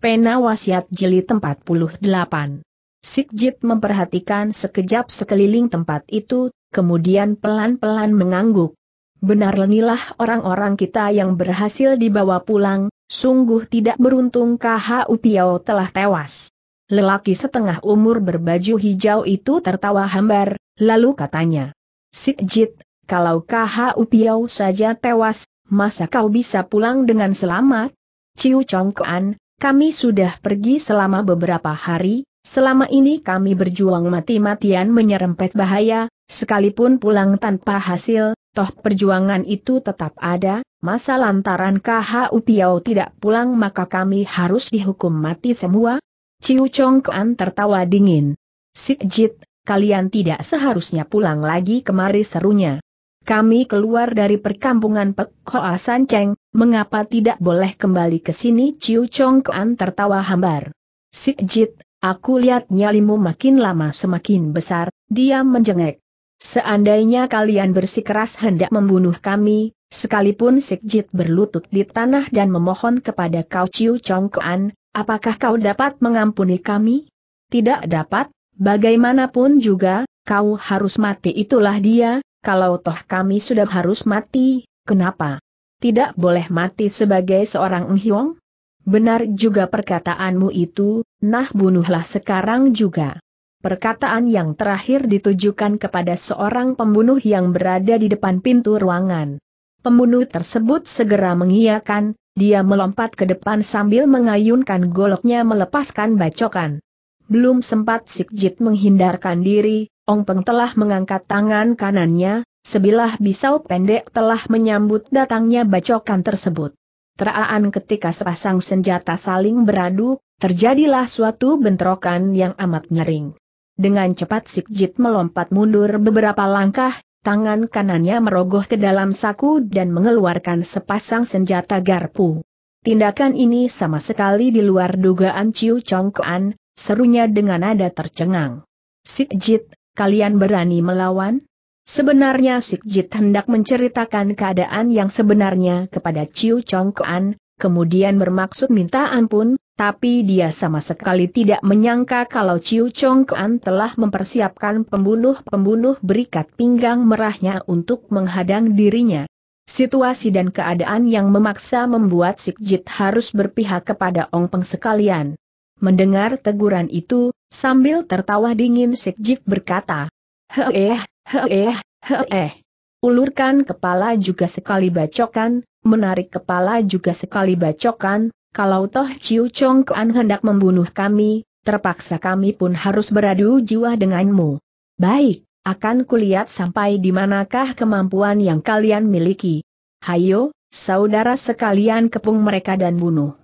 Pena Wasiat Jilid 48. Sikjit memperhatikan sekejap sekeliling tempat itu, kemudian pelan-pelan mengangguk. Benar lenilah orang-orang kita yang berhasil dibawa pulang, sungguh tidak beruntung KHU Piao telah tewas. Lelaki setengah umur berbaju hijau itu tertawa hambar, lalu katanya, Sikjit, kalau KHU Piao saja tewas, masa kau bisa pulang dengan selamat? Ciu Kuan, kami sudah pergi selama beberapa hari, selama ini kami berjuang mati-matian menyerempet bahaya, sekalipun pulang tanpa hasil, toh perjuangan itu tetap ada, masa lantaran KH Piau tidak pulang maka kami harus dihukum mati semua? Ciu Chong Kuan tertawa dingin. Sik Jit, kalian tidak seharusnya pulang lagi kemari serunya. Kami keluar dari perkampungan Pek Hoa San Cheng, mengapa tidak boleh kembali ke sini? Ciu Chong Kuan tertawa hambar. Si Jit, aku lihat nyalimu makin lama semakin besar, dia menjengek. Seandainya kalian bersikeras hendak membunuh kami, sekalipun Sikjit berlutut di tanah dan memohon kepada kau Ciu Chong Kuan, apakah kau dapat mengampuni kami? Tidak dapat, bagaimanapun juga, kau harus mati itulah dia, kalau toh kami sudah harus mati, kenapa? Tidak boleh mati sebagai seorang Nghiong? Benar juga perkataanmu itu, nah bunuhlah sekarang juga. Perkataan yang terakhir ditujukan kepada seorang pembunuh yang berada di depan pintu ruangan. Pembunuh tersebut segera mengiyakan, dia melompat ke depan sambil mengayunkan goloknya melepaskan bacokan. Belum sempat Sikjit menghindarkan diri, Ong Peng telah mengangkat tangan kanannya, sebilah pisau pendek telah menyambut datangnya bacokan tersebut. Teraan ketika sepasang senjata saling beradu, terjadilah suatu bentrokan yang amat nyering. Dengan cepat Sikjit melompat mundur beberapa langkah, tangan kanannya merogoh ke dalam saku dan mengeluarkan sepasang senjata garpu. Tindakan ini sama sekali di luar dugaan Ciu Kuan, serunya dengan nada tercengang. Sikjit, kalian berani melawan? Sebenarnya Sikjit hendak menceritakan keadaan yang sebenarnya kepada Ciu Kuan, kemudian bermaksud minta ampun, tapi dia sama sekali tidak menyangka kalau Ciu Kuan telah mempersiapkan pembunuh-pembunuh berikat pinggang merahnya untuk menghadang dirinya. Situasi dan keadaan yang memaksa membuat Sikjit harus berpihak kepada Ong Peng sekalian. Mendengar teguran itu, sambil tertawa dingin Sikjik berkata, Heeh, heeh, heeh. Ulurkan kepala juga sekali bacokan, menarik kepala juga sekali bacokan, kalau toh Ciu Chong Kuan hendak membunuh kami, terpaksa kami pun harus beradu jiwa denganmu. Baik, akan kulihat sampai di manakah kemampuan yang kalian miliki. Hayo, saudara sekalian kepung mereka dan bunuh.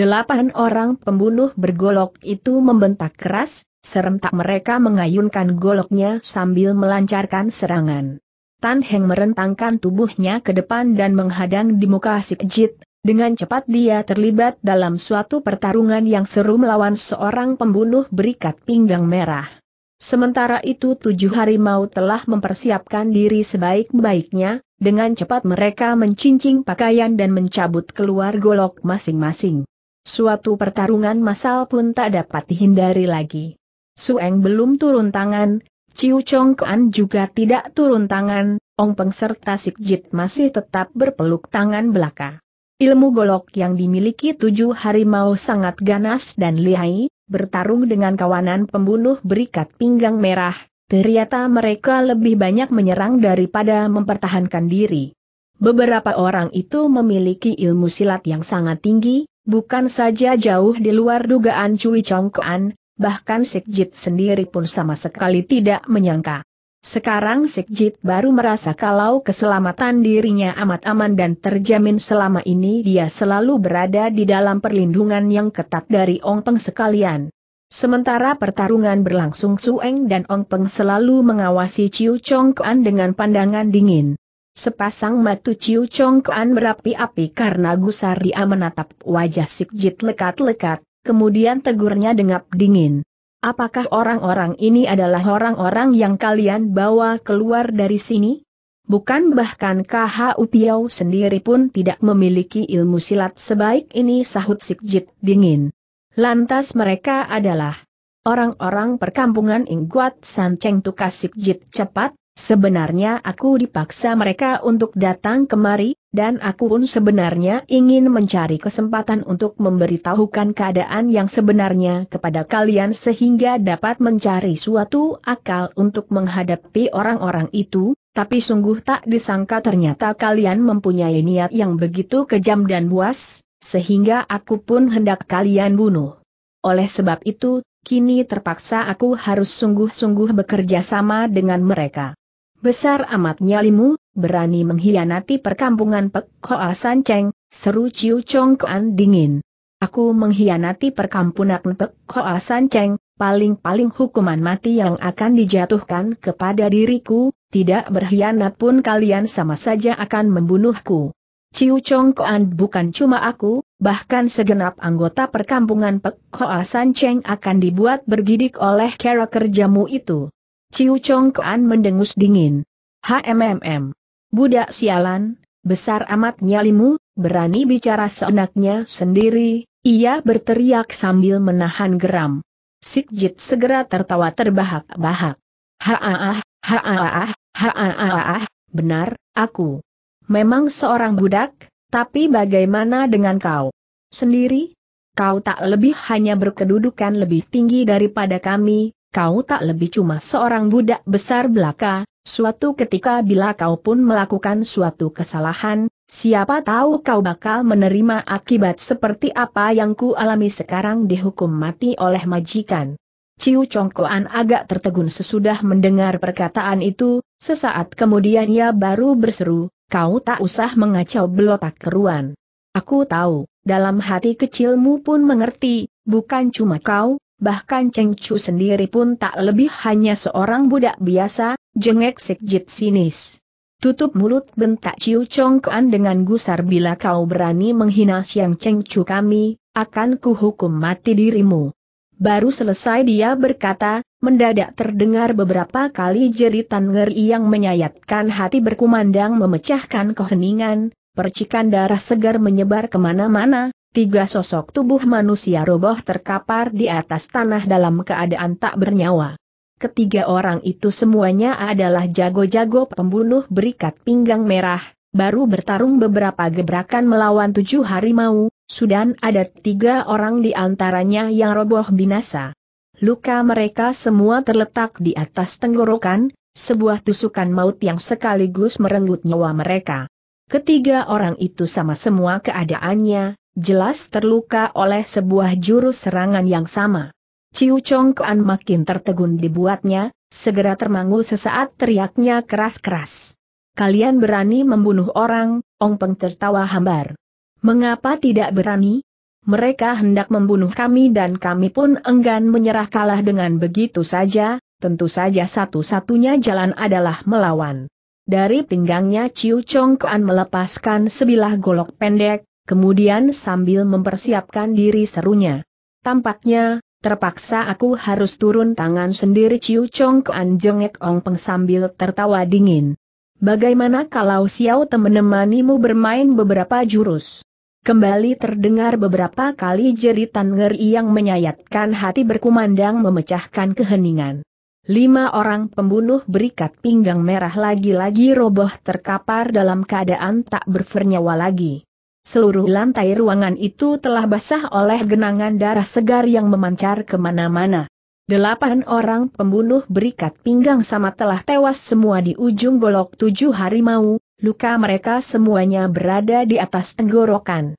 Delapan orang pembunuh bergolok itu membentak keras, serentak mereka mengayunkan goloknya sambil melancarkan serangan. Tan Heng merentangkan tubuhnya ke depan dan menghadang di muka Sikjit, dengan cepat dia terlibat dalam suatu pertarungan yang seru melawan seorang pembunuh berikat pinggang merah. Sementara itu tujuh harimau telah mempersiapkan diri sebaik-baiknya, dengan cepat mereka mencincing pakaian dan mencabut keluar golok masing-masing. Suatu pertarungan massal pun tak dapat dihindari lagi. Sueng belum turun tangan, Ciu Chong Kuan juga tidak turun tangan, Ong Peng serta Jit masih tetap berpeluk tangan belaka. Ilmu golok yang dimiliki tujuh harimau sangat ganas dan lihai, bertarung dengan kawanan pembunuh berikat pinggang merah, ternyata mereka lebih banyak menyerang daripada mempertahankan diri. Beberapa orang itu memiliki ilmu silat yang sangat tinggi, bukan saja jauh di luar dugaan Cui Chongkoan, bahkan Sikjit sendiri pun sama sekali tidak menyangka. Sekarang Sikjit baru merasa kalau keselamatan dirinya amat aman dan terjamin selama ini dia selalu berada di dalam perlindungan yang ketat dari Ong Peng sekalian. Sementara pertarungan berlangsung Sueng dan Ong Peng selalu mengawasi Ciu Kuan dengan pandangan dingin. Sepasang matu Ciu Congkoan berapi-api karena Gusaria menatap wajah Sikjit lekat-lekat, kemudian tegurnya dengap dingin. Apakah orang-orang ini adalah orang-orang yang kalian bawa keluar dari sini? Bukan bahkan KH Piau sendiri pun tidak memiliki ilmu silat sebaik ini sahut Sikjit dingin. Lantas mereka adalah orang-orang perkampungan Ingguat Sanceng Tukasik Jit cepat, Sebenarnya aku dipaksa mereka untuk datang kemari, dan aku pun sebenarnya ingin mencari kesempatan untuk memberitahukan keadaan yang sebenarnya kepada kalian sehingga dapat mencari suatu akal untuk menghadapi orang-orang itu, tapi sungguh tak disangka ternyata kalian mempunyai niat yang begitu kejam dan buas, sehingga aku pun hendak kalian bunuh. Oleh sebab itu, kini terpaksa aku harus sungguh-sungguh bekerja sama dengan mereka. Besar amat nyalimu, berani mengkhianati perkampungan Pek Hoa San Cheng, seru Ciu Chong Kuan dingin. Aku mengkhianati perkampungan Pek Hoa San Cheng, paling-paling hukuman mati yang akan dijatuhkan kepada diriku, tidak berkhianat pun kalian sama saja akan membunuhku. Ciu Chong Kuan bukan cuma aku, bahkan segenap anggota perkampungan Pek Hoa San Cheng akan dibuat bergidik oleh kera kerjamu itu. Ciu Chong Kuan mendengus dingin. HMMM. Budak sialan, besar amat nyalimu, berani bicara seenaknya sendiri, ia berteriak sambil menahan geram. Sikjit segera tertawa terbahak-bahak. Haaah, haaah, haaah, benar, aku. Memang seorang budak, tapi bagaimana dengan kau? Sendiri? Kau tak lebih hanya berkedudukan lebih tinggi daripada kami, kau tak lebih cuma seorang budak besar belaka, suatu ketika bila kau pun melakukan suatu kesalahan, siapa tahu kau bakal menerima akibat seperti apa yang ku alami sekarang dihukum mati oleh majikan. Ciu Congkoan agak tertegun sesudah mendengar perkataan itu, sesaat kemudian ia baru berseru, kau tak usah mengacau belotak keruan. Aku tahu, dalam hati kecilmu pun mengerti, bukan cuma kau, bahkan Cheng Chu sendiri pun tak lebih hanya seorang budak biasa, jengek Sikjit sinis. Tutup mulut bentak Ciu Chong Kuan dengan gusar bila kau berani menghina Siang Cheng Chu kami, akan kuhukum mati dirimu. Baru selesai dia berkata, mendadak terdengar beberapa kali jeritan ngeri yang menyayatkan hati berkumandang memecahkan keheningan, percikan darah segar menyebar kemana-mana, Tiga sosok tubuh manusia roboh terkapar di atas tanah dalam keadaan tak bernyawa. Ketiga orang itu semuanya adalah jago-jago pembunuh berikat pinggang merah, baru bertarung beberapa gebrakan melawan tujuh harimau, sudah ada tiga orang di antaranya yang roboh binasa. Luka mereka semua terletak di atas tenggorokan, sebuah tusukan maut yang sekaligus merenggut nyawa mereka. Ketiga orang itu sama semua keadaannya, jelas terluka oleh sebuah jurus serangan yang sama. Ciu Chong Kuan makin tertegun dibuatnya, segera termangu sesaat teriaknya keras-keras. Kalian berani membunuh orang, Ong Peng tertawa hambar. Mengapa tidak berani? Mereka hendak membunuh kami dan kami pun enggan menyerah kalah dengan begitu saja, tentu saja satu-satunya jalan adalah melawan. Dari pinggangnya Ciu Chong Kuan melepaskan sebilah golok pendek, kemudian sambil mempersiapkan diri serunya. Tampaknya, terpaksa aku harus turun tangan sendiri Ciu Chong Kuan jengek Ong Peng sambil tertawa dingin. Bagaimana kalau Xiao temenemanimu bermain beberapa jurus? Kembali terdengar beberapa kali jeritan ngeri yang menyayatkan hati berkumandang memecahkan keheningan. Lima orang pembunuh berikat pinggang merah lagi-lagi roboh terkapar dalam keadaan tak bernyawa lagi. Seluruh lantai ruangan itu telah basah oleh genangan darah segar yang memancar kemana-mana. Delapan orang pembunuh berikat pinggang sama telah tewas semua di ujung golok tujuh harimau, luka mereka semuanya berada di atas tenggorokan.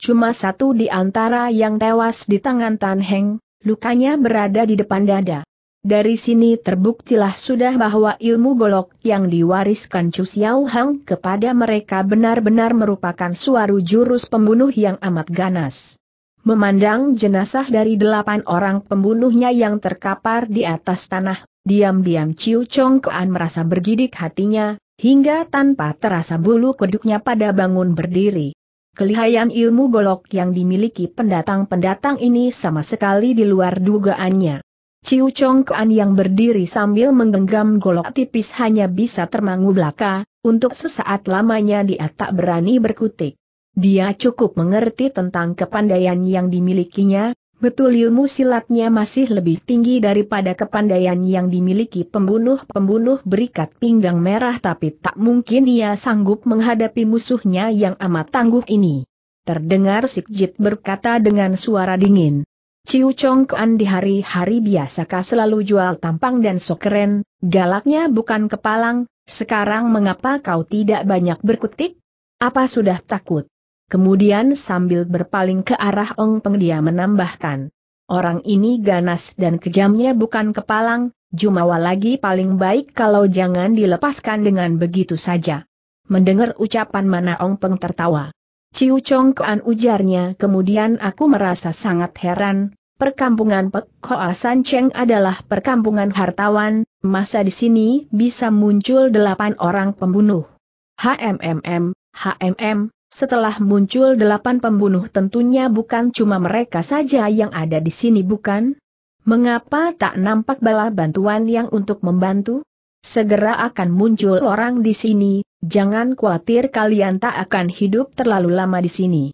Cuma satu di antara yang tewas di tangan Tan Heng, lukanya berada di depan dada. Dari sini terbuktilah sudah bahwa ilmu golok yang diwariskan Chu Xiao Hang kepada mereka benar-benar merupakan suatu jurus pembunuh yang amat ganas. Memandang jenazah dari delapan orang pembunuhnya yang terkapar di atas tanah, diam-diam Chiu Chong Kean merasa bergidik hatinya, hingga tanpa terasa bulu kuduknya pada bangun berdiri. Kelihayan ilmu golok yang dimiliki pendatang-pendatang ini sama sekali di luar dugaannya. Ciu Kuan yang berdiri sambil menggenggam golok tipis hanya bisa termangu belaka, untuk sesaat lamanya dia tak berani berkutik. Dia cukup mengerti tentang kepandaian yang dimilikinya, betul ilmu silatnya masih lebih tinggi daripada kepandaian yang dimiliki pembunuh-pembunuh berikat pinggang merah tapi tak mungkin ia sanggup menghadapi musuhnya yang amat tangguh ini. Terdengar Sikjit berkata dengan suara dingin. Ciu Kuan di hari-hari biasa biasakah selalu jual tampang dan sok keren, galaknya bukan kepalang, sekarang mengapa kau tidak banyak berkutik? Apa sudah takut? Kemudian sambil berpaling ke arah Ong Peng dia menambahkan. Orang ini ganas dan kejamnya bukan kepalang, Jumawa lagi paling baik kalau jangan dilepaskan dengan begitu saja. Mendengar ucapan Mana Ong Peng tertawa. Ciu Kuan ujarnya kemudian aku merasa sangat heran, perkampungan Pek Hoa San Cheng adalah perkampungan hartawan, masa di sini bisa muncul delapan orang pembunuh. HMMM, HMM, setelah muncul delapan pembunuh tentunya bukan cuma mereka saja yang ada di sini bukan? Mengapa tak nampak bala bantuan yang untuk membantu? Segera akan muncul orang di sini, jangan khawatir kalian tak akan hidup terlalu lama di sini.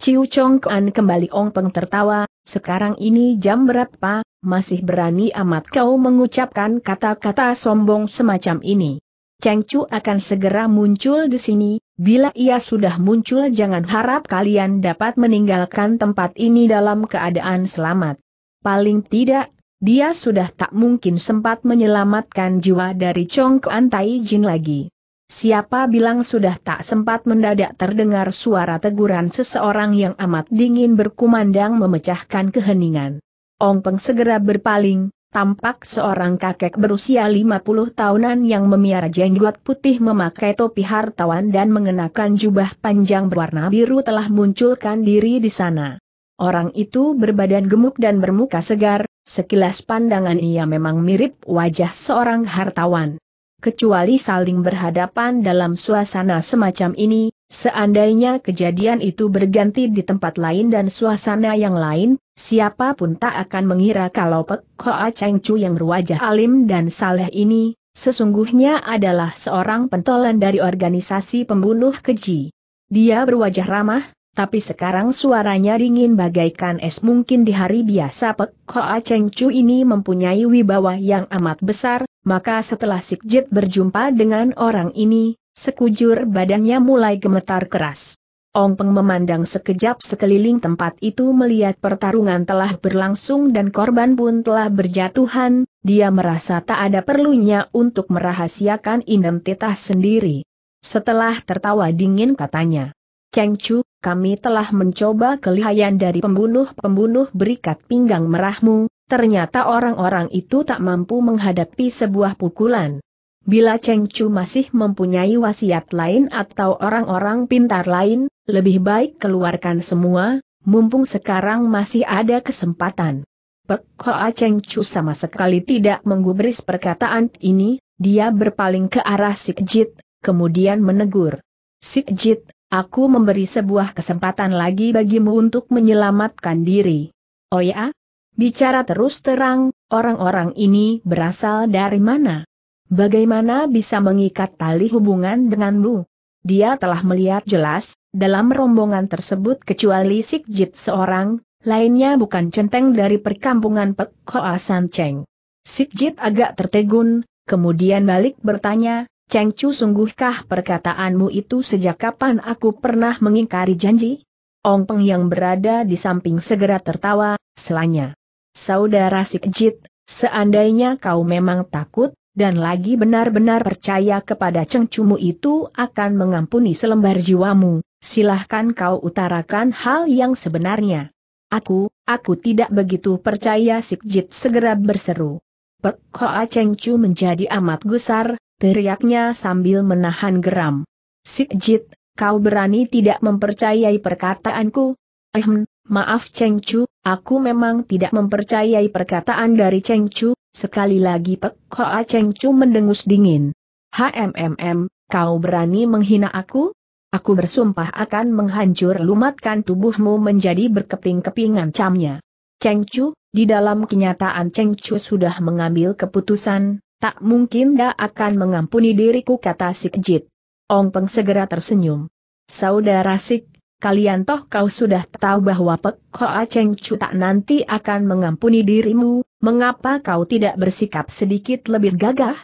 Ciu Chong Kuan kembali Ong Peng tertawa, sekarang ini jam berapa, masih berani amat kau mengucapkan kata-kata sombong semacam ini. Cheng Chu akan segera muncul di sini, bila ia sudah muncul jangan harap kalian dapat meninggalkan tempat ini dalam keadaan selamat. Paling tidak, dia sudah tak mungkin sempat menyelamatkan jiwa dari Chong Kuan Tai Jin lagi. Siapa bilang sudah tak sempat mendadak terdengar suara teguran seseorang yang amat dingin berkumandang memecahkan keheningan. Ong Peng segera berpaling, tampak seorang kakek berusia 50 tahunan yang memiara jenggot putih memakai topi hartawan dan mengenakan jubah panjang berwarna biru telah munculkan diri di sana. Orang itu berbadan gemuk dan bermuka segar, Sekilas pandangan ia memang mirip wajah seorang hartawan. Kecuali saling berhadapan dalam suasana semacam ini, seandainya kejadian itu berganti di tempat lain dan suasana yang lain, siapapun tak akan mengira kalau Pek Hoa Cheng Chu yang berwajah alim dan saleh ini, sesungguhnya adalah seorang pentolan dari organisasi pembunuh keji. Dia berwajah ramah, tapi sekarang suaranya dingin bagaikan es mungkin di hari biasa Pek Hoa Cheng Chu ini mempunyai wibawa yang amat besar, maka setelah Sikjit berjumpa dengan orang ini, sekujur badannya mulai gemetar keras. Ong Peng memandang sekejap sekeliling tempat itu melihat pertarungan telah berlangsung dan korban pun telah berjatuhan, dia merasa tak ada perlunya untuk merahasiakan identitas sendiri. Setelah tertawa dingin katanya, Cheng Chu, kami telah mencoba kelihayan dari pembunuh-pembunuh berikat pinggang merahmu, ternyata orang-orang itu tak mampu menghadapi sebuah pukulan. Bila Cheng Chu masih mempunyai wasiat lain atau orang-orang pintar lain, lebih baik keluarkan semua, mumpung sekarang masih ada kesempatan. Pek Hoa Cheng Chu sama sekali tidak menggubris perkataan ini, dia berpaling ke arah Sik Jit, kemudian menegur. Sik Jit. Aku memberi sebuah kesempatan lagi bagimu untuk menyelamatkan diri. Oh ya? Bicara terus terang, orang-orang ini berasal dari mana? Bagaimana bisa mengikat tali hubungan denganmu? Dia telah melihat jelas, dalam rombongan tersebut kecuali Sikjit seorang, lainnya bukan centeng dari perkampungan Pek Koa San Cheng. Sikjit agak tertegun, kemudian balik bertanya, Cheng Chu sungguhkah perkataanmu itu sejak kapan aku pernah mengingkari janji? Ong Peng yang berada di samping segera tertawa, selanya. Saudara Sikjit, seandainya kau memang takut, dan lagi benar-benar percaya kepada Cheng Chumu itu akan mengampuni selembar jiwamu, silahkan kau utarakan hal yang sebenarnya. Aku, aku tidak begitu percaya Sikjit segera berseru. Pek Hoa Cheng Chu menjadi amat gusar, teriaknya sambil menahan geram. Sikjit, kau berani tidak mempercayai perkataanku? Ehm, maaf Cheng Chu, aku memang tidak mempercayai perkataan dari Cheng Chu, sekali lagi Pek Hoa Cheng Chu mendengus dingin. HMMM, kau berani menghina aku? Aku bersumpah akan menghancur lumatkan tubuhmu menjadi berkeping-kepingan camnya. Cheng Chu, di dalam kenyataan Cheng Chu sudah mengambil keputusan, Tak mungkin dia akan mengampuni diriku kata Sikjid. Ong Peng segera tersenyum. Saudara Sik, kalian toh kau sudah tahu bahwa Pek A Cheng Chu tak nanti akan mengampuni dirimu, mengapa kau tidak bersikap sedikit lebih gagah?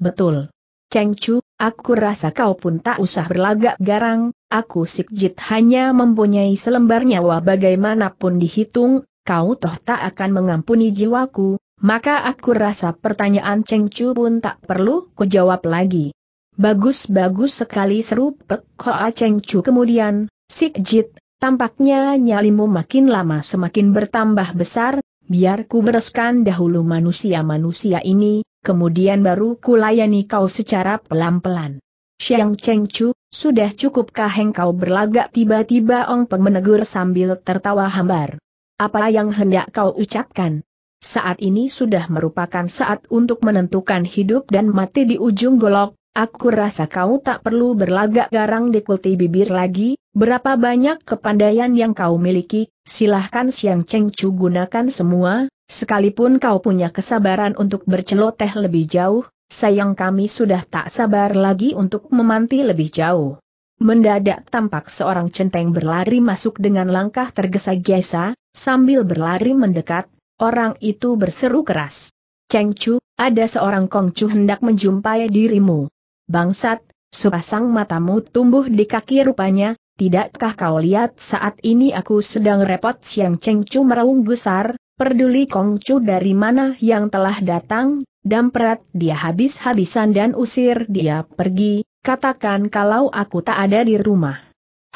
Betul. Cheng Chu, aku rasa kau pun tak usah berlagak garang, aku Sikjid hanya mempunyai selembar nyawa bagaimanapun dihitung, kau toh tak akan mengampuni jiwaku, maka aku rasa pertanyaan Cheng Chu pun tak perlu kujawab lagi. Bagus-bagus sekali seru Pek Hoa ah, Cheng Chu kemudian, Sik Jit, tampaknya nyalimu makin lama semakin bertambah besar, biar ku bereskan dahulu manusia-manusia ini, kemudian baru kulayani kau secara pelan-pelan. Siang Cheng Chu, sudah cukupkah engkau berlagak tiba-tiba Ong Peng menegur sambil tertawa hambar. Apa yang hendak kau ucapkan? Saat ini sudah merupakan saat untuk menentukan hidup dan mati di ujung golok, aku rasa kau tak perlu berlagak garang di kulti bibir lagi, berapa banyak kepandaian yang kau miliki, silahkan Siang Cheng Chu gunakan semua, sekalipun kau punya kesabaran untuk berceloteh lebih jauh, sayang kami sudah tak sabar lagi untuk memanti lebih jauh. Mendadak tampak seorang centeng berlari masuk dengan langkah tergesa-gesa, sambil berlari mendekat, Orang itu berseru keras. Cheng Chu, ada seorang Kong Chu hendak menjumpai dirimu. Bangsat, sepasang matamu tumbuh di kaki rupanya, tidakkah kau lihat saat ini aku sedang repot siang Cheng Chu meraung besar. Peduli Kong Chu dari mana yang telah datang, damprat dia habis-habisan dan usir dia pergi, katakan kalau aku tak ada di rumah.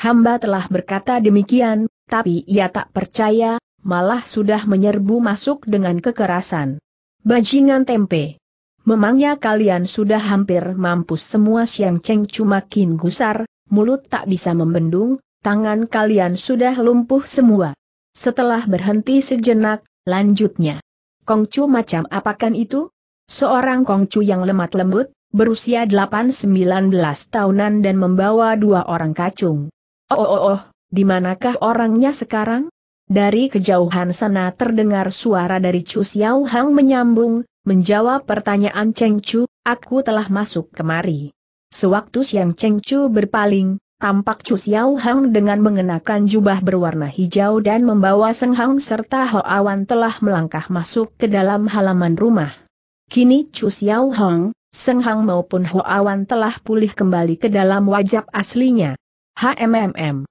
Hamba telah berkata demikian, tapi ia tak percaya, malah sudah menyerbu masuk dengan kekerasan. Bajingan tempe. Memangnya kalian sudah hampir mampus semua Siang ceng cuma kin gusar, mulut tak bisa membendung, tangan kalian sudah lumpuh semua. Setelah berhenti sejenak, lanjutnya. Kongcu macam apakan itu? Seorang Kongcu yang lemat lembut, berusia 8-19 tahunan dan membawa dua orang kacung. Oh oh oh, oh di orangnya sekarang? Dari kejauhan sana terdengar suara dari Chu Xiao Hang menyambung, menjawab pertanyaan Cheng Chu, aku telah masuk kemari. Sewaktu siang Cheng Chu berpaling, tampak Chu Xiao Hang dengan mengenakan jubah berwarna hijau dan membawa Seng Hang serta Ho Awan telah melangkah masuk ke dalam halaman rumah. Kini Chu Xiao Hang, Seng Hang maupun Ho Awan telah pulih kembali ke dalam wajah aslinya. HMMM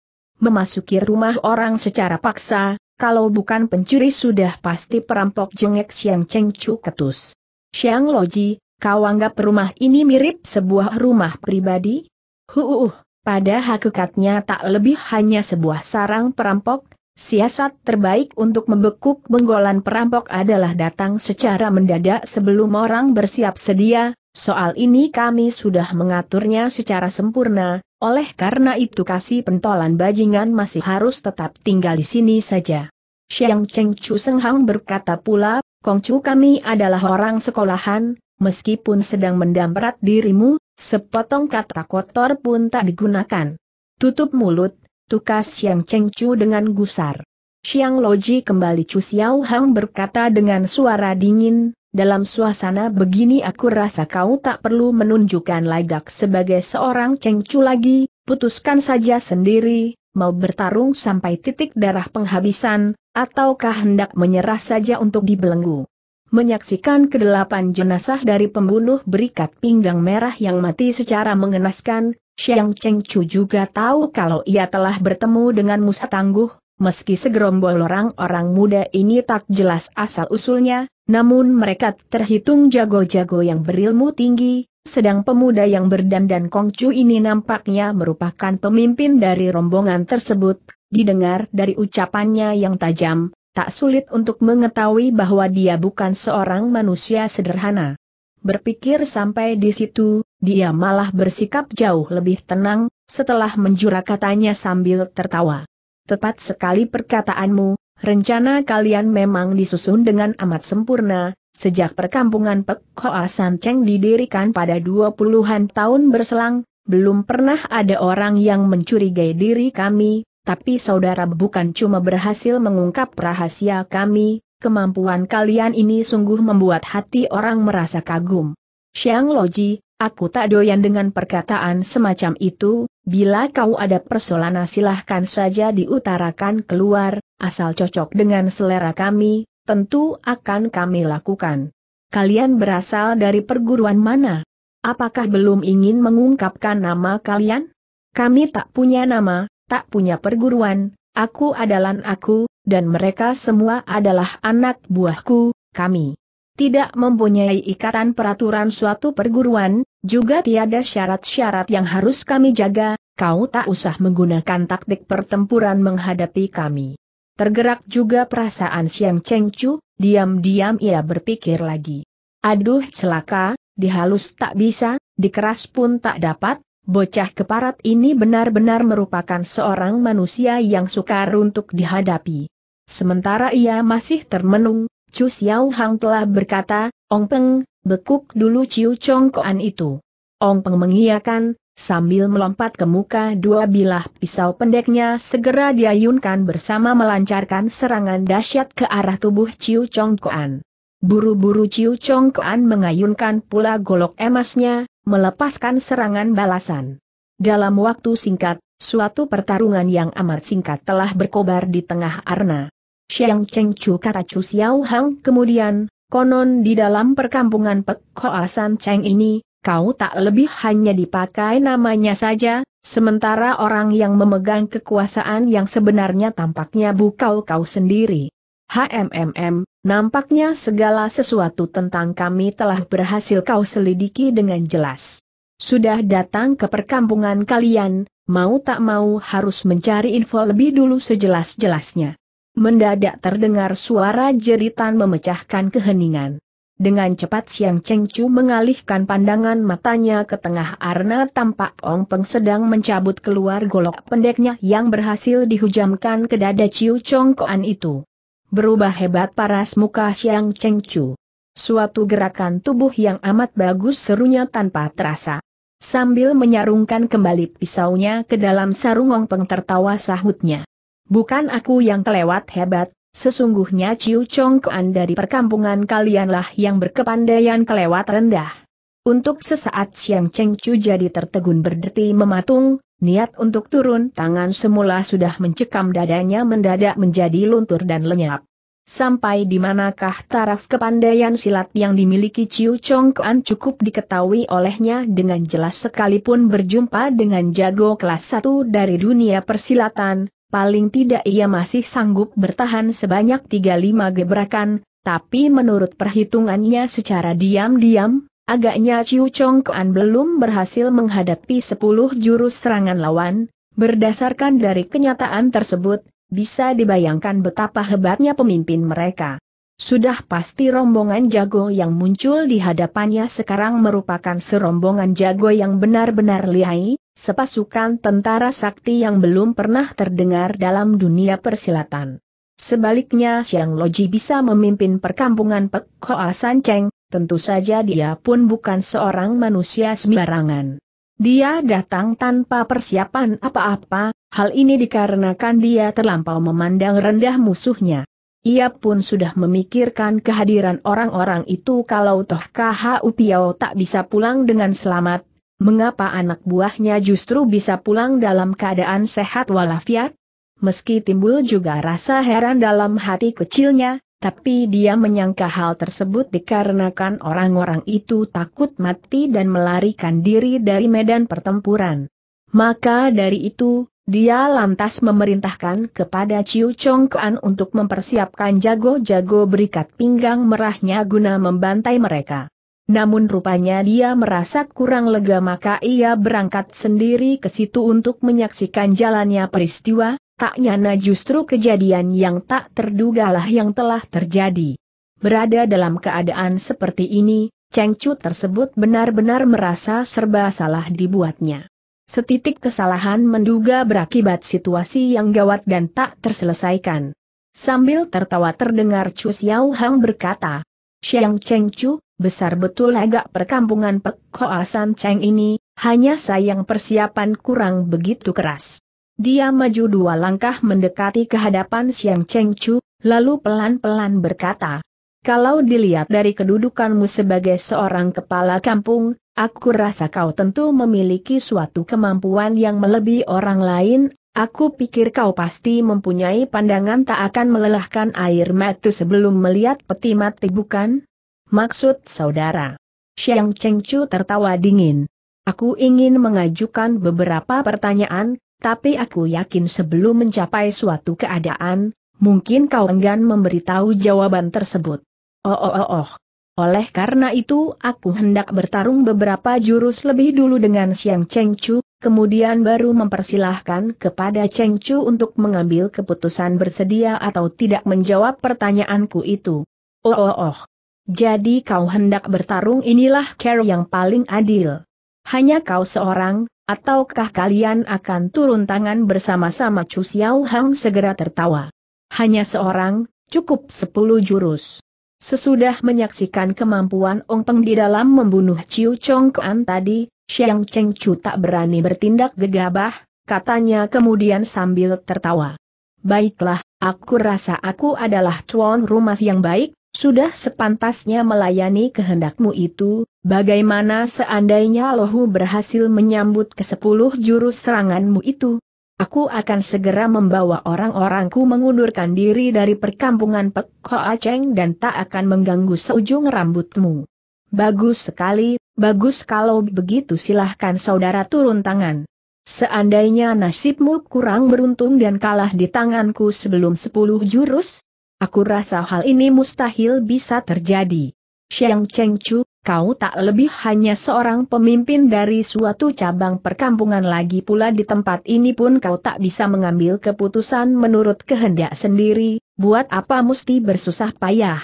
memasuki rumah orang secara paksa, kalau bukan pencuri sudah pasti perampok jengek Xiang Chengcu ketus. Xiang Loji, kau anggap rumah ini mirip sebuah rumah pribadi? Huuuh, pada hakikatnya tak lebih hanya sebuah sarang perampok, siasat terbaik untuk membekuk benggolan perampok adalah datang secara mendadak sebelum orang bersiap sedia, Soal ini kami sudah mengaturnya secara sempurna, oleh karena itu kasih pentolan bajingan masih harus tetap tinggal di sini saja. Xiang Cheng Chu Seng Hang berkata pula, Kong Chu kami adalah orang sekolahan, meskipun sedang mendamprat dirimu, sepotong kata kotor pun tak digunakan. Tutup mulut, tukas Xiang Cheng Chu dengan gusar. Xiang Loji kembali Chu Xiao Hang berkata dengan suara dingin, dalam suasana begini aku rasa kau tak perlu menunjukkan lagak sebagai seorang cengcu lagi, putuskan saja sendiri, mau bertarung sampai titik darah penghabisan, ataukah hendak menyerah saja untuk dibelenggu. Menyaksikan kedelapan jenazah dari pembunuh berikat pinggang merah yang mati secara mengenaskan, Xiang Chu juga tahu kalau ia telah bertemu dengan musa tangguh, meski segerombol orang-orang muda ini tak jelas asal-usulnya, namun mereka terhitung jago-jago yang berilmu tinggi, sedang pemuda yang berdandan kongcu ini nampaknya merupakan pemimpin dari rombongan tersebut, didengar dari ucapannya yang tajam, tak sulit untuk mengetahui bahwa dia bukan seorang manusia sederhana. Berpikir sampai di situ, dia malah bersikap jauh lebih tenang, setelah menjura katanya sambil tertawa. Tepat sekali perkataanmu, rencana kalian memang disusun dengan amat sempurna, sejak perkampungan Pek Hoa San Cheng didirikan pada 20-an tahun berselang, belum pernah ada orang yang mencurigai diri kami, tapi saudara bukan cuma berhasil mengungkap rahasia kami, kemampuan kalian ini sungguh membuat hati orang merasa kagum. Xiang Loji, aku tak doyan dengan perkataan semacam itu, bila kau ada persoalan, silahkan saja diutarakan keluar, asal cocok dengan selera kami, tentu akan kami lakukan. Kalian berasal dari perguruan mana? Apakah belum ingin mengungkapkan nama kalian? Kami tak punya nama, tak punya perguruan, aku adalah aku, dan mereka semua adalah anak buahku, kami. Tidak mempunyai ikatan peraturan suatu perguruan, juga tiada syarat-syarat yang harus kami jaga, kau tak usah menggunakan taktik pertempuran menghadapi kami. Tergerak juga perasaan siang Cheng Chu, diam-diam ia berpikir lagi. Aduh celaka, dihalus tak bisa, dikeras pun tak dapat, bocah keparat ini benar-benar merupakan seorang manusia yang sukar untuk dihadapi. Sementara ia masih termenung, Chu Xiao Hang telah berkata, Ong Peng, bekuk dulu Chiu Chong Koan itu. Ong Peng mengiyakan, Sambil melompat ke muka dua bilah pisau pendeknya segera diayunkan bersama melancarkan serangan dahsyat ke arah tubuh Ciu Chong Koan. Buru-buru Ciu Chong Koan mengayunkan pula golok emasnya, melepaskan serangan balasan. Dalam waktu singkat, suatu pertarungan yang amat singkat telah berkobar di tengah arna. Xiang Cheng Chu kata Chu Xiao Hang kemudian, konon di dalam perkampungan Pek Hoa San Cheng ini, kau tak lebih hanya dipakai namanya saja, sementara orang yang memegang kekuasaan yang sebenarnya tampaknya bukau kau sendiri. HMMM, nampaknya segala sesuatu tentang kami telah berhasil kau selidiki dengan jelas. Sudah datang ke perkampungan kalian, mau tak mau harus mencari info lebih dulu sejelas-jelasnya. Mendadak terdengar suara jeritan memecahkan keheningan. Dengan cepat Siang Cheng Chu mengalihkan pandangan matanya ke tengah Arna tampak Ong Peng sedang mencabut keluar golok pendeknya yang berhasil dihujamkan ke dada Ciu Chong Koan itu. Berubah hebat paras muka Siang Cheng Chu. Suatu gerakan tubuh yang amat bagus serunya tanpa terasa. Sambil menyarungkan kembali pisaunya ke dalam sarung Ong Peng tertawa sahutnya. Bukan aku yang kelewat hebat, Sesungguhnya Ciu Chong dari perkampungan kalianlah yang berkepandaian kelewat rendah. Untuk sesaat Siang Cheng Chu jadi tertegun berdeti mematung, niat untuk turun tangan semula sudah mencekam dadanya mendadak menjadi luntur dan lenyap. Sampai di manakah taraf kepandaian silat yang dimiliki Ciu Chong cukup diketahui olehnya dengan jelas sekalipun berjumpa dengan jago kelas 1 dari dunia persilatan, paling tidak ia masih sanggup bertahan sebanyak 35 gebrakan, tapi menurut perhitungannya secara diam-diam, agaknya Chiu Chong Kuan belum berhasil menghadapi 10 jurus serangan lawan, berdasarkan dari kenyataan tersebut, bisa dibayangkan betapa hebatnya pemimpin mereka. Sudah pasti rombongan jago yang muncul di hadapannya sekarang merupakan serombongan jago yang benar-benar lihai, sepasukan tentara sakti yang belum pernah terdengar dalam dunia persilatan. Sebaliknya Siang Loji bisa memimpin perkampungan Pek Hoa San Cheng, tentu saja dia pun bukan seorang manusia sembarangan. Dia datang tanpa persiapan apa-apa, hal ini dikarenakan dia terlampau memandang rendah musuhnya. Ia pun sudah memikirkan kehadiran orang-orang itu kalau Toh Kha Upiao tak bisa pulang dengan selamat, mengapa anak buahnya justru bisa pulang dalam keadaan sehat walafiat? Meski timbul juga rasa heran dalam hati kecilnya, tapi dia menyangka hal tersebut dikarenakan orang-orang itu takut mati dan melarikan diri dari medan pertempuran. Maka dari itu, dia lantas memerintahkan kepada Ciu Chong Kuan untuk mempersiapkan jago-jago berikat pinggang merahnya guna membantai mereka. Namun rupanya dia merasa kurang lega maka ia berangkat sendiri ke situ untuk menyaksikan jalannya peristiwa, tak nyana justru kejadian yang tak terdugalah yang telah terjadi. Berada dalam keadaan seperti ini, Cheng Chu tersebut benar-benar merasa serba salah dibuatnya. Setitik kesalahan menduga berakibat situasi yang gawat dan tak terselesaikan. Sambil tertawa terdengar Chu Xiao Hang berkata, Xiang Chu besar betul agak perkampungan Pek Hoa Cheng ini, hanya sayang persiapan kurang begitu keras. Dia maju dua langkah mendekati kehadapan Siang Cheng Chu, lalu pelan-pelan berkata, Kalau dilihat dari kedudukanmu sebagai seorang kepala kampung, aku rasa kau tentu memiliki suatu kemampuan yang melebihi orang lain, Aku pikir kau pasti mempunyai pandangan tak akan melelahkan air mata sebelum melihat peti mati bukan? Maksud saudara. Xiang Chengcu tertawa dingin. Aku ingin mengajukan beberapa pertanyaan, tapi aku yakin sebelum mencapai suatu keadaan, mungkin kau enggan memberitahu jawaban tersebut. Oh oh oh oh. Oleh karena itu aku hendak bertarung beberapa jurus lebih dulu dengan Xiang Chengcu, kemudian baru mempersilahkan kepada Chengcu untuk mengambil keputusan bersedia atau tidak menjawab pertanyaanku itu. Oh oh oh. Jadi kau hendak bertarung inilah care yang paling adil. Hanya kau seorang, ataukah kalian akan turun tangan bersama-sama Chu Xiao Hang segera tertawa. Hanya seorang, cukup sepuluh jurus. Sesudah menyaksikan kemampuan Ong Peng di dalam membunuh Ciu Chong Kuan tadi, Xiang Cheng Chu tak berani bertindak gegabah, katanya kemudian sambil tertawa. Baiklah, aku rasa aku adalah tuan rumah yang baik, sudah sepantasnya melayani kehendakmu itu, bagaimana seandainya lohu berhasil menyambut ke sepuluh jurus seranganmu itu? Aku akan segera membawa orang-orangku mengundurkan diri dari perkampungan Pek Hoa Cheng dan tak akan mengganggu seujung rambutmu. Bagus sekali, bagus kalau begitu silahkan saudara turun tangan. Seandainya nasibmu kurang beruntung dan kalah di tanganku sebelum sepuluh jurus, Aku rasa hal ini mustahil bisa terjadi. Xiang Cheng kau tak lebih hanya seorang pemimpin dari suatu cabang perkampungan lagi pula di tempat ini pun kau tak bisa mengambil keputusan menurut kehendak sendiri, buat apa mesti bersusah payah.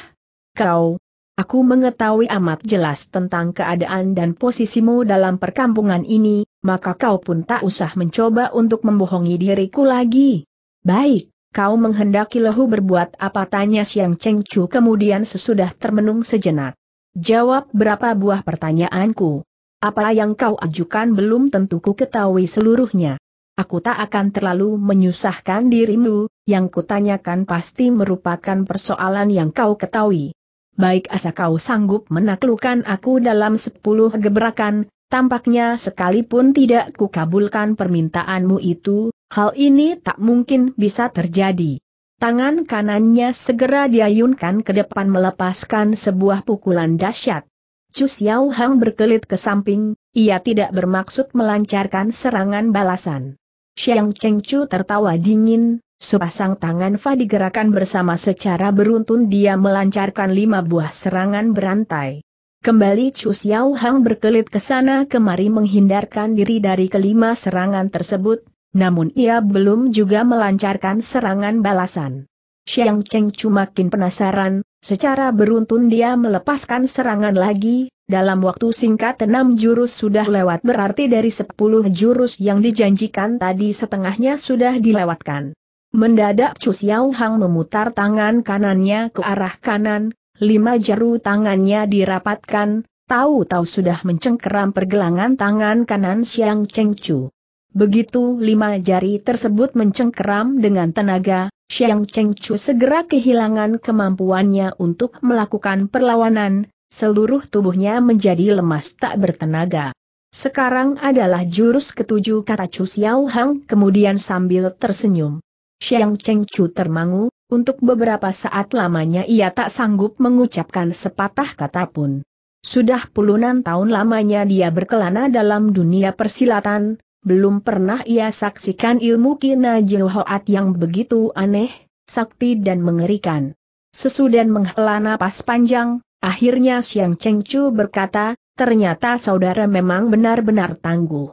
Kau, Aku mengetahui amat jelas tentang keadaan dan posisimu dalam perkampungan ini, maka kau pun tak usah mencoba untuk membohongi diriku lagi. Baik, Kau menghendaki lehu berbuat apa tanya Siang Cheng Chu kemudian sesudah termenung sejenak. Jawab berapa buah pertanyaanku. Apa yang kau ajukan belum tentu ku ketahui seluruhnya. Aku tak akan terlalu menyusahkan dirimu, yang kutanyakan pasti merupakan persoalan yang kau ketahui. Baik asa kau sanggup menaklukkan aku dalam sepuluh gebrakan, tampaknya sekalipun tidak kukabulkan permintaanmu itu, Hal ini tak mungkin bisa terjadi. Tangan kanannya segera diayunkan ke depan melepaskan sebuah pukulan dahsyat. Chu Xiao Hang berkelit ke samping, ia tidak bermaksud melancarkan serangan balasan. Xiang Cheng Chu tertawa dingin, sepasang tangan Fa digerakkan bersama secara beruntun dia melancarkan lima buah serangan berantai. Kembali Chu Xiao Hang berkelit ke sana kemari menghindarkan diri dari kelima serangan tersebut, namun ia belum juga melancarkan serangan balasan. Xiang Cheng makin penasaran, secara beruntun dia melepaskan serangan lagi, dalam waktu singkat enam jurus sudah lewat berarti dari sepuluh jurus yang dijanjikan tadi setengahnya sudah dilewatkan. Mendadak Chu Xiao Hang memutar tangan kanannya ke arah kanan, lima jaru tangannya dirapatkan, tahu-tahu sudah mencengkeram pergelangan tangan kanan Xiang Cheng Chu. Begitu lima jari tersebut mencengkeram dengan tenaga, Xiang Chu segera kehilangan kemampuannya untuk melakukan perlawanan, seluruh tubuhnya menjadi lemas tak bertenaga. Sekarang adalah jurus ketujuh kata Chu Xiao Hang kemudian sambil tersenyum. Xiang Chu termangu, untuk beberapa saat lamanya ia tak sanggup mengucapkan sepatah kata pun. Sudah puluhan tahun lamanya dia berkelana dalam dunia persilatan, belum pernah ia saksikan ilmu kina Jehoat yang begitu aneh, sakti dan mengerikan. Sesudah menghela napas panjang, akhirnya Siang Chengcu berkata, ternyata saudara memang benar-benar tangguh.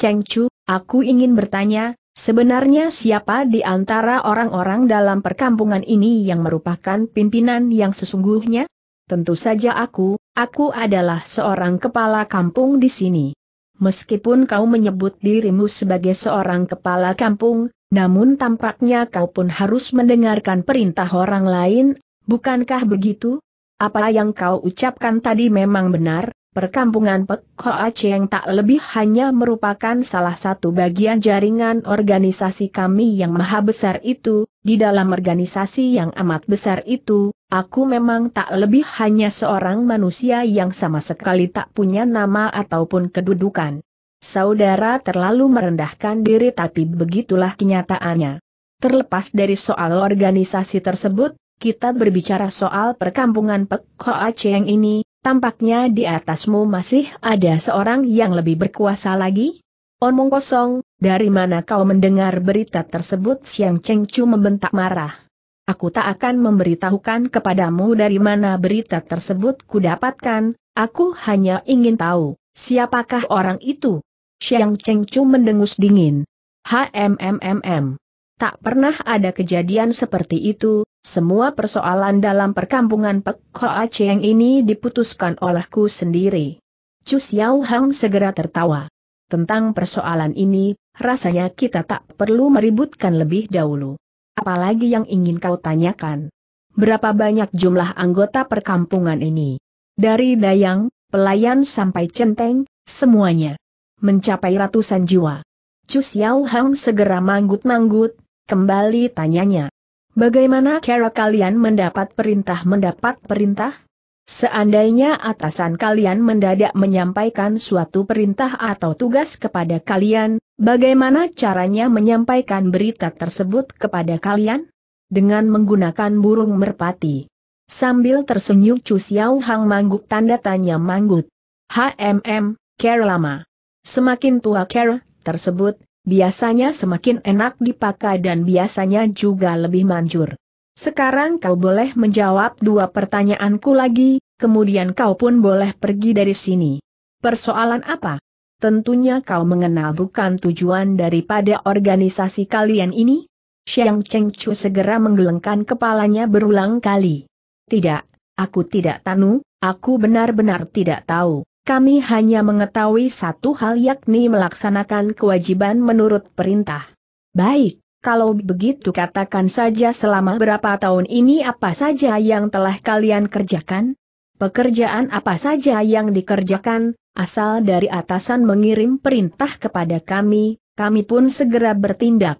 Chengcu, aku ingin bertanya, sebenarnya siapa di antara orang-orang dalam perkampungan ini yang merupakan pimpinan yang sesungguhnya? Tentu saja aku, aku adalah seorang kepala kampung di sini. Meskipun kau menyebut dirimu sebagai seorang kepala kampung, namun tampaknya kau pun harus mendengarkan perintah orang lain, bukankah begitu? Apa yang kau ucapkan tadi memang benar, Perkampungan Pek Hoa Cheng tak lebih hanya merupakan salah satu bagian jaringan organisasi kami yang maha besar itu, di dalam organisasi yang amat besar itu, aku memang tak lebih hanya seorang manusia yang sama sekali tak punya nama ataupun kedudukan. Saudara terlalu merendahkan diri tapi begitulah kenyataannya. Terlepas dari soal organisasi tersebut, kita berbicara soal perkampungan Pek Hoa Cheng ini, Tampaknya di atasmu masih ada seorang yang lebih berkuasa lagi? Omong kosong, dari mana kau mendengar berita tersebut? Siang Cheng Chu membentak marah. Aku tak akan memberitahukan kepadamu dari mana berita tersebut kudapatkan. aku hanya ingin tahu, siapakah orang itu? Siang Cheng Chu mendengus dingin. HMMMM. Tak pernah ada kejadian seperti itu, semua persoalan dalam perkampungan Pek Hoa Cheng ini diputuskan olehku sendiri. Chu Xiao Hang segera tertawa. Tentang persoalan ini, rasanya kita tak perlu meributkan lebih dahulu. Apalagi yang ingin kau tanyakan. Berapa banyak jumlah anggota perkampungan ini? Dari Dayang, pelayan sampai Centeng, semuanya. Mencapai ratusan jiwa. Chu Xiao Hang segera manggut-manggut, kembali tanyanya. Bagaimana cara kalian mendapat perintah mendapat perintah? Seandainya atasan kalian mendadak menyampaikan suatu perintah atau tugas kepada kalian, bagaimana caranya menyampaikan berita tersebut kepada kalian? Dengan menggunakan burung merpati. Sambil tersenyum Chu Xiao Hang mangguk tanda tanya manggut. HMM, care lama. Semakin tua care, tersebut, biasanya semakin enak dipakai dan biasanya juga lebih manjur. Sekarang kau boleh menjawab dua pertanyaanku lagi, kemudian kau pun boleh pergi dari sini. Persoalan apa? Tentunya kau mengenal bukan tujuan daripada organisasi kalian ini? Xiang Cheng Chu segera menggelengkan kepalanya berulang kali. Tidak, aku tidak tahu, aku benar-benar tidak tahu. Kami hanya mengetahui satu hal yakni melaksanakan kewajiban menurut perintah. Baik, kalau begitu katakan saja selama berapa tahun ini apa saja yang telah kalian kerjakan? Pekerjaan apa saja yang dikerjakan, asal dari atasan mengirim perintah kepada kami, kami pun segera bertindak.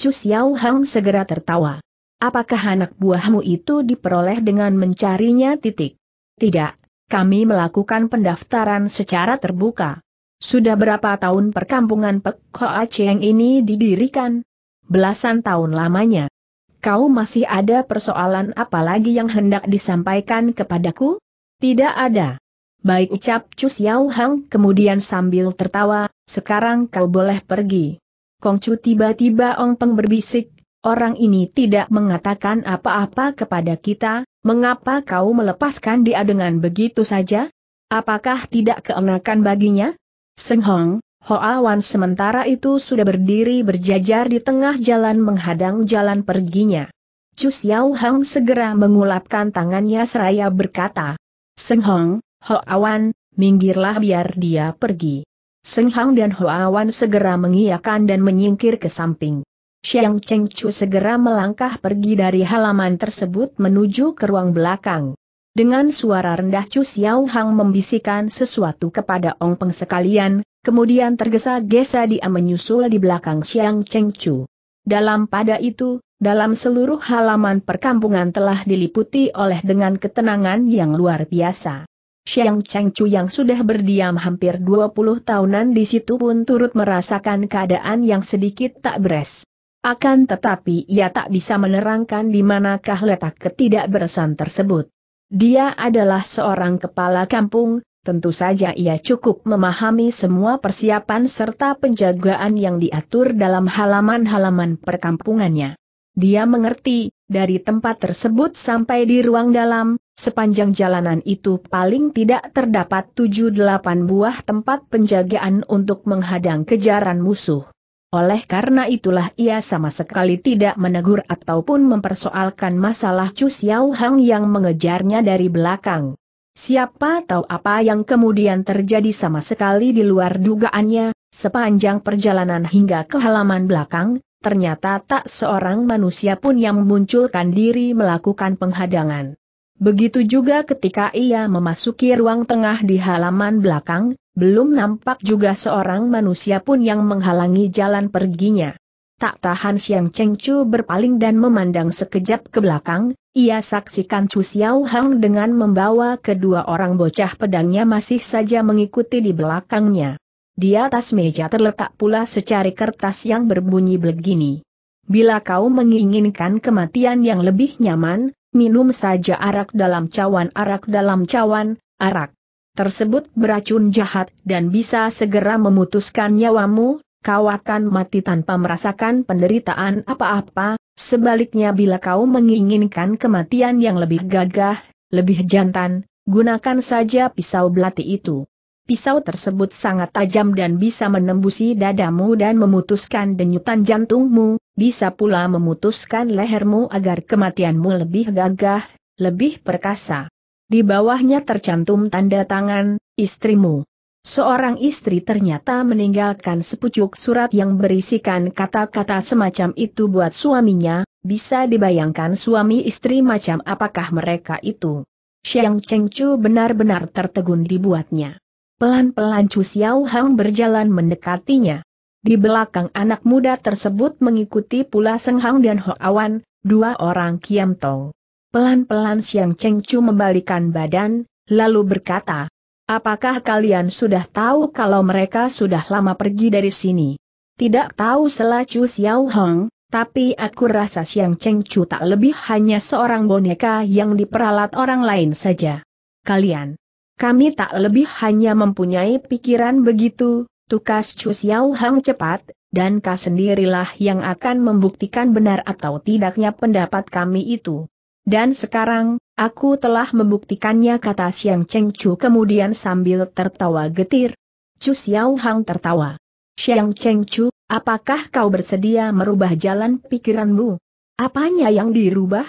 Chu Xiao Hang segera tertawa. Apakah anak buahmu itu diperoleh dengan mencarinya titik? Tidak, kami melakukan pendaftaran secara terbuka. Sudah berapa tahun perkampungan Pek Hoa Cheng ini didirikan? Belasan tahun lamanya. Kau masih ada persoalan apa lagi yang hendak disampaikan kepadaku? Tidak ada. Baik ucap Chu Xiao Hang kemudian sambil tertawa, sekarang kau boleh pergi. Kong Kongcu tiba-tiba Ong Peng berbisik, Orang ini tidak mengatakan apa-apa kepada kita, mengapa kau melepaskan dia dengan begitu saja? Apakah tidak keenakan baginya? Seng Hong, Hoa Wan sementara itu sudah berdiri berjajar di tengah jalan menghadang jalan perginya. Chu Xiao Hang segera mengulapkan tangannya seraya berkata, Seng Hong, Hoa Wan, minggirlah biar dia pergi. Seng Hong dan Hoa Wan segera mengiyakan dan menyingkir ke samping. Xiang Cheng Chu segera melangkah pergi dari halaman tersebut menuju ke ruang belakang. Dengan suara rendah Chu Xiao Hang membisikkan sesuatu kepada Ong Peng sekalian, kemudian tergesa-gesa dia menyusul di belakang Xiang Cheng Chu. Dalam pada itu, dalam seluruh halaman perkampungan telah diliputi oleh dengan ketenangan yang luar biasa. Xiang Cheng Chu yang sudah berdiam hampir 20 tahunan di situ pun turut merasakan keadaan yang sedikit tak beres. Akan tetapi ia tak bisa menerangkan di manakah letak ketidakberesan tersebut. Dia adalah seorang kepala kampung, tentu saja ia cukup memahami semua persiapan serta penjagaan yang diatur dalam halaman-halaman perkampungannya. Dia mengerti, dari tempat tersebut sampai di ruang dalam, sepanjang jalanan itu paling tidak terdapat 7-8 buah tempat penjagaan untuk menghadang kejaran musuh. Oleh karena itulah ia sama sekali tidak menegur ataupun mempersoalkan masalah Chu Xiao Hang yang mengejarnya dari belakang. Siapa tahu apa yang kemudian terjadi sama sekali di luar dugaannya, sepanjang perjalanan hingga ke halaman belakang, ternyata tak seorang manusia pun yang memunculkan diri melakukan penghadangan. Begitu juga ketika ia memasuki ruang tengah di halaman belakang, belum nampak juga seorang manusia pun yang menghalangi jalan perginya. Tak tahan Siang Cheng Chu berpaling dan memandang sekejap ke belakang, ia saksikan Chu Xiao Hang dengan membawa kedua orang bocah pedangnya masih saja mengikuti di belakangnya. Di atas meja terletak pula secari kertas yang berbunyi begini. Bila kau menginginkan kematian yang lebih nyaman, minum saja arak dalam cawan arak dalam cawan, arak tersebut beracun jahat dan bisa segera memutuskan nyawamu, kau akan mati tanpa merasakan penderitaan apa-apa, sebaliknya bila kau menginginkan kematian yang lebih gagah, lebih jantan, gunakan saja pisau belati itu. Pisau tersebut sangat tajam dan bisa menembusi dadamu dan memutuskan denyutan jantungmu, bisa pula memutuskan lehermu agar kematianmu lebih gagah, lebih perkasa. Di bawahnya tercantum tanda tangan, istrimu. Seorang istri ternyata meninggalkan sepucuk surat yang berisikan kata-kata semacam itu buat suaminya, bisa dibayangkan suami istri macam apakah mereka itu. Xiang Chengchu benar-benar tertegun dibuatnya. Pelan-pelan Chu Xiao Hang berjalan mendekatinya. Di belakang anak muda tersebut mengikuti pula Seng Hang dan Ho Awan, dua orang Kiam Tong. Pelan-pelan Siang Cheng Chu membalikan badan, lalu berkata, Apakah kalian sudah tahu kalau mereka sudah lama pergi dari sini? Tidak tahu selacu Xiao Hong, tapi aku rasa Siang Cheng Chu tak lebih hanya seorang boneka yang diperalat orang lain saja. Kalian, kami tak lebih hanya mempunyai pikiran begitu, tukas Chu Xiao Hang cepat, dan kau sendirilah yang akan membuktikan benar atau tidaknya pendapat kami itu. Dan sekarang, aku telah membuktikannya kata Xiang Cheng Chu kemudian sambil tertawa getir. Chu Xiao Hang tertawa. Xiang Cheng Chu, apakah kau bersedia merubah jalan pikiranmu? Apanya yang dirubah?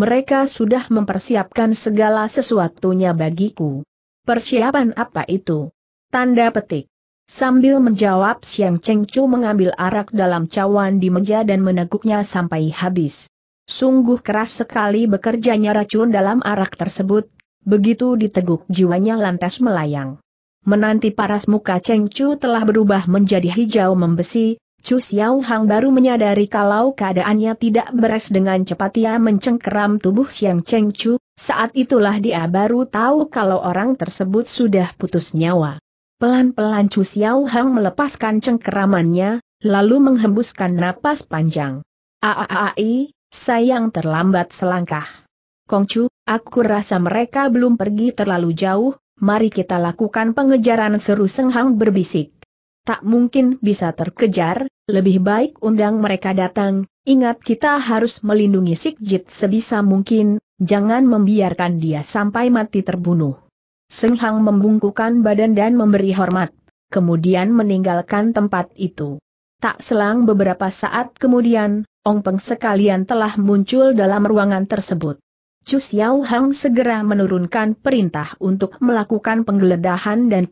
Mereka sudah mempersiapkan segala sesuatunya bagiku. Persiapan apa itu? Tanda petik. Sambil menjawab Siang Cheng Chu mengambil arak dalam cawan di meja dan meneguknya sampai habis. Sungguh keras sekali bekerjanya racun dalam arak tersebut, begitu diteguk jiwanya lantas melayang. Menanti paras muka Cheng Chu telah berubah menjadi hijau membesi, Chu Xiao Hang baru menyadari kalau keadaannya tidak beres dengan cepat ia mencengkeram tubuh Siang Cheng Chu, saat itulah dia baru tahu kalau orang tersebut sudah putus nyawa. Pelan-pelan Chu Xiao Hang melepaskan cengkeramannya, lalu menghembuskan napas panjang. Aaai, sayang terlambat selangkah. Kongcu, aku rasa mereka belum pergi terlalu jauh, mari kita lakukan pengejaran seru Seng Hang berbisik. Tak mungkin bisa terkejar, lebih baik undang mereka datang, ingat kita harus melindungi Jit sebisa mungkin, jangan membiarkan dia sampai mati terbunuh. Seng Hang membungkukan badan dan memberi hormat. Kemudian meninggalkan tempat itu. Tak selang beberapa saat kemudian, Ong Peng sekalian telah muncul dalam ruangan tersebut. Chu Xiao Hang segera menurunkan perintah untuk melakukan penggeledahan dan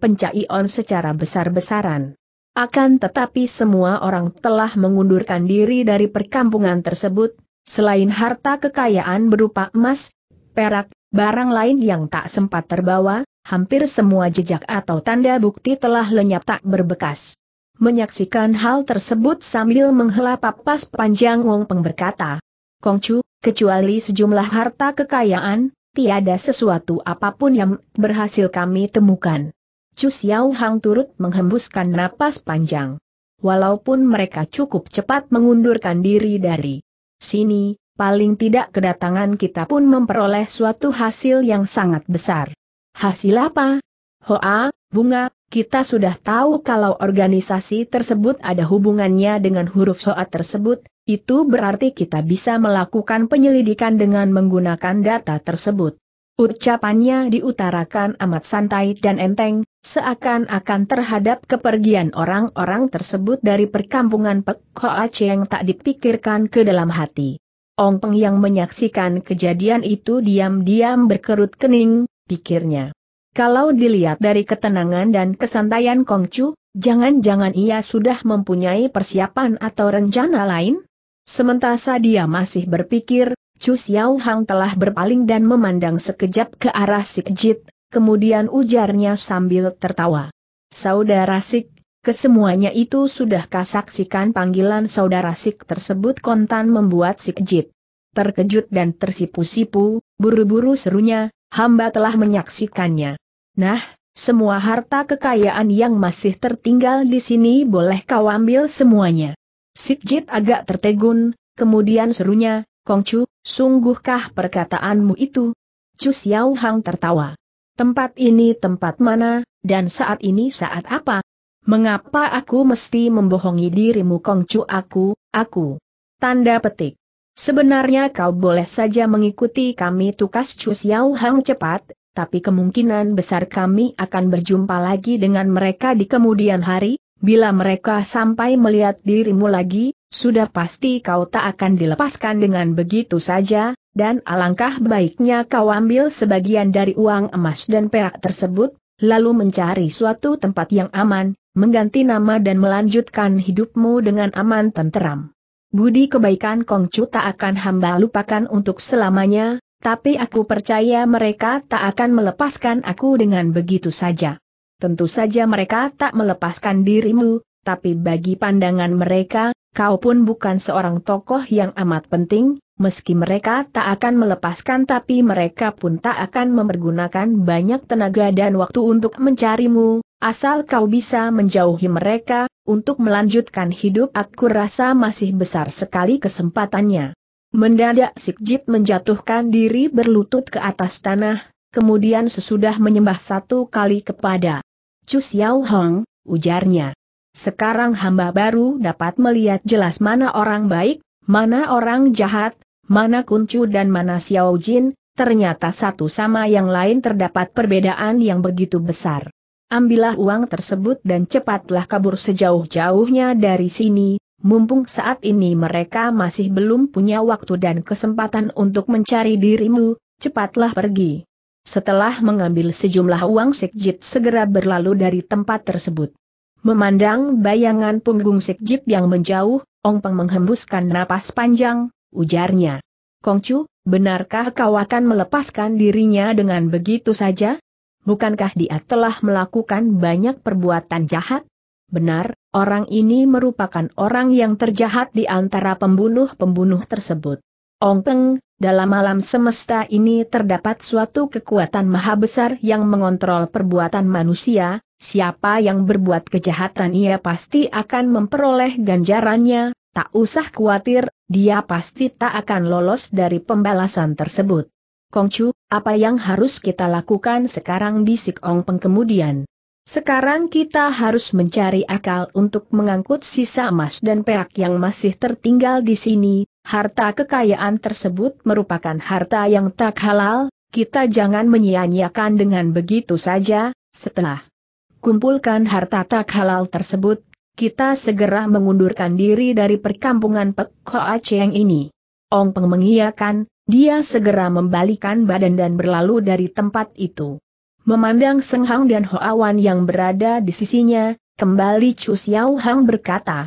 on secara besar-besaran. Akan tetapi semua orang telah mengundurkan diri dari perkampungan tersebut, selain harta kekayaan berupa emas, perak, Barang lain yang tak sempat terbawa, hampir semua jejak atau tanda bukti telah lenyap tak berbekas. Menyaksikan hal tersebut sambil menghela papas panjang Wong Peng berkata, Kongcu, kecuali sejumlah harta kekayaan, tiada sesuatu apapun yang berhasil kami temukan. Chu Xiao Hang turut menghembuskan napas panjang. Walaupun mereka cukup cepat mengundurkan diri dari sini, paling tidak kedatangan kita pun memperoleh suatu hasil yang sangat besar. Hasil apa? Hoa, bunga, kita sudah tahu kalau organisasi tersebut ada hubungannya dengan huruf soat tersebut, itu berarti kita bisa melakukan penyelidikan dengan menggunakan data tersebut. Ucapannya diutarakan amat santai dan enteng, seakan-akan terhadap kepergian orang-orang tersebut dari perkampungan Pek Hoa Cheng tak dipikirkan ke dalam hati. Ong Peng yang menyaksikan kejadian itu diam-diam berkerut kening, pikirnya. Kalau dilihat dari ketenangan dan kesantaian Kong Chu, jangan-jangan ia sudah mempunyai persiapan atau rencana lain? Sementara dia masih berpikir, Chu Xiao Hang telah berpaling dan memandang sekejap ke arah Sik Jit, kemudian ujarnya sambil tertawa. Saudara Sik, Kesemuanya itu sudah kasaksikan panggilan saudara Sik tersebut kontan membuat Sik Jit terkejut dan tersipu-sipu, buru-buru serunya, hamba telah menyaksikannya. Nah, semua harta kekayaan yang masih tertinggal di sini boleh kau ambil semuanya. Sikjid agak tertegun, kemudian serunya, Kongcu, sungguhkah perkataanmu itu? Chu Xiao Hang tertawa. Tempat ini tempat mana, dan saat ini saat apa? Mengapa aku mesti membohongi dirimu Kongcu aku, aku? Tanda petik. Sebenarnya kau boleh saja mengikuti kami tukas Chu Xiao Hang cepat, tapi kemungkinan besar kami akan berjumpa lagi dengan mereka di kemudian hari, bila mereka sampai melihat dirimu lagi, sudah pasti kau tak akan dilepaskan dengan begitu saja, dan alangkah baiknya kau ambil sebagian dari uang emas dan perak tersebut, lalu mencari suatu tempat yang aman, mengganti nama dan melanjutkan hidupmu dengan aman tenteram. Budi kebaikan Kongcu tak akan hamba lupakan untuk selamanya, tapi aku percaya mereka tak akan melepaskan aku dengan begitu saja. Tentu saja mereka tak melepaskan dirimu, tapi bagi pandangan mereka, kau pun bukan seorang tokoh yang amat penting, meski mereka tak akan melepaskan tapi mereka pun tak akan mempergunakan banyak tenaga dan waktu untuk mencarimu, Asal kau bisa menjauhi mereka, untuk melanjutkan hidup aku rasa masih besar sekali kesempatannya. Mendadak Sikjit menjatuhkan diri berlutut ke atas tanah, kemudian sesudah menyembah satu kali kepada Chu Xiao Hong, ujarnya. Sekarang hamba baru dapat melihat jelas mana orang baik, mana orang jahat, mana kuncu dan mana Xiao Jin, ternyata satu sama yang lain terdapat perbedaan yang begitu besar. Ambillah uang tersebut dan cepatlah kabur sejauh-jauhnya dari sini, mumpung saat ini mereka masih belum punya waktu dan kesempatan untuk mencari dirimu, cepatlah pergi. Setelah mengambil sejumlah uang Sikjit segera berlalu dari tempat tersebut. Memandang bayangan punggung Sikjit yang menjauh, Ong Peng menghembuskan napas panjang, ujarnya. Kongcu, benarkah kau akan melepaskan dirinya dengan begitu saja? Bukankah dia telah melakukan banyak perbuatan jahat? Benar, orang ini merupakan orang yang terjahat di antara pembunuh-pembunuh tersebut. Ong Peng, dalam alam semesta ini terdapat suatu kekuatan maha besar yang mengontrol perbuatan manusia, siapa yang berbuat kejahatan ia pasti akan memperoleh ganjarannya, tak usah khawatir, dia pasti tak akan lolos dari pembalasan tersebut. Kongcu, apa yang harus kita lakukan sekarang bisik Ong Peng kemudian? Sekarang kita harus mencari akal untuk mengangkut sisa emas dan perak yang masih tertinggal di sini, harta kekayaan tersebut merupakan harta yang tak halal, kita jangan menyia-nyiakan dengan begitu saja, setelah kumpulkan harta tak halal tersebut, kita segera mengundurkan diri dari perkampungan Pek Hoa Cheng ini. Ong Peng mengiyakan, dia segera membalikan badan dan berlalu dari tempat itu. Memandang Seng Hang dan Hoawan yang berada di sisinya, kembali Chu Xiao Hang berkata,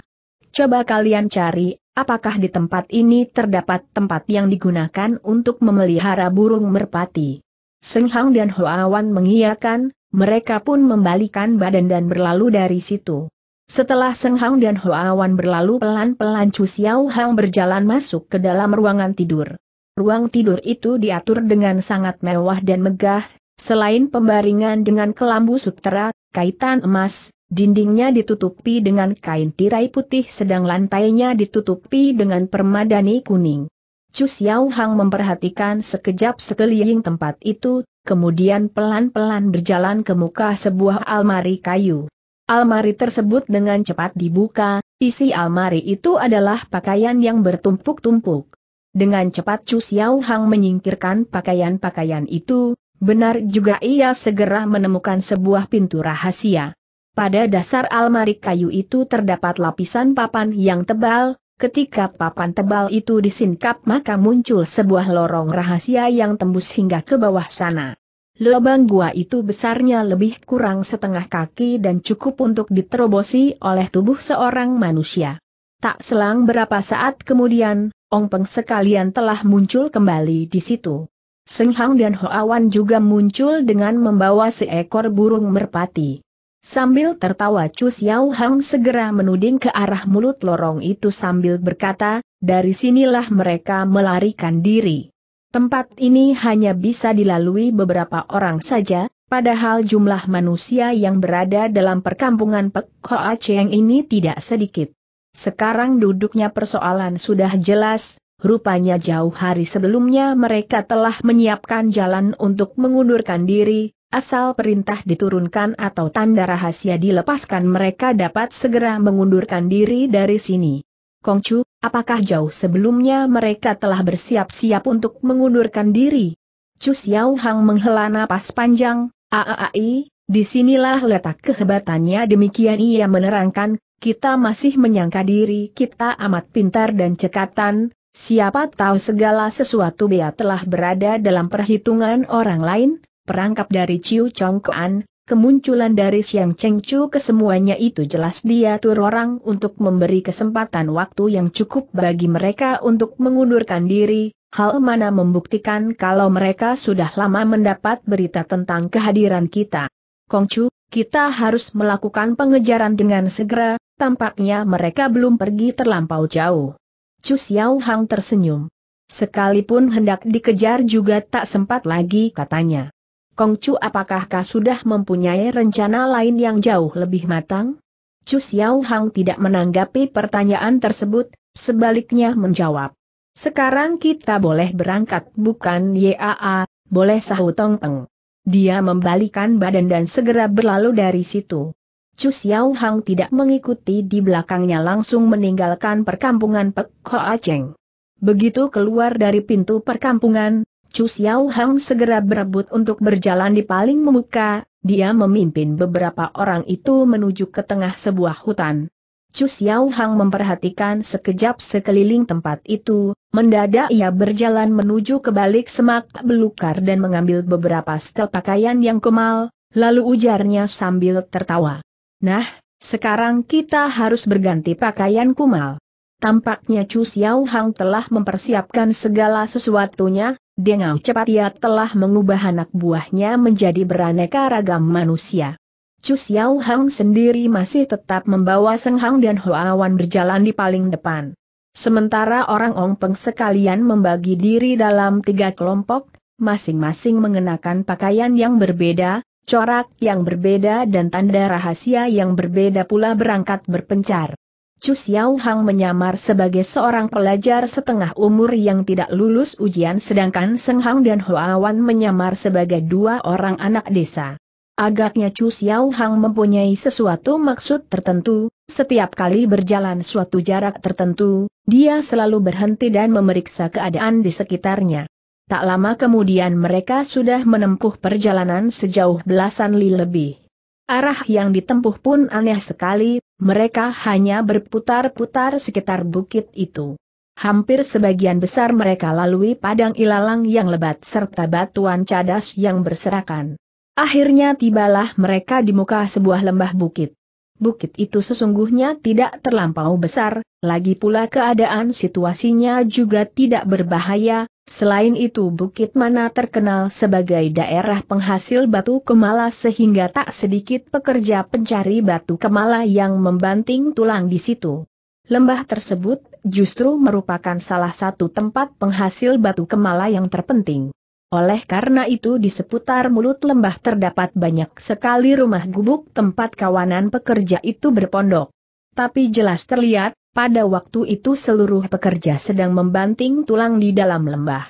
Coba kalian cari, apakah di tempat ini terdapat tempat yang digunakan untuk memelihara burung merpati. Seng Hang dan Hoawan mengiyakan, mereka pun membalikan badan dan berlalu dari situ. Setelah Seng Hang dan Hoawan berlalu pelan-pelan Chu Xiao Hang berjalan masuk ke dalam ruangan tidur ruang tidur itu diatur dengan sangat mewah dan megah, selain pembaringan dengan kelambu sutera, kaitan emas, dindingnya ditutupi dengan kain tirai putih sedang lantainya ditutupi dengan permadani kuning. Chu Xiao Hang memperhatikan sekejap sekeliling tempat itu, kemudian pelan-pelan berjalan ke muka sebuah almari kayu. Almari tersebut dengan cepat dibuka, isi almari itu adalah pakaian yang bertumpuk-tumpuk. Dengan cepat Chu Xiao Hang menyingkirkan pakaian-pakaian itu, benar juga ia segera menemukan sebuah pintu rahasia. Pada dasar almari kayu itu terdapat lapisan papan yang tebal, ketika papan tebal itu disingkap maka muncul sebuah lorong rahasia yang tembus hingga ke bawah sana. Lubang gua itu besarnya lebih kurang setengah kaki dan cukup untuk diterobosi oleh tubuh seorang manusia. Tak selang berapa saat kemudian, Ong Peng sekalian telah muncul kembali di situ. Seng Hang dan Hoawan juga muncul dengan membawa seekor burung merpati. Sambil tertawa Chu Xiao Hang segera menuding ke arah mulut lorong itu sambil berkata, dari sinilah mereka melarikan diri. Tempat ini hanya bisa dilalui beberapa orang saja, padahal jumlah manusia yang berada dalam perkampungan Pek Hoa Cheng ini tidak sedikit. Sekarang duduknya persoalan sudah jelas, Rupanya jauh hari sebelumnya mereka telah menyiapkan jalan untuk mengundurkan diri, asal perintah diturunkan atau tanda rahasia dilepaskan mereka dapat segera mengundurkan diri dari sini. Kongcu, apakah jauh sebelumnya mereka telah bersiap-siap untuk mengundurkan diri? Chu Xiao Hang menghela napas panjang, aaai, disinilah letak kehebatannya demikian ia menerangkan, kita masih menyangka diri kita amat pintar dan cekatan, siapa tahu segala sesuatu bea telah berada dalam perhitungan orang lain, perangkap dari Ciu Kuan, kemunculan dari Siang Chengcu kesemuanya itu jelas dia diatur orang untuk memberi kesempatan waktu yang cukup bagi mereka untuk mengundurkan diri, hal mana membuktikan kalau mereka sudah lama mendapat berita tentang kehadiran kita. Kongcu, kita harus melakukan pengejaran dengan segera, Tampaknya mereka belum pergi terlampau jauh. Chu Xiao Hang tersenyum. Sekalipun hendak dikejar juga tak sempat lagi katanya. Kong Chu apakah kau sudah mempunyai rencana lain yang jauh lebih matang? Chu Xiao Hang tidak menanggapi pertanyaan tersebut, sebaliknya menjawab. Sekarang kita boleh berangkat bukan YAA, boleh sahutong Tong Peng. Dia membalikan badan dan segera berlalu dari situ. Chu Xiao Hang tidak mengikuti di belakangnya langsung meninggalkan perkampungan Pek Hoa Cheng. Begitu keluar dari pintu perkampungan, Chu Xiao Hang segera berebut untuk berjalan di paling memuka, dia memimpin beberapa orang itu menuju ke tengah sebuah hutan. Chu Xiao Hang memperhatikan sekejap sekeliling tempat itu, mendadak ia berjalan menuju ke balik semak belukar dan mengambil beberapa setel pakaian yang kemal, lalu ujarnya sambil tertawa. Nah, sekarang kita harus berganti pakaian kumal. Tampaknya Chu Xiao Hang telah mempersiapkan segala sesuatunya, dengan cepat ia telah mengubah anak buahnya menjadi beraneka ragam manusia. Chu Xiao Hang sendiri masih tetap membawa Seng Hang dan Hoawan berjalan di paling depan. Sementara orang Ong Peng sekalian membagi diri dalam tiga kelompok, masing-masing mengenakan pakaian yang berbeda, corak yang berbeda dan tanda rahasia yang berbeda pula berangkat berpencar. Chu Xiao Hang menyamar sebagai seorang pelajar setengah umur yang tidak lulus ujian sedangkan Seng Hang dan Hoawan menyamar sebagai dua orang anak desa. Agaknya Chu Xiao Hang mempunyai sesuatu maksud tertentu, setiap kali berjalan suatu jarak tertentu, dia selalu berhenti dan memeriksa keadaan di sekitarnya. Tak lama kemudian mereka sudah menempuh perjalanan sejauh belasan li lebih. Arah yang ditempuh pun aneh sekali, mereka hanya berputar-putar sekitar bukit itu. Hampir sebagian besar mereka lalui padang ilalang yang lebat serta batuan cadas yang berserakan. Akhirnya tibalah mereka di muka sebuah lembah bukit. Bukit itu sesungguhnya tidak terlampau besar, lagi pula keadaan situasinya juga tidak berbahaya, Selain itu Bukit Mana terkenal sebagai daerah penghasil batu kemala sehingga tak sedikit pekerja pencari batu kemala yang membanting tulang di situ. Lembah tersebut justru merupakan salah satu tempat penghasil batu kemala yang terpenting. Oleh karena itu di seputar mulut lembah terdapat banyak sekali rumah gubuk tempat kawanan pekerja itu berpondok. Tapi jelas terlihat, pada waktu itu seluruh pekerja sedang membanting tulang di dalam lembah.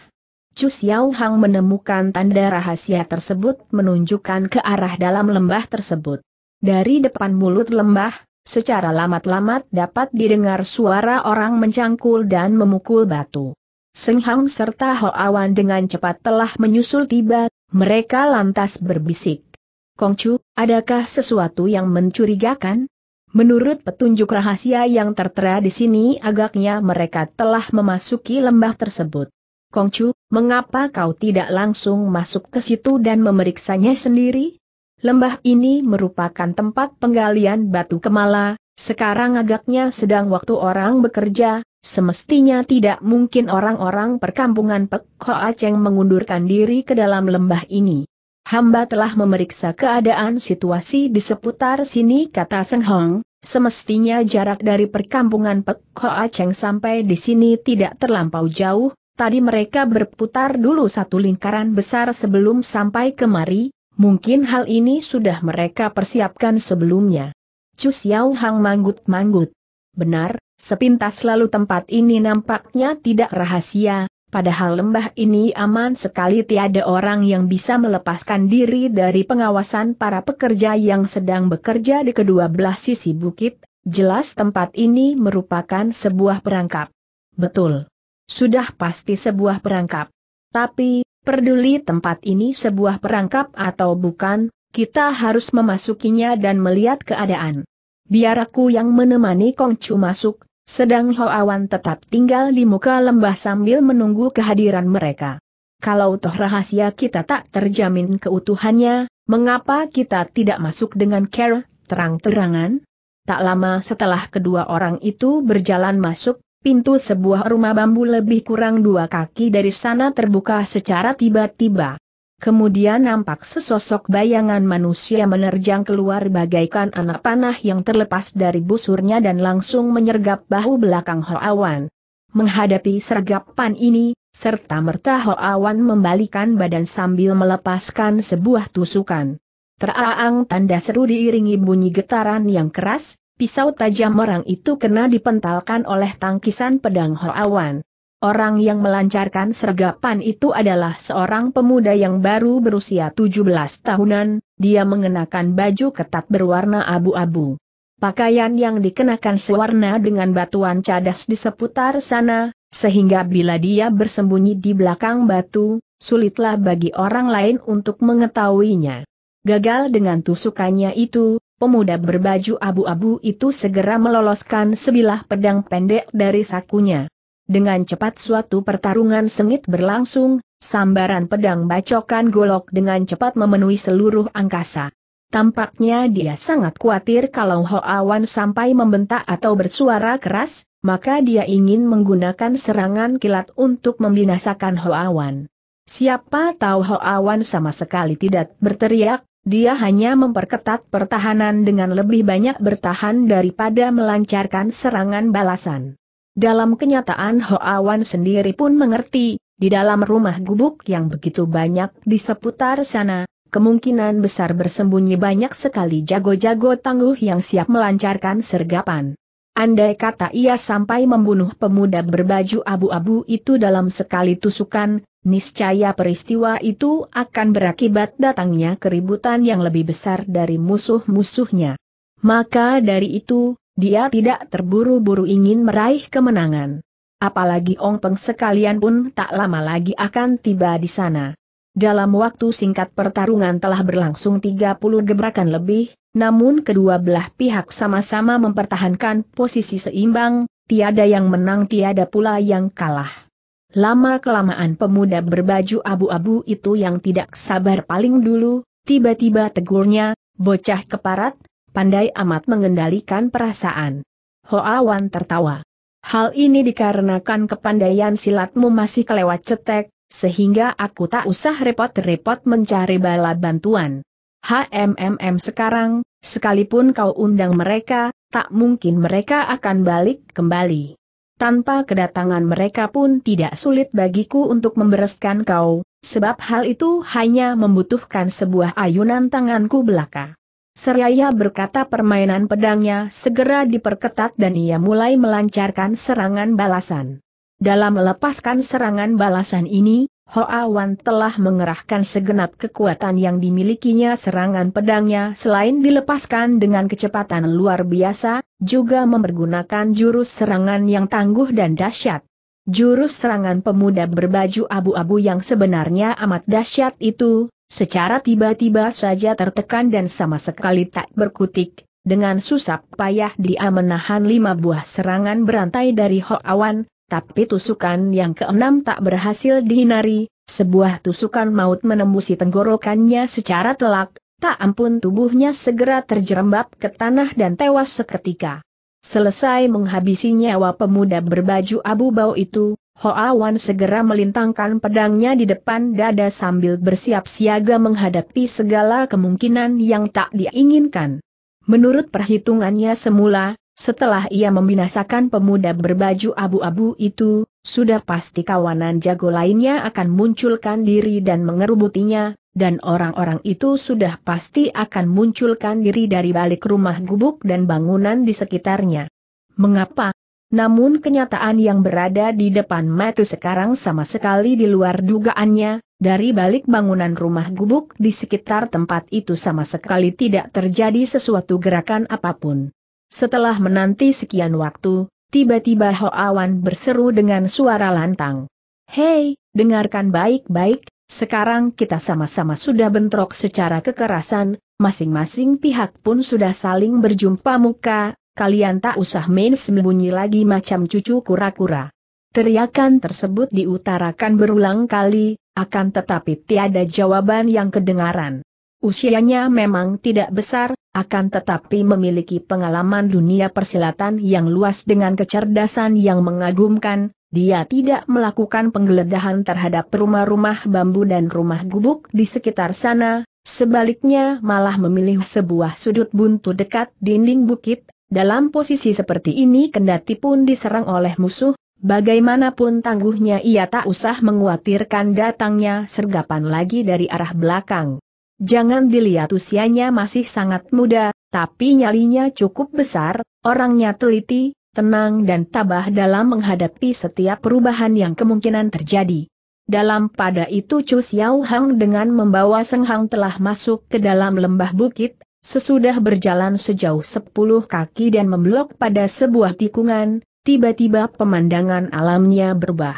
Chu Xiao Hang menemukan tanda rahasia tersebut menunjukkan ke arah dalam lembah tersebut. Dari depan mulut lembah, secara lamat-lamat dapat didengar suara orang mencangkul dan memukul batu. Seng Hang serta Ho Awan dengan cepat telah menyusul tiba, mereka lantas berbisik. Kong Chu, adakah sesuatu yang mencurigakan? Menurut petunjuk rahasia yang tertera di sini agaknya mereka telah memasuki lembah tersebut. Kongcu, mengapa kau tidak langsung masuk ke situ dan memeriksanya sendiri? Lembah ini merupakan tempat penggalian batu kemala, sekarang agaknya sedang waktu orang bekerja, semestinya tidak mungkin orang-orang perkampungan Pek Aceng mengundurkan diri ke dalam lembah ini hamba telah memeriksa keadaan situasi di seputar sini kata Seng Hong, semestinya jarak dari perkampungan Pek Hoa Cheng sampai di sini tidak terlampau jauh, tadi mereka berputar dulu satu lingkaran besar sebelum sampai kemari, mungkin hal ini sudah mereka persiapkan sebelumnya. Chu Xiao Hang manggut-manggut. Benar, sepintas lalu tempat ini nampaknya tidak rahasia, Padahal lembah ini aman sekali tiada orang yang bisa melepaskan diri dari pengawasan para pekerja yang sedang bekerja di kedua belah sisi bukit, jelas tempat ini merupakan sebuah perangkap. Betul. Sudah pasti sebuah perangkap. Tapi, peduli tempat ini sebuah perangkap atau bukan, kita harus memasukinya dan melihat keadaan. Biar aku yang menemani Kongcu masuk, sedang Hoawan tetap tinggal di muka lembah sambil menunggu kehadiran mereka. Kalau toh rahasia kita tak terjamin keutuhannya, mengapa kita tidak masuk dengan care, terang-terangan? Tak lama setelah kedua orang itu berjalan masuk, pintu sebuah rumah bambu lebih kurang dua kaki dari sana terbuka secara tiba-tiba. Kemudian nampak sesosok bayangan manusia menerjang keluar bagaikan anak panah yang terlepas dari busurnya dan langsung menyergap bahu belakang Hoawan. Menghadapi sergapan ini, serta merta Hoawan membalikan badan sambil melepaskan sebuah tusukan. Teraang tanda seru diiringi bunyi getaran yang keras, pisau tajam orang itu kena dipentalkan oleh tangkisan pedang Hoawan. Orang yang melancarkan sergapan itu adalah seorang pemuda yang baru berusia 17 tahunan, dia mengenakan baju ketat berwarna abu-abu. Pakaian yang dikenakan sewarna dengan batuan cadas di seputar sana, sehingga bila dia bersembunyi di belakang batu, sulitlah bagi orang lain untuk mengetahuinya. Gagal dengan tusukannya itu, pemuda berbaju abu-abu itu segera meloloskan sebilah pedang pendek dari sakunya. Dengan cepat suatu pertarungan sengit berlangsung, sambaran pedang bacokan golok dengan cepat memenuhi seluruh angkasa. Tampaknya dia sangat khawatir kalau Hoawan sampai membentak atau bersuara keras, maka dia ingin menggunakan serangan kilat untuk membinasakan Hoawan. Siapa tahu Hoawan sama sekali tidak berteriak, dia hanya memperketat pertahanan dengan lebih banyak bertahan daripada melancarkan serangan balasan. Dalam kenyataan Hoawan sendiri pun mengerti, di dalam rumah gubuk yang begitu banyak di seputar sana, kemungkinan besar bersembunyi banyak sekali jago-jago tangguh yang siap melancarkan sergapan. Andai kata ia sampai membunuh pemuda berbaju abu-abu itu dalam sekali tusukan, niscaya peristiwa itu akan berakibat datangnya keributan yang lebih besar dari musuh-musuhnya. Maka dari itu, dia tidak terburu-buru ingin meraih kemenangan. Apalagi Ong Peng sekalian pun tak lama lagi akan tiba di sana. Dalam waktu singkat pertarungan telah berlangsung 30 gebrakan lebih, namun kedua belah pihak sama-sama mempertahankan posisi seimbang, tiada yang menang tiada pula yang kalah. Lama-kelamaan pemuda berbaju abu-abu itu yang tidak sabar paling dulu, tiba-tiba tegurnya, bocah keparat, pandai amat mengendalikan perasaan. Hoawan tertawa. Hal ini dikarenakan kepandaian silatmu masih kelewat cetek, sehingga aku tak usah repot-repot mencari bala bantuan. HMMM sekarang, sekalipun kau undang mereka, tak mungkin mereka akan balik kembali. Tanpa kedatangan mereka pun tidak sulit bagiku untuk membereskan kau, sebab hal itu hanya membutuhkan sebuah ayunan tanganku belaka. Seraya berkata permainan pedangnya segera diperketat dan ia mulai melancarkan serangan balasan. Dalam melepaskan serangan balasan ini, Hoa Wan telah mengerahkan segenap kekuatan yang dimilikinya serangan pedangnya selain dilepaskan dengan kecepatan luar biasa, juga mempergunakan jurus serangan yang tangguh dan dahsyat. Jurus serangan pemuda berbaju abu-abu yang sebenarnya amat dahsyat itu, secara tiba-tiba saja tertekan dan sama sekali tak berkutik, dengan susah payah dia menahan lima buah serangan berantai dari Hoawan, tapi tusukan yang keenam tak berhasil dihindari, sebuah tusukan maut menembusi tenggorokannya secara telak, tak ampun tubuhnya segera terjerembab ke tanah dan tewas seketika. Selesai menghabisi nyawa pemuda berbaju abu bau itu, Hoa Wan segera melintangkan pedangnya di depan dada sambil bersiap siaga menghadapi segala kemungkinan yang tak diinginkan. Menurut perhitungannya semula, setelah ia membinasakan pemuda berbaju abu-abu itu, sudah pasti kawanan jago lainnya akan munculkan diri dan mengerubutinya, dan orang-orang itu sudah pasti akan munculkan diri dari balik rumah gubuk dan bangunan di sekitarnya. Mengapa namun kenyataan yang berada di depan mata sekarang sama sekali di luar dugaannya, dari balik bangunan rumah gubuk di sekitar tempat itu sama sekali tidak terjadi sesuatu gerakan apapun. Setelah menanti sekian waktu, tiba-tiba Hoawan berseru dengan suara lantang. Hei, dengarkan baik-baik, sekarang kita sama-sama sudah bentrok secara kekerasan, masing-masing pihak pun sudah saling berjumpa muka, kalian tak usah main sembunyi lagi macam cucu kura-kura. Teriakan tersebut diutarakan berulang kali, akan tetapi tiada jawaban yang kedengaran. Usianya memang tidak besar, akan tetapi memiliki pengalaman dunia persilatan yang luas dengan kecerdasan yang mengagumkan, dia tidak melakukan penggeledahan terhadap rumah-rumah bambu dan rumah gubuk di sekitar sana, sebaliknya malah memilih sebuah sudut buntu dekat dinding bukit, dalam posisi seperti ini kendati pun diserang oleh musuh, bagaimanapun tangguhnya ia tak usah menguatirkan datangnya sergapan lagi dari arah belakang. Jangan dilihat usianya masih sangat muda, tapi nyalinya cukup besar, orangnya teliti, tenang dan tabah dalam menghadapi setiap perubahan yang kemungkinan terjadi. Dalam pada itu Chu Xiaohang Hang dengan membawa Seng telah masuk ke dalam lembah bukit, Sesudah berjalan sejauh sepuluh kaki dan memblok pada sebuah tikungan, tiba-tiba pemandangan alamnya berubah.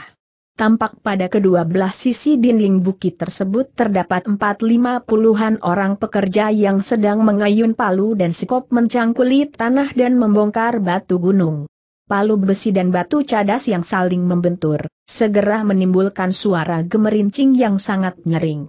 Tampak pada kedua belah sisi dinding bukit tersebut terdapat empat lima puluhan orang pekerja yang sedang mengayun palu dan sekop mencangkuli tanah dan membongkar batu gunung. Palu besi dan batu cadas yang saling membentur, segera menimbulkan suara gemerincing yang sangat nyering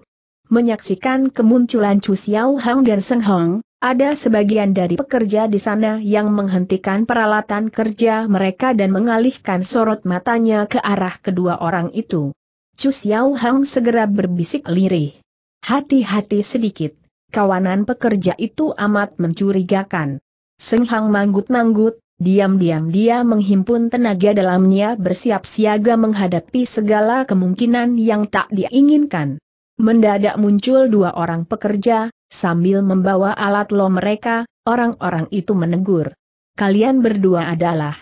menyaksikan kemunculan Chu Xiao Hang dan Seng Hong, ada sebagian dari pekerja di sana yang menghentikan peralatan kerja mereka dan mengalihkan sorot matanya ke arah kedua orang itu. Chu Xiao Hang segera berbisik lirih. Hati-hati sedikit, kawanan pekerja itu amat mencurigakan. Seng Hang manggut-manggut, Diam-diam dia menghimpun tenaga dalamnya bersiap siaga menghadapi segala kemungkinan yang tak diinginkan. Mendadak muncul dua orang pekerja, sambil membawa alat lo mereka, orang-orang itu menegur. Kalian berdua adalah.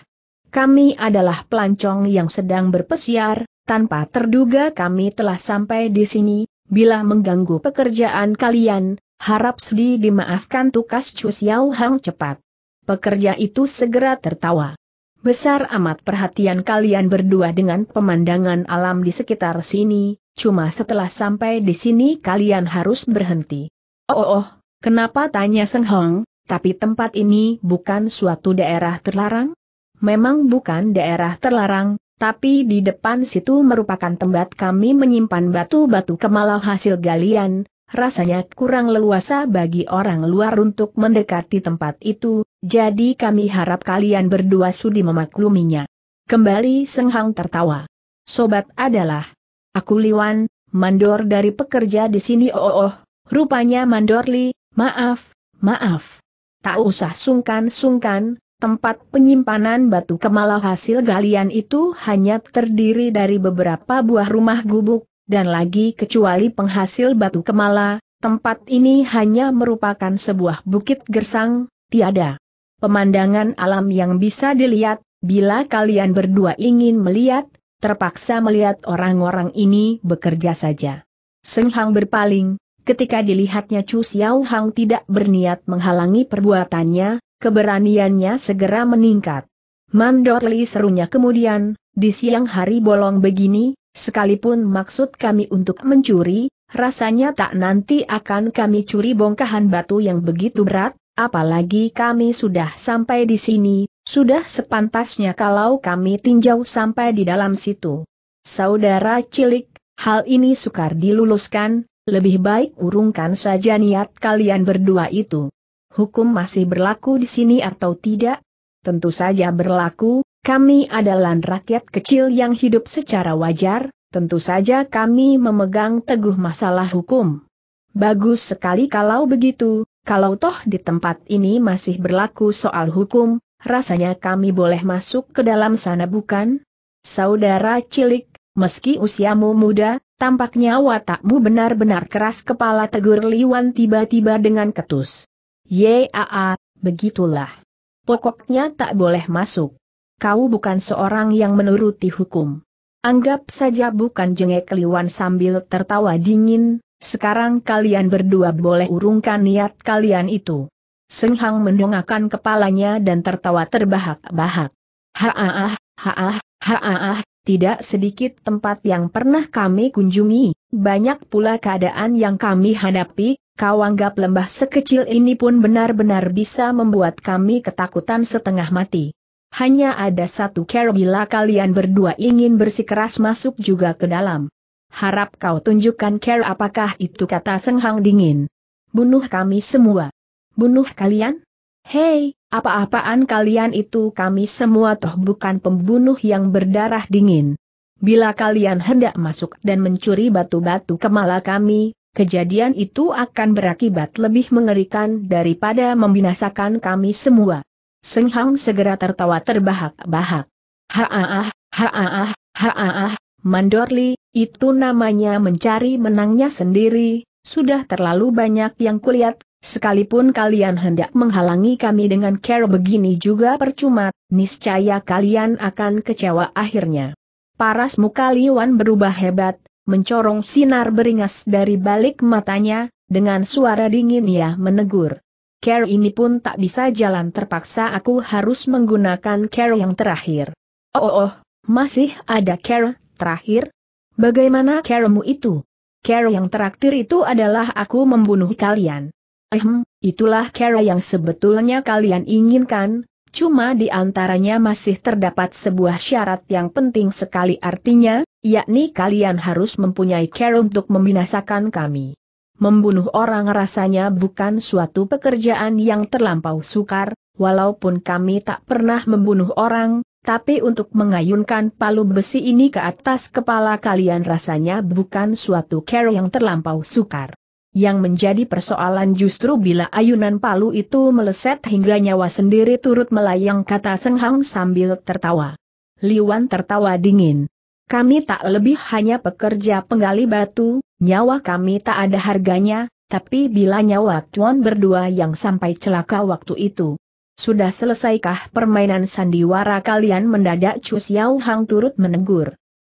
Kami adalah pelancong yang sedang berpesiar, tanpa terduga kami telah sampai di sini, bila mengganggu pekerjaan kalian, harap sedih dimaafkan tukas Chu Hang cepat. Pekerja itu segera tertawa. Besar amat perhatian kalian berdua dengan pemandangan alam di sekitar sini, cuma setelah sampai di sini kalian harus berhenti. Oh, oh, oh kenapa tanya Seng Hong, tapi tempat ini bukan suatu daerah terlarang? Memang bukan daerah terlarang, tapi di depan situ merupakan tempat kami menyimpan batu-batu kemalau hasil galian, rasanya kurang leluasa bagi orang luar untuk mendekati tempat itu, jadi kami harap kalian berdua sudi memakluminya. Kembali Seng Hang tertawa. Sobat adalah aku Liwan, mandor dari pekerja di sini. Oh, oh, oh, rupanya mandorli, maaf, maaf. Tak usah sungkan-sungkan, tempat penyimpanan batu kemala hasil galian itu hanya terdiri dari beberapa buah rumah gubuk, dan lagi kecuali penghasil batu kemala, tempat ini hanya merupakan sebuah bukit gersang, tiada pemandangan alam yang bisa dilihat, bila kalian berdua ingin melihat, terpaksa melihat orang-orang ini bekerja saja. Seng Hang berpaling, ketika dilihatnya Chu Xiao Hang tidak berniat menghalangi perbuatannya, keberaniannya segera meningkat. Mandor Li serunya kemudian, di siang hari bolong begini, Sekalipun maksud kami untuk mencuri, rasanya tak nanti akan kami curi bongkahan batu yang begitu berat, apalagi kami sudah sampai di sini, sudah sepantasnya kalau kami tinjau sampai di dalam situ. Saudara cilik, hal ini sukar diluluskan, lebih baik urungkan saja niat kalian berdua itu. Hukum masih berlaku di sini atau tidak? Tentu saja berlaku, kami adalah rakyat kecil yang hidup secara wajar, tentu saja kami memegang teguh masalah hukum. Bagus sekali kalau begitu, kalau toh di tempat ini masih berlaku soal hukum, rasanya kami boleh masuk ke dalam sana bukan? Saudara cilik, meski usiamu muda, tampaknya watakmu benar-benar keras kepala tegur Liwan tiba-tiba dengan ketus. Yaa, begitulah. Pokoknya tak boleh masuk kau bukan seorang yang menuruti hukum. Anggap saja bukan jengek Liwan sambil tertawa dingin, sekarang kalian berdua boleh urungkan niat kalian itu. Seng Hang mendongakkan kepalanya dan tertawa terbahak-bahak. Haah, haah, haah. tidak sedikit tempat yang pernah kami kunjungi, banyak pula keadaan yang kami hadapi, kau anggap lembah sekecil ini pun benar-benar bisa membuat kami ketakutan setengah mati. Hanya ada satu cara bila kalian berdua ingin bersikeras masuk juga ke dalam. Harap kau tunjukkan care apakah itu kata Seng Hang dingin. Bunuh kami semua. Bunuh kalian? Hei, apa-apaan kalian itu kami semua toh bukan pembunuh yang berdarah dingin. Bila kalian hendak masuk dan mencuri batu-batu kemala kami, kejadian itu akan berakibat lebih mengerikan daripada membinasakan kami semua. Seng Hang segera tertawa terbahak-bahak. Haaah, haaah, haaah, Mandorli, itu namanya mencari menangnya sendiri, sudah terlalu banyak yang kulihat, sekalipun kalian hendak menghalangi kami dengan care begini juga percuma, niscaya kalian akan kecewa akhirnya. Paras muka Liwan berubah hebat, mencorong sinar beringas dari balik matanya, dengan suara dingin ia menegur care ini pun tak bisa jalan terpaksa aku harus menggunakan care yang terakhir. Oh, oh, oh masih ada care terakhir? Bagaimana caremu itu? Care yang terakhir itu adalah aku membunuh kalian. Ehm, itulah care yang sebetulnya kalian inginkan, cuma di antaranya masih terdapat sebuah syarat yang penting sekali artinya, yakni kalian harus mempunyai care untuk membinasakan kami membunuh orang rasanya bukan suatu pekerjaan yang terlampau sukar, walaupun kami tak pernah membunuh orang, tapi untuk mengayunkan palu besi ini ke atas kepala kalian rasanya bukan suatu care yang terlampau sukar. Yang menjadi persoalan justru bila ayunan palu itu meleset hingga nyawa sendiri turut melayang kata Senghang sambil tertawa. Liwan tertawa dingin. Kami tak lebih hanya pekerja penggali batu, nyawa kami tak ada harganya, tapi bila nyawa Tuan berdua yang sampai celaka waktu itu. Sudah selesaikah permainan sandiwara kalian mendadak Chu Xiao Hang turut menegur.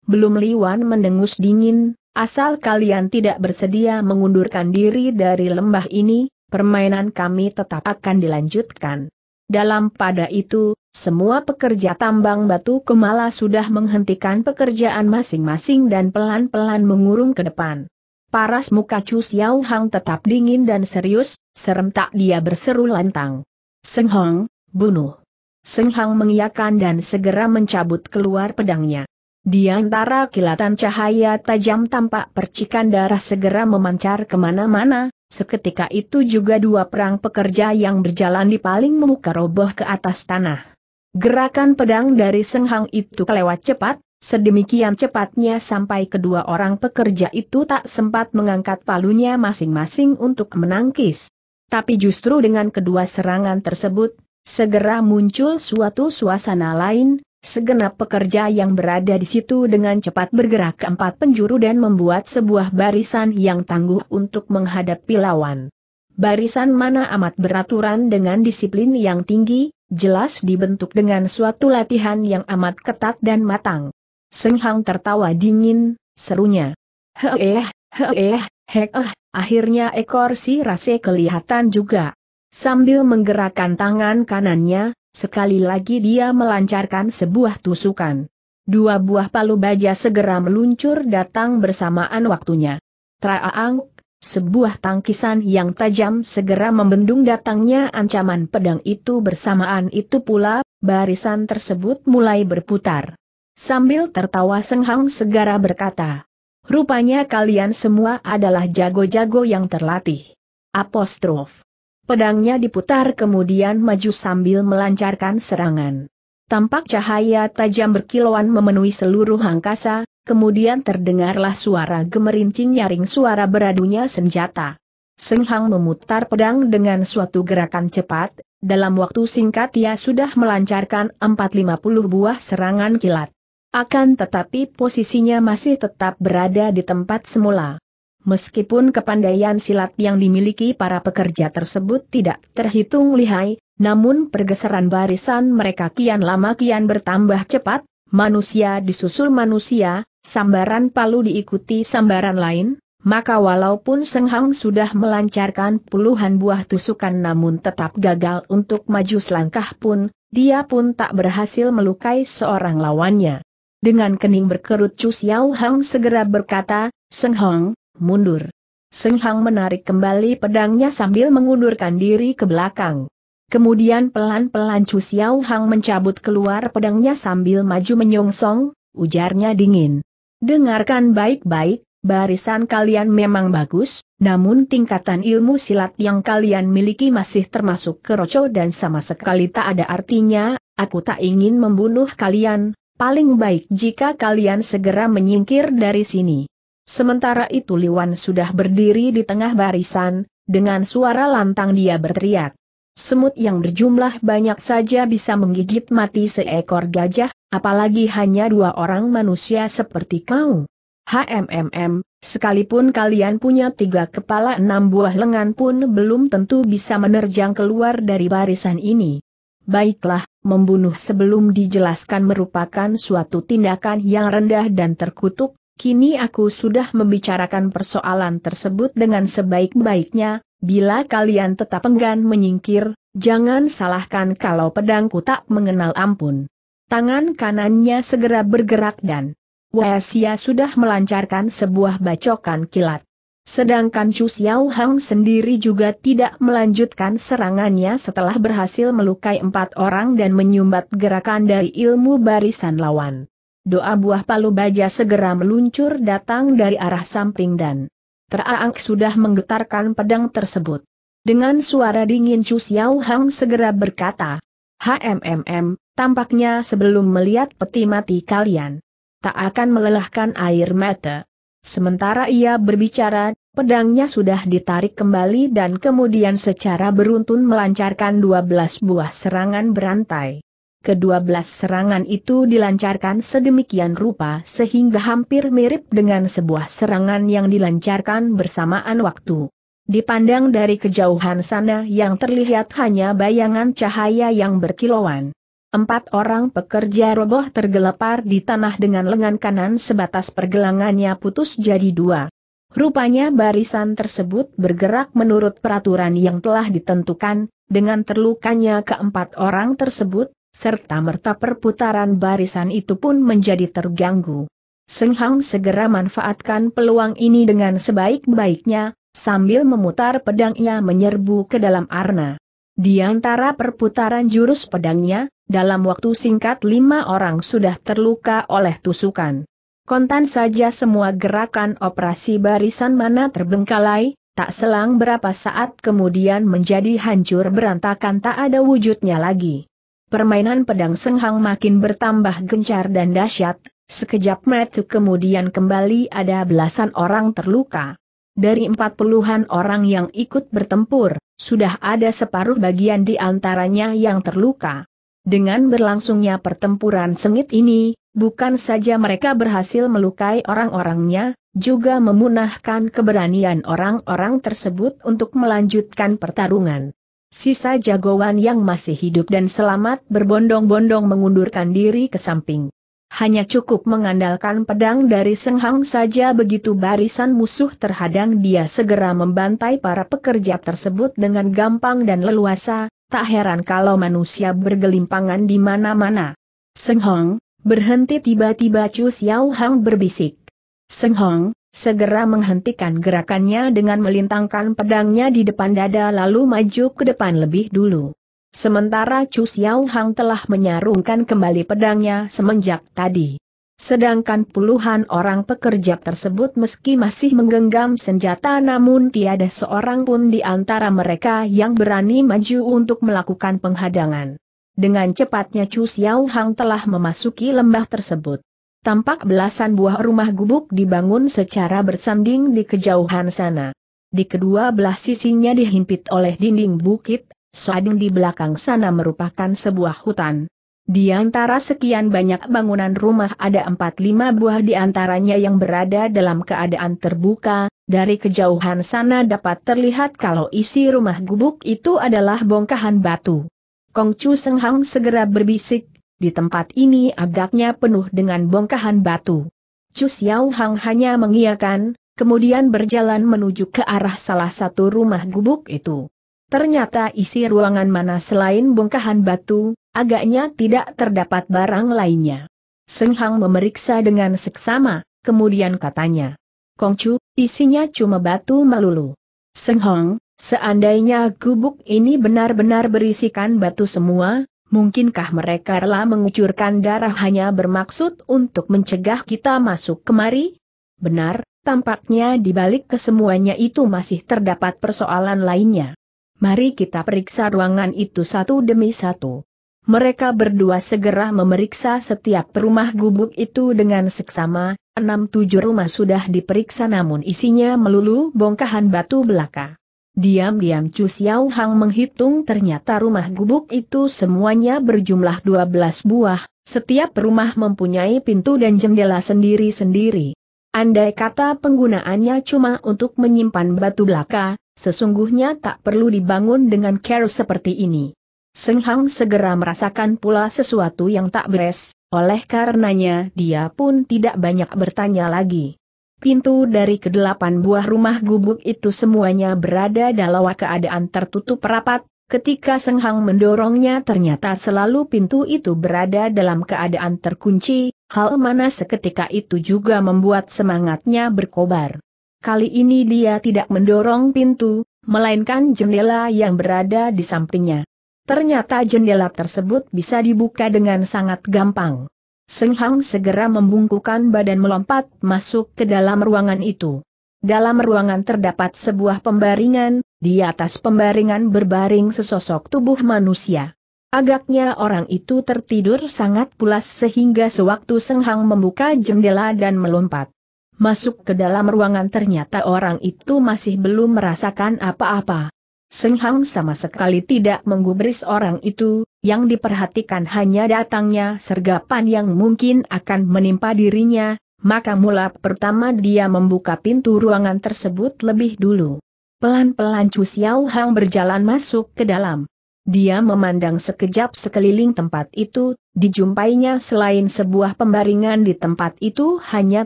Belum Liwan mendengus dingin, asal kalian tidak bersedia mengundurkan diri dari lembah ini, permainan kami tetap akan dilanjutkan. Dalam pada itu, semua pekerja tambang batu Kemala sudah menghentikan pekerjaan masing-masing dan pelan-pelan mengurung ke depan. Paras muka Chu Xiao Hang tetap dingin dan serius, serentak dia berseru lantang. Seng Hong, bunuh. Seng Hong mengiyakan dan segera mencabut keluar pedangnya. Di antara kilatan cahaya tajam tampak percikan darah segera memancar kemana-mana, seketika itu juga dua perang pekerja yang berjalan di paling memuka roboh ke atas tanah. Gerakan pedang dari Senghang itu kelewat cepat, sedemikian cepatnya sampai kedua orang pekerja itu tak sempat mengangkat palunya masing-masing untuk menangkis. Tapi justru dengan kedua serangan tersebut, segera muncul suatu suasana lain, segenap pekerja yang berada di situ dengan cepat bergerak ke empat penjuru dan membuat sebuah barisan yang tangguh untuk menghadapi lawan barisan mana amat beraturan dengan disiplin yang tinggi, jelas dibentuk dengan suatu latihan yang amat ketat dan matang. Senghang tertawa dingin, serunya. Heeh, heeh, heeh, akhirnya ekor si rase kelihatan juga. Sambil menggerakkan tangan kanannya, sekali lagi dia melancarkan sebuah tusukan. Dua buah palu baja segera meluncur datang bersamaan waktunya. Traang, sebuah tangkisan yang tajam segera membendung datangnya ancaman pedang itu bersamaan itu pula, barisan tersebut mulai berputar. Sambil tertawa senghang segera berkata, Rupanya kalian semua adalah jago-jago yang terlatih. Apostrof. Pedangnya diputar kemudian maju sambil melancarkan serangan. Tampak cahaya tajam berkilauan memenuhi seluruh angkasa, Kemudian terdengarlah suara gemerincing nyaring suara beradunya senjata. Seng Hang memutar pedang dengan suatu gerakan cepat, dalam waktu singkat ia sudah melancarkan 450 buah serangan kilat. Akan tetapi posisinya masih tetap berada di tempat semula. Meskipun kepandaian silat yang dimiliki para pekerja tersebut tidak terhitung lihai, namun pergeseran barisan mereka kian lama kian bertambah cepat, manusia disusul manusia, sambaran palu diikuti sambaran lain, maka walaupun Seng Hang sudah melancarkan puluhan buah tusukan namun tetap gagal untuk maju selangkah pun, dia pun tak berhasil melukai seorang lawannya. Dengan kening berkerut Chu Xiao Hang segera berkata, Seng Hang, mundur. Seng Hang menarik kembali pedangnya sambil mengundurkan diri ke belakang. Kemudian pelan-pelan Chu Xiao Hang mencabut keluar pedangnya sambil maju menyongsong, ujarnya dingin. Dengarkan baik-baik, barisan kalian memang bagus, namun tingkatan ilmu silat yang kalian miliki masih termasuk keroco dan sama sekali tak ada artinya, aku tak ingin membunuh kalian, paling baik jika kalian segera menyingkir dari sini. Sementara itu Liwan sudah berdiri di tengah barisan, dengan suara lantang dia berteriak. Semut yang berjumlah banyak saja bisa menggigit mati seekor gajah, apalagi hanya dua orang manusia seperti kau. HMMM, sekalipun kalian punya tiga kepala enam buah lengan pun belum tentu bisa menerjang keluar dari barisan ini. Baiklah, membunuh sebelum dijelaskan merupakan suatu tindakan yang rendah dan terkutuk, kini aku sudah membicarakan persoalan tersebut dengan sebaik-baiknya, bila kalian tetap enggan menyingkir, jangan salahkan kalau pedangku tak mengenal ampun. Tangan kanannya segera bergerak dan Wesia sudah melancarkan sebuah bacokan kilat. Sedangkan Chu Xiao Hang sendiri juga tidak melanjutkan serangannya setelah berhasil melukai empat orang dan menyumbat gerakan dari ilmu barisan lawan. Doa buah palu baja segera meluncur datang dari arah samping dan Teraang sudah menggetarkan pedang tersebut. Dengan suara dingin Chu Xiao Hang segera berkata, HMMM, tampaknya sebelum melihat peti mati kalian. Tak akan melelahkan air mata. Sementara ia berbicara, pedangnya sudah ditarik kembali dan kemudian secara beruntun melancarkan 12 buah serangan berantai. Kedua belas serangan itu dilancarkan sedemikian rupa sehingga hampir mirip dengan sebuah serangan yang dilancarkan bersamaan waktu. Dipandang dari kejauhan sana yang terlihat hanya bayangan cahaya yang berkilauan. Empat orang pekerja roboh tergelepar di tanah dengan lengan kanan sebatas pergelangannya putus jadi dua. Rupanya barisan tersebut bergerak menurut peraturan yang telah ditentukan, dengan terlukanya keempat orang tersebut, serta merta perputaran barisan itu pun menjadi terganggu. Seng segera manfaatkan peluang ini dengan sebaik-baiknya, Sambil memutar pedang ia menyerbu ke dalam arna. Di antara perputaran jurus pedangnya, dalam waktu singkat lima orang sudah terluka oleh tusukan. Kontan saja semua gerakan operasi barisan mana terbengkalai, tak selang berapa saat kemudian menjadi hancur berantakan tak ada wujudnya lagi. Permainan pedang Senghang makin bertambah gencar dan dahsyat, sekejap metu kemudian kembali ada belasan orang terluka. Dari empat puluhan orang yang ikut bertempur, sudah ada separuh bagian di antaranya yang terluka. Dengan berlangsungnya pertempuran sengit ini, bukan saja mereka berhasil melukai orang-orangnya, juga memunahkan keberanian orang-orang tersebut untuk melanjutkan pertarungan. Sisa jagoan yang masih hidup dan selamat berbondong-bondong mengundurkan diri ke samping hanya cukup mengandalkan pedang dari Senghang saja begitu barisan musuh terhadang dia segera membantai para pekerja tersebut dengan gampang dan leluasa, tak heran kalau manusia bergelimpangan di mana-mana. Senghong, berhenti tiba-tiba Chu Xiao Hang berbisik. Senghong, segera menghentikan gerakannya dengan melintangkan pedangnya di depan dada lalu maju ke depan lebih dulu. Sementara Chu Xiao Hang telah menyarungkan kembali pedangnya semenjak tadi. Sedangkan puluhan orang pekerja tersebut meski masih menggenggam senjata namun tiada seorang pun di antara mereka yang berani maju untuk melakukan penghadangan. Dengan cepatnya Chu Xiao Hang telah memasuki lembah tersebut. Tampak belasan buah rumah gubuk dibangun secara bersanding di kejauhan sana. Di kedua belah sisinya dihimpit oleh dinding bukit, Sadun di belakang sana merupakan sebuah hutan. Di antara sekian banyak bangunan rumah ada empat lima buah di antaranya yang berada dalam keadaan terbuka, dari kejauhan sana dapat terlihat kalau isi rumah gubuk itu adalah bongkahan batu. Kong Chu Seng Hang segera berbisik, di tempat ini agaknya penuh dengan bongkahan batu. Chu Xiao Hang hanya mengiakan, kemudian berjalan menuju ke arah salah satu rumah gubuk itu. Ternyata isi ruangan mana selain bongkahan batu, agaknya tidak terdapat barang lainnya. Seng Hang memeriksa dengan seksama, kemudian katanya. Kongcu, isinya cuma batu melulu. Seng Hong, seandainya gubuk ini benar-benar berisikan batu semua, mungkinkah mereka rela mengucurkan darah hanya bermaksud untuk mencegah kita masuk kemari? Benar, tampaknya di balik kesemuanya itu masih terdapat persoalan lainnya. Mari kita periksa ruangan itu satu demi satu. Mereka berdua segera memeriksa setiap rumah gubuk itu dengan seksama, enam tujuh rumah sudah diperiksa namun isinya melulu bongkahan batu belaka. Diam-diam Chu Xiao Hang menghitung ternyata rumah gubuk itu semuanya berjumlah dua belas buah, setiap rumah mempunyai pintu dan jendela sendiri-sendiri. Andai kata penggunaannya cuma untuk menyimpan batu belaka, sesungguhnya tak perlu dibangun dengan care seperti ini. Seng Hang segera merasakan pula sesuatu yang tak beres, oleh karenanya dia pun tidak banyak bertanya lagi. Pintu dari kedelapan buah rumah gubuk itu semuanya berada dalam keadaan tertutup rapat, ketika Seng Hang mendorongnya ternyata selalu pintu itu berada dalam keadaan terkunci, Hal mana seketika itu juga membuat semangatnya berkobar. Kali ini dia tidak mendorong pintu, melainkan jendela yang berada di sampingnya. Ternyata jendela tersebut bisa dibuka dengan sangat gampang. Seng Hang segera membungkukan badan melompat masuk ke dalam ruangan itu. Dalam ruangan terdapat sebuah pembaringan, di atas pembaringan berbaring sesosok tubuh manusia. Agaknya orang itu tertidur sangat pulas sehingga sewaktu Senghang membuka jendela dan melompat. Masuk ke dalam ruangan ternyata orang itu masih belum merasakan apa-apa. Senghang sama sekali tidak menggubris orang itu, yang diperhatikan hanya datangnya sergapan yang mungkin akan menimpa dirinya, maka mula pertama dia membuka pintu ruangan tersebut lebih dulu. Pelan-pelan Chu Hang berjalan masuk ke dalam. Dia memandang sekejap sekeliling tempat itu, dijumpainya selain sebuah pembaringan di tempat itu hanya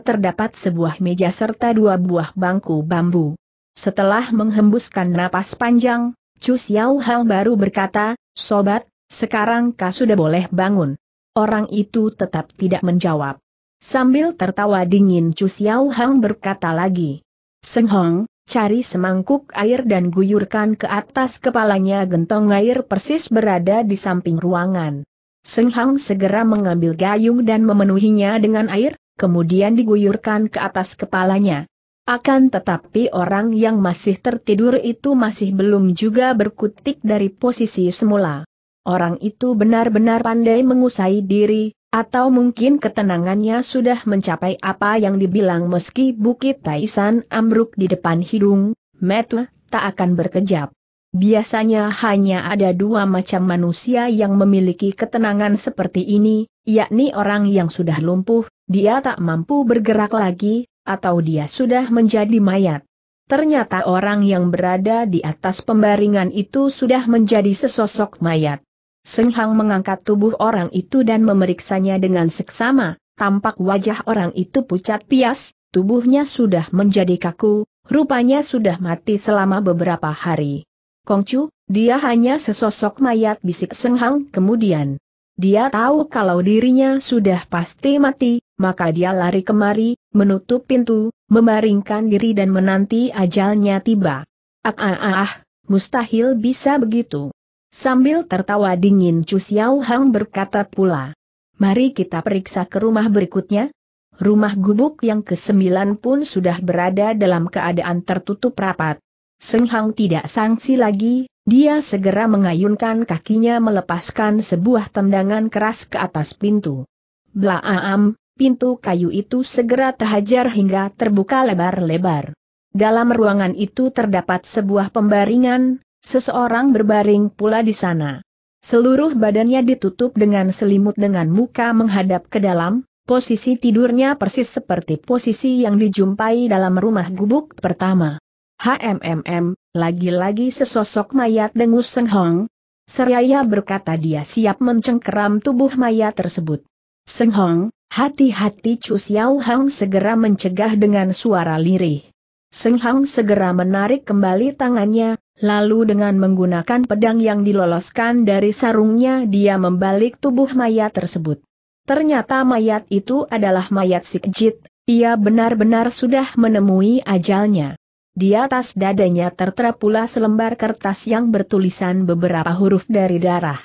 terdapat sebuah meja serta dua buah bangku bambu. Setelah menghembuskan napas panjang, Chu Xiao Hang baru berkata, Sobat, sekarang kau sudah boleh bangun. Orang itu tetap tidak menjawab. Sambil tertawa dingin Chu Xiao Hang berkata lagi, Seng Hong, Cari semangkuk air dan guyurkan ke atas kepalanya gentong air persis berada di samping ruangan. Seng Hang segera mengambil gayung dan memenuhinya dengan air, kemudian diguyurkan ke atas kepalanya. Akan tetapi orang yang masih tertidur itu masih belum juga berkutik dari posisi semula. Orang itu benar-benar pandai mengusai diri, atau mungkin ketenangannya sudah mencapai apa yang dibilang meski Bukit Taisan ambruk di depan hidung, Metle tak akan berkejap. Biasanya hanya ada dua macam manusia yang memiliki ketenangan seperti ini, yakni orang yang sudah lumpuh, dia tak mampu bergerak lagi, atau dia sudah menjadi mayat. Ternyata orang yang berada di atas pembaringan itu sudah menjadi sesosok mayat. Seng Hang mengangkat tubuh orang itu dan memeriksanya dengan seksama, tampak wajah orang itu pucat pias, tubuhnya sudah menjadi kaku, rupanya sudah mati selama beberapa hari. Kongcu, dia hanya sesosok mayat bisik Seng Hang kemudian. Dia tahu kalau dirinya sudah pasti mati, maka dia lari kemari, menutup pintu, membaringkan diri dan menanti ajalnya tiba. Ah ah ah, ah mustahil bisa begitu. Sambil tertawa dingin Chu Xiao Hang berkata pula. Mari kita periksa ke rumah berikutnya. Rumah gubuk yang ke-9 pun sudah berada dalam keadaan tertutup rapat. Seng Hang tidak sangsi lagi, dia segera mengayunkan kakinya melepaskan sebuah tendangan keras ke atas pintu. Blaam, pintu kayu itu segera terhajar hingga terbuka lebar-lebar. Dalam ruangan itu terdapat sebuah pembaringan, Seseorang berbaring pula di sana. Seluruh badannya ditutup dengan selimut dengan muka menghadap ke dalam, posisi tidurnya persis seperti posisi yang dijumpai dalam rumah gubuk pertama. HMMM, lagi-lagi sesosok mayat dengus Hong. Seraya berkata dia siap mencengkeram tubuh mayat tersebut. Seng Hong, hati-hati Chu Xiao Hang segera mencegah dengan suara lirih. Seng Hong segera menarik kembali tangannya, Lalu dengan menggunakan pedang yang diloloskan dari sarungnya dia membalik tubuh mayat tersebut. Ternyata mayat itu adalah mayat Sikjit, ia benar-benar sudah menemui ajalnya. Di atas dadanya tertera pula selembar kertas yang bertulisan beberapa huruf dari darah.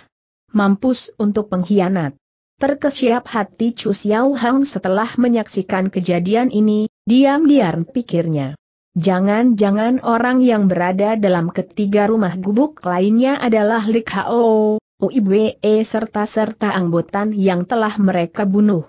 Mampus untuk pengkhianat. Terkesiap hati Chu Xiao Hang setelah menyaksikan kejadian ini, diam-diam pikirnya. Jangan-jangan orang yang berada dalam ketiga rumah gubuk lainnya adalah Lik Hao, Uibe serta-serta anggotan yang telah mereka bunuh.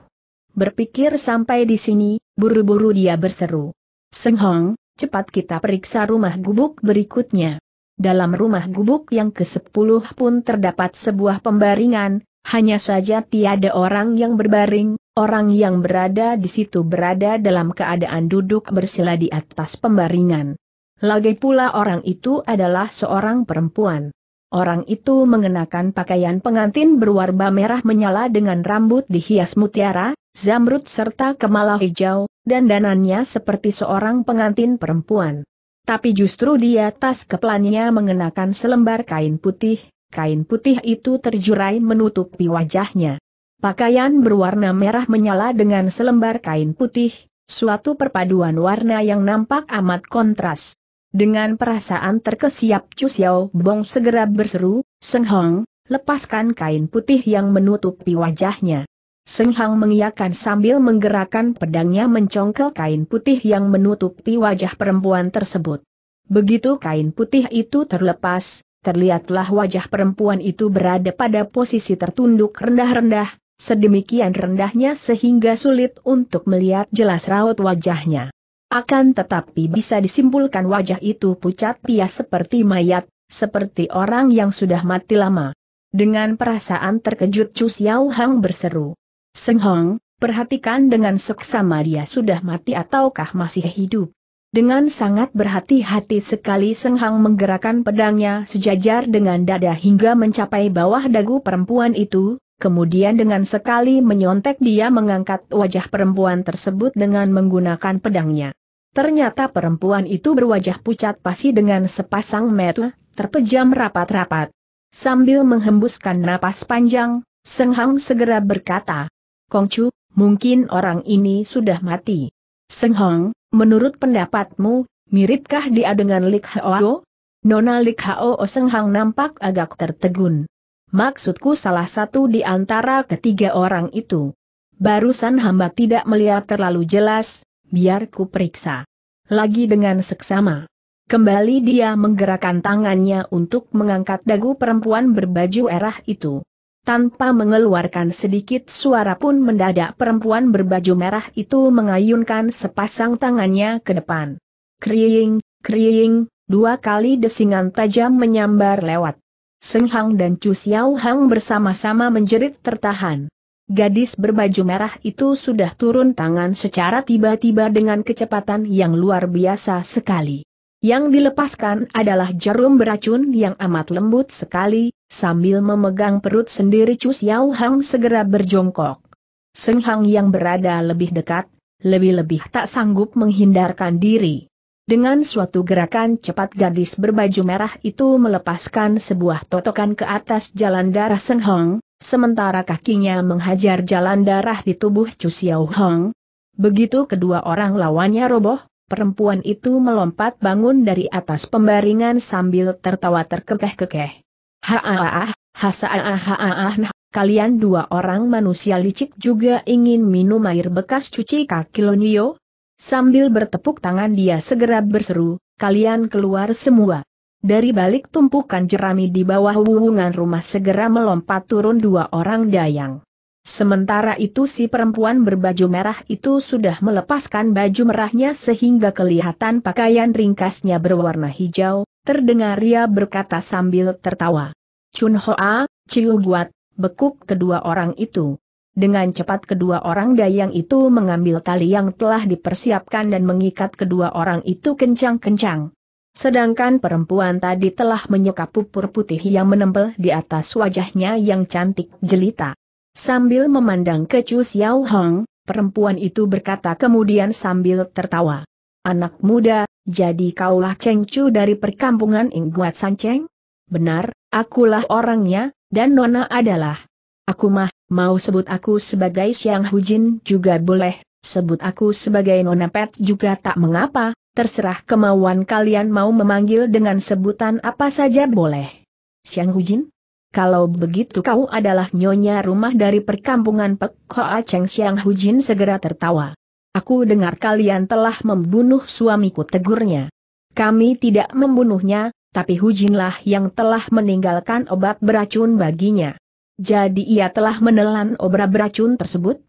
Berpikir sampai di sini, buru-buru dia berseru. Seng Hong, cepat kita periksa rumah gubuk berikutnya. Dalam rumah gubuk yang ke-10 pun terdapat sebuah pembaringan, hanya saja tiada orang yang berbaring, Orang yang berada di situ berada dalam keadaan duduk bersila di atas pembaringan. Lagi pula orang itu adalah seorang perempuan. Orang itu mengenakan pakaian pengantin berwarna merah menyala dengan rambut dihias mutiara, zamrud serta kemala hijau, dan danannya seperti seorang pengantin perempuan. Tapi justru di atas kepalanya mengenakan selembar kain putih, kain putih itu terjurai menutupi wajahnya. Pakaian berwarna merah menyala dengan selembar kain putih, suatu perpaduan warna yang nampak amat kontras. Dengan perasaan terkesiap Chu Xiao Bong segera berseru, Seng Hong, lepaskan kain putih yang menutupi wajahnya. Seng Hong mengiakan sambil menggerakkan pedangnya mencongkel kain putih yang menutupi wajah perempuan tersebut. Begitu kain putih itu terlepas, terlihatlah wajah perempuan itu berada pada posisi tertunduk rendah-rendah, sedemikian rendahnya sehingga sulit untuk melihat jelas raut wajahnya. Akan tetapi bisa disimpulkan wajah itu pucat pias seperti mayat, seperti orang yang sudah mati lama. Dengan perasaan terkejut Chu Xiao Hang berseru. Seng Hong, perhatikan dengan seksama dia sudah mati ataukah masih hidup. Dengan sangat berhati-hati sekali Seng Hang menggerakkan pedangnya sejajar dengan dada hingga mencapai bawah dagu perempuan itu, Kemudian dengan sekali menyontek dia mengangkat wajah perempuan tersebut dengan menggunakan pedangnya. Ternyata perempuan itu berwajah pucat pasi dengan sepasang mata terpejam rapat-rapat. Sambil menghembuskan napas panjang, Seng Hang segera berkata, Kongcu, mungkin orang ini sudah mati. Seng Hang, menurut pendapatmu, miripkah dia dengan Lik Hao? Nona Lik Hao Seng Hang nampak agak tertegun. Maksudku salah satu di antara ketiga orang itu. Barusan hamba tidak melihat terlalu jelas, biar ku periksa. Lagi dengan seksama. Kembali dia menggerakkan tangannya untuk mengangkat dagu perempuan berbaju merah itu. Tanpa mengeluarkan sedikit suara pun mendadak perempuan berbaju merah itu mengayunkan sepasang tangannya ke depan. Kriing, kriing, dua kali desingan tajam menyambar lewat Seng Hang dan Chu Xiao Hang bersama-sama menjerit tertahan. Gadis berbaju merah itu sudah turun tangan secara tiba-tiba dengan kecepatan yang luar biasa sekali. Yang dilepaskan adalah jarum beracun yang amat lembut sekali, sambil memegang perut sendiri Chu Xiao Hang segera berjongkok. Seng Hang yang berada lebih dekat, lebih-lebih tak sanggup menghindarkan diri. Dengan suatu gerakan cepat gadis berbaju merah itu melepaskan sebuah totokan ke atas jalan darah Seng Hong, sementara kakinya menghajar jalan darah di tubuh Chu Xiao Hong. Begitu kedua orang lawannya roboh, perempuan itu melompat bangun dari atas pembaringan sambil tertawa terkekeh-kekeh. Haaah, hasaaah haaah nah, kalian dua orang manusia licik juga ingin minum air bekas cuci kaki Lonio, Sambil bertepuk tangan dia segera berseru, kalian keluar semua. Dari balik tumpukan jerami di bawah wuwungan rumah segera melompat turun dua orang dayang. Sementara itu si perempuan berbaju merah itu sudah melepaskan baju merahnya sehingga kelihatan pakaian ringkasnya berwarna hijau, terdengar ia berkata sambil tertawa. Chun Hoa, Ciu Guat, bekuk kedua orang itu. Dengan cepat kedua orang dayang itu mengambil tali yang telah dipersiapkan dan mengikat kedua orang itu kencang-kencang. Sedangkan perempuan tadi telah menyekap pupur putih yang menempel di atas wajahnya yang cantik jelita. Sambil memandang ke Chu Xiao Hong, perempuan itu berkata kemudian sambil tertawa. Anak muda, jadi kaulah Cheng Chu dari perkampungan Ingguat Sancheng? Benar, akulah orangnya, dan Nona adalah. Aku mah, mau sebut aku sebagai Siang Hujin juga boleh, sebut aku sebagai Nona Pet juga tak mengapa, terserah kemauan kalian mau memanggil dengan sebutan apa saja boleh. Siang Hujin? Kalau begitu kau adalah nyonya rumah dari perkampungan Pek Hoa Cheng Siang Hujin segera tertawa. Aku dengar kalian telah membunuh suamiku tegurnya. Kami tidak membunuhnya, tapi Hujinlah yang telah meninggalkan obat beracun baginya. Jadi ia telah menelan obra beracun tersebut?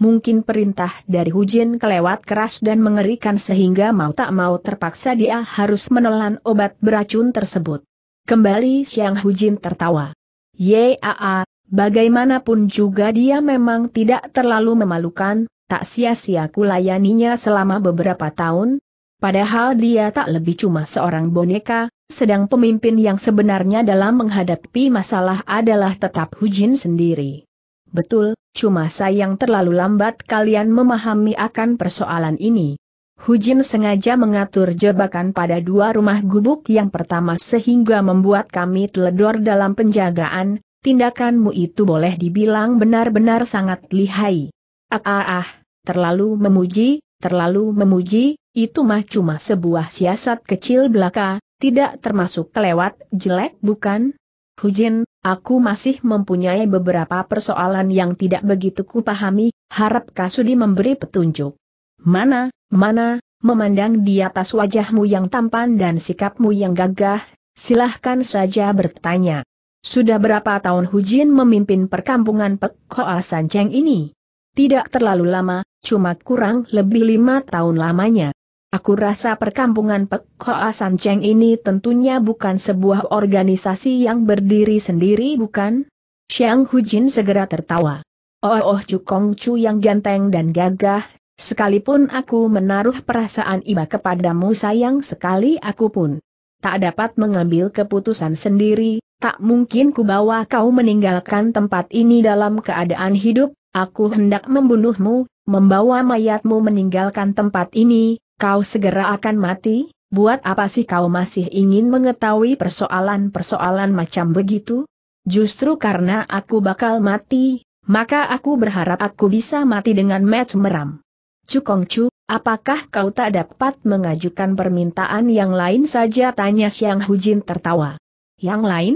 Mungkin perintah dari Hujin kelewat keras dan mengerikan sehingga mau tak mau terpaksa dia harus menelan obat beracun tersebut. Kembali Siang Hujin tertawa. Yaa, bagaimanapun juga dia memang tidak terlalu memalukan, tak sia-sia kulayaninya selama beberapa tahun, padahal dia tak lebih cuma seorang boneka, sedang pemimpin yang sebenarnya dalam menghadapi masalah adalah tetap Hujin sendiri. Betul, cuma sayang terlalu lambat kalian memahami akan persoalan ini. Hujin sengaja mengatur jebakan pada dua rumah gubuk yang pertama sehingga membuat kami teledor dalam penjagaan, tindakanmu itu boleh dibilang benar-benar sangat lihai. Ah ah ah, terlalu memuji, terlalu memuji, itu mah cuma sebuah siasat kecil belaka, tidak termasuk kelewat jelek bukan? Hujin, aku masih mempunyai beberapa persoalan yang tidak begitu kupahami, harap Kasudi memberi petunjuk. Mana, mana, memandang di atas wajahmu yang tampan dan sikapmu yang gagah, silahkan saja bertanya. Sudah berapa tahun Hujin memimpin perkampungan Pekhoa Sanceng ini? Tidak terlalu lama, cuma kurang lebih lima tahun lamanya. Aku rasa perkampungan Pek Hoa San Cheng ini tentunya bukan sebuah organisasi yang berdiri sendiri bukan? Xiang Hujin segera tertawa. Oh oh Cukong Chu yang ganteng dan gagah, sekalipun aku menaruh perasaan iba kepadamu sayang sekali aku pun tak dapat mengambil keputusan sendiri, tak mungkin ku bawa kau meninggalkan tempat ini dalam keadaan hidup, aku hendak membunuhmu, membawa mayatmu meninggalkan tempat ini, kau segera akan mati, buat apa sih kau masih ingin mengetahui persoalan-persoalan macam begitu? Justru karena aku bakal mati, maka aku berharap aku bisa mati dengan match meram. Cukong Chu, apakah kau tak dapat mengajukan permintaan yang lain saja tanya Siang Hujin tertawa. Yang lain?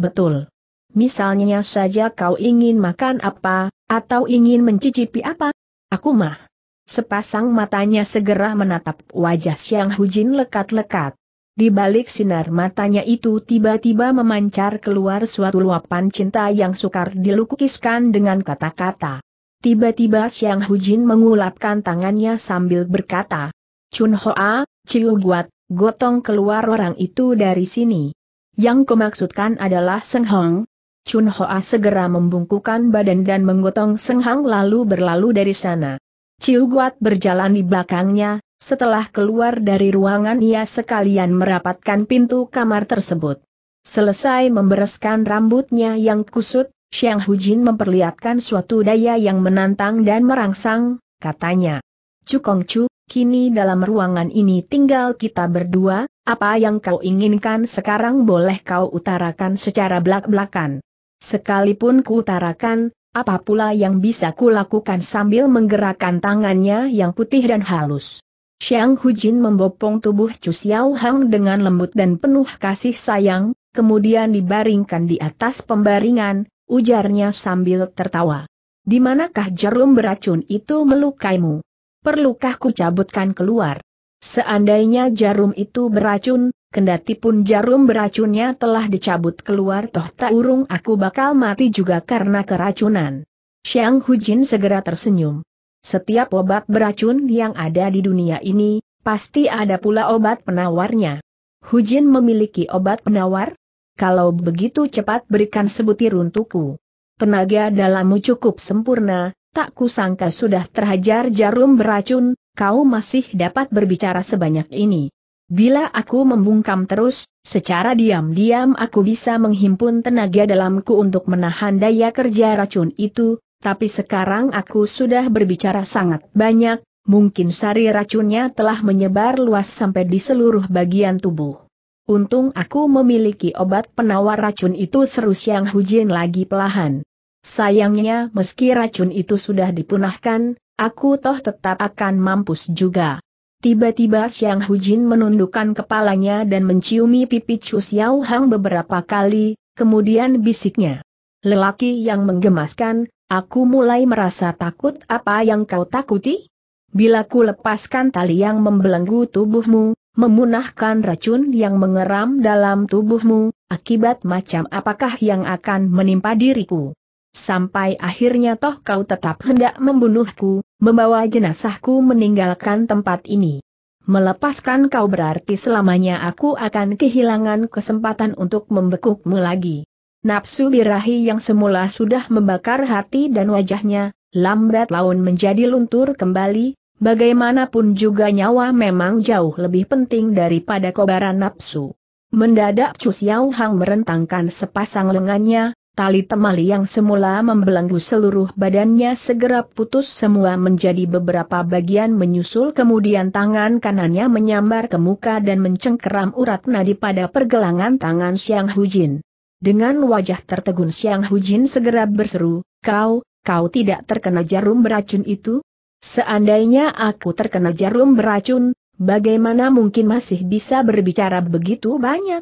Betul. Misalnya saja kau ingin makan apa, atau ingin mencicipi apa? Aku mah. Sepasang matanya segera menatap wajah Hu Hujin lekat-lekat. Di balik sinar matanya itu tiba-tiba memancar keluar suatu luapan cinta yang sukar dilukiskan dengan kata-kata. Tiba-tiba Hu Hujin mengulapkan tangannya sambil berkata, Chun Hoa, Ciu Guat, gotong keluar orang itu dari sini. Yang kumaksudkan adalah Seng Hong. Chun Hoa segera membungkukan badan dan menggotong Seng Hong lalu berlalu dari sana. Ciu Guat berjalan di belakangnya, setelah keluar dari ruangan ia sekalian merapatkan pintu kamar tersebut. Selesai membereskan rambutnya yang kusut, Xiang Hujin memperlihatkan suatu daya yang menantang dan merangsang, katanya. Kong Chu, kini dalam ruangan ini tinggal kita berdua, apa yang kau inginkan sekarang boleh kau utarakan secara belak-belakan. Sekalipun kuutarakan, apa pula yang bisa kulakukan sambil menggerakkan tangannya yang putih dan halus. Xiang Hujin membopong tubuh Chu Xiao Hang dengan lembut dan penuh kasih sayang, kemudian dibaringkan di atas pembaringan, ujarnya sambil tertawa. Di manakah jarum beracun itu melukaimu? Perlukah ku cabutkan keluar? Seandainya jarum itu beracun, Kendati pun jarum beracunnya telah dicabut keluar toh tak urung aku bakal mati juga karena keracunan. Xiang Hujin segera tersenyum. Setiap obat beracun yang ada di dunia ini, pasti ada pula obat penawarnya. Hujin memiliki obat penawar? Kalau begitu cepat berikan sebutir untukku. Tenaga dalammu cukup sempurna, tak kusangka sudah terhajar jarum beracun, kau masih dapat berbicara sebanyak ini. Bila aku membungkam terus, secara diam-diam aku bisa menghimpun tenaga dalamku untuk menahan daya kerja racun itu, tapi sekarang aku sudah berbicara sangat banyak, mungkin sari racunnya telah menyebar luas sampai di seluruh bagian tubuh. Untung aku memiliki obat penawar racun itu seru Siang Hujin lagi pelahan. Sayangnya meski racun itu sudah dipunahkan, aku toh tetap akan mampus juga. Tiba-tiba Xiang Hujin menundukkan kepalanya dan menciumi pipi Chu Xiao Hang beberapa kali, kemudian bisiknya. Lelaki yang menggemaskan, aku mulai merasa takut apa yang kau takuti? Bila ku lepaskan tali yang membelenggu tubuhmu, memunahkan racun yang mengeram dalam tubuhmu, akibat macam apakah yang akan menimpa diriku? Sampai akhirnya toh kau tetap hendak membunuhku, membawa jenazahku meninggalkan tempat ini. Melepaskan kau berarti selamanya aku akan kehilangan kesempatan untuk membekukmu lagi. Nafsu birahi yang semula sudah membakar hati dan wajahnya, lambat laun menjadi luntur kembali, bagaimanapun juga nyawa memang jauh lebih penting daripada kobaran nafsu. Mendadak Chu Xiaohang merentangkan sepasang lengannya, Tali temali yang semula membelenggu seluruh badannya segera putus semua menjadi beberapa bagian menyusul kemudian tangan kanannya menyambar ke muka dan mencengkeram urat nadi pada pergelangan tangan Xiang Hujin. Dengan wajah tertegun Xiang Hujin segera berseru, kau, kau tidak terkena jarum beracun itu? Seandainya aku terkena jarum beracun, bagaimana mungkin masih bisa berbicara begitu banyak?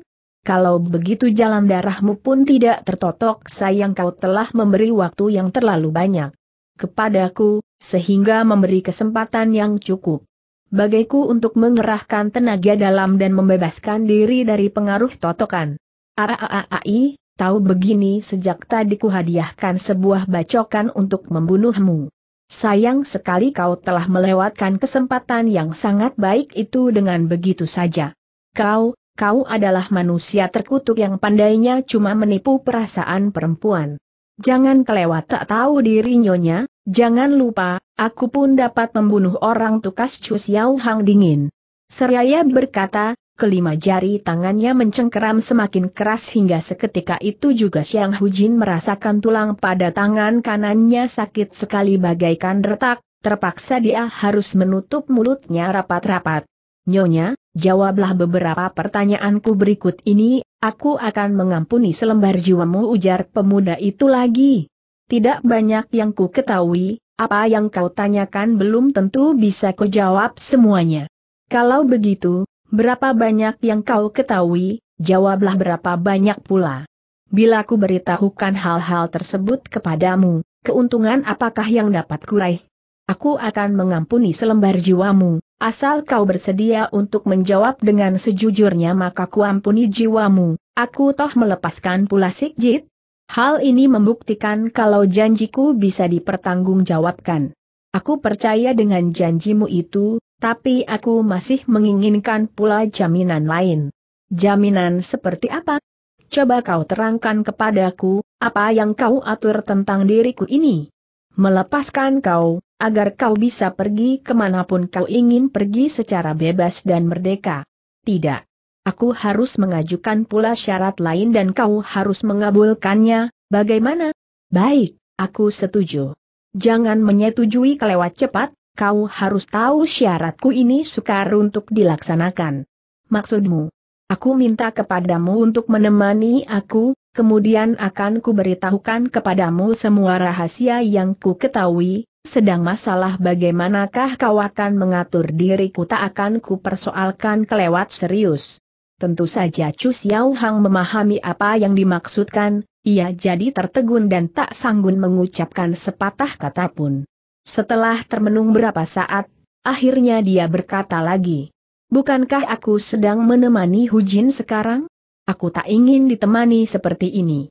Kalau begitu jalan darahmu pun tidak tertotok sayang kau telah memberi waktu yang terlalu banyak kepadaku, sehingga memberi kesempatan yang cukup. bagiku untuk mengerahkan tenaga dalam dan membebaskan diri dari pengaruh totokan. Aaai, tahu begini sejak tadi ku hadiahkan sebuah bacokan untuk membunuhmu. Sayang sekali kau telah melewatkan kesempatan yang sangat baik itu dengan begitu saja. Kau, kau adalah manusia terkutuk yang pandainya cuma menipu perasaan perempuan. Jangan kelewat tak tahu diri nyonya, jangan lupa, aku pun dapat membunuh orang tukas Chu Xiao Hang dingin. Seraya berkata, kelima jari tangannya mencengkeram semakin keras hingga seketika itu juga Xiang Hujin merasakan tulang pada tangan kanannya sakit sekali bagaikan retak, terpaksa dia harus menutup mulutnya rapat-rapat. Nyonya, jawablah beberapa pertanyaanku berikut ini, aku akan mengampuni selembar jiwamu ujar pemuda itu lagi. Tidak banyak yang ku ketahui, apa yang kau tanyakan belum tentu bisa ku jawab semuanya. Kalau begitu, berapa banyak yang kau ketahui, jawablah berapa banyak pula. Bila ku beritahukan hal-hal tersebut kepadamu, keuntungan apakah yang dapat kuraih? Aku akan mengampuni selembar jiwamu, Asal kau bersedia untuk menjawab dengan sejujurnya maka kuampuni jiwamu, aku toh melepaskan pula Sikjit. Hal ini membuktikan kalau janjiku bisa dipertanggungjawabkan. Aku percaya dengan janjimu itu, tapi aku masih menginginkan pula jaminan lain. Jaminan seperti apa? Coba kau terangkan kepadaku, apa yang kau atur tentang diriku ini? Melepaskan kau, agar kau bisa pergi kemanapun kau ingin pergi secara bebas dan merdeka. Tidak. Aku harus mengajukan pula syarat lain dan kau harus mengabulkannya, bagaimana? Baik, aku setuju. Jangan menyetujui kelewat cepat, kau harus tahu syaratku ini sukar untuk dilaksanakan. Maksudmu? Aku minta kepadamu untuk menemani aku, kemudian akan kuberitahukan kepadamu semua rahasia yang ku ketahui, sedang masalah bagaimanakah kau akan mengatur diriku tak akan ku persoalkan kelewat serius. Tentu saja Chu Xiao Hang memahami apa yang dimaksudkan, ia jadi tertegun dan tak sanggup mengucapkan sepatah kata pun. Setelah termenung berapa saat, akhirnya dia berkata lagi. Bukankah aku sedang menemani Hu Jin sekarang? Aku tak ingin ditemani seperti ini.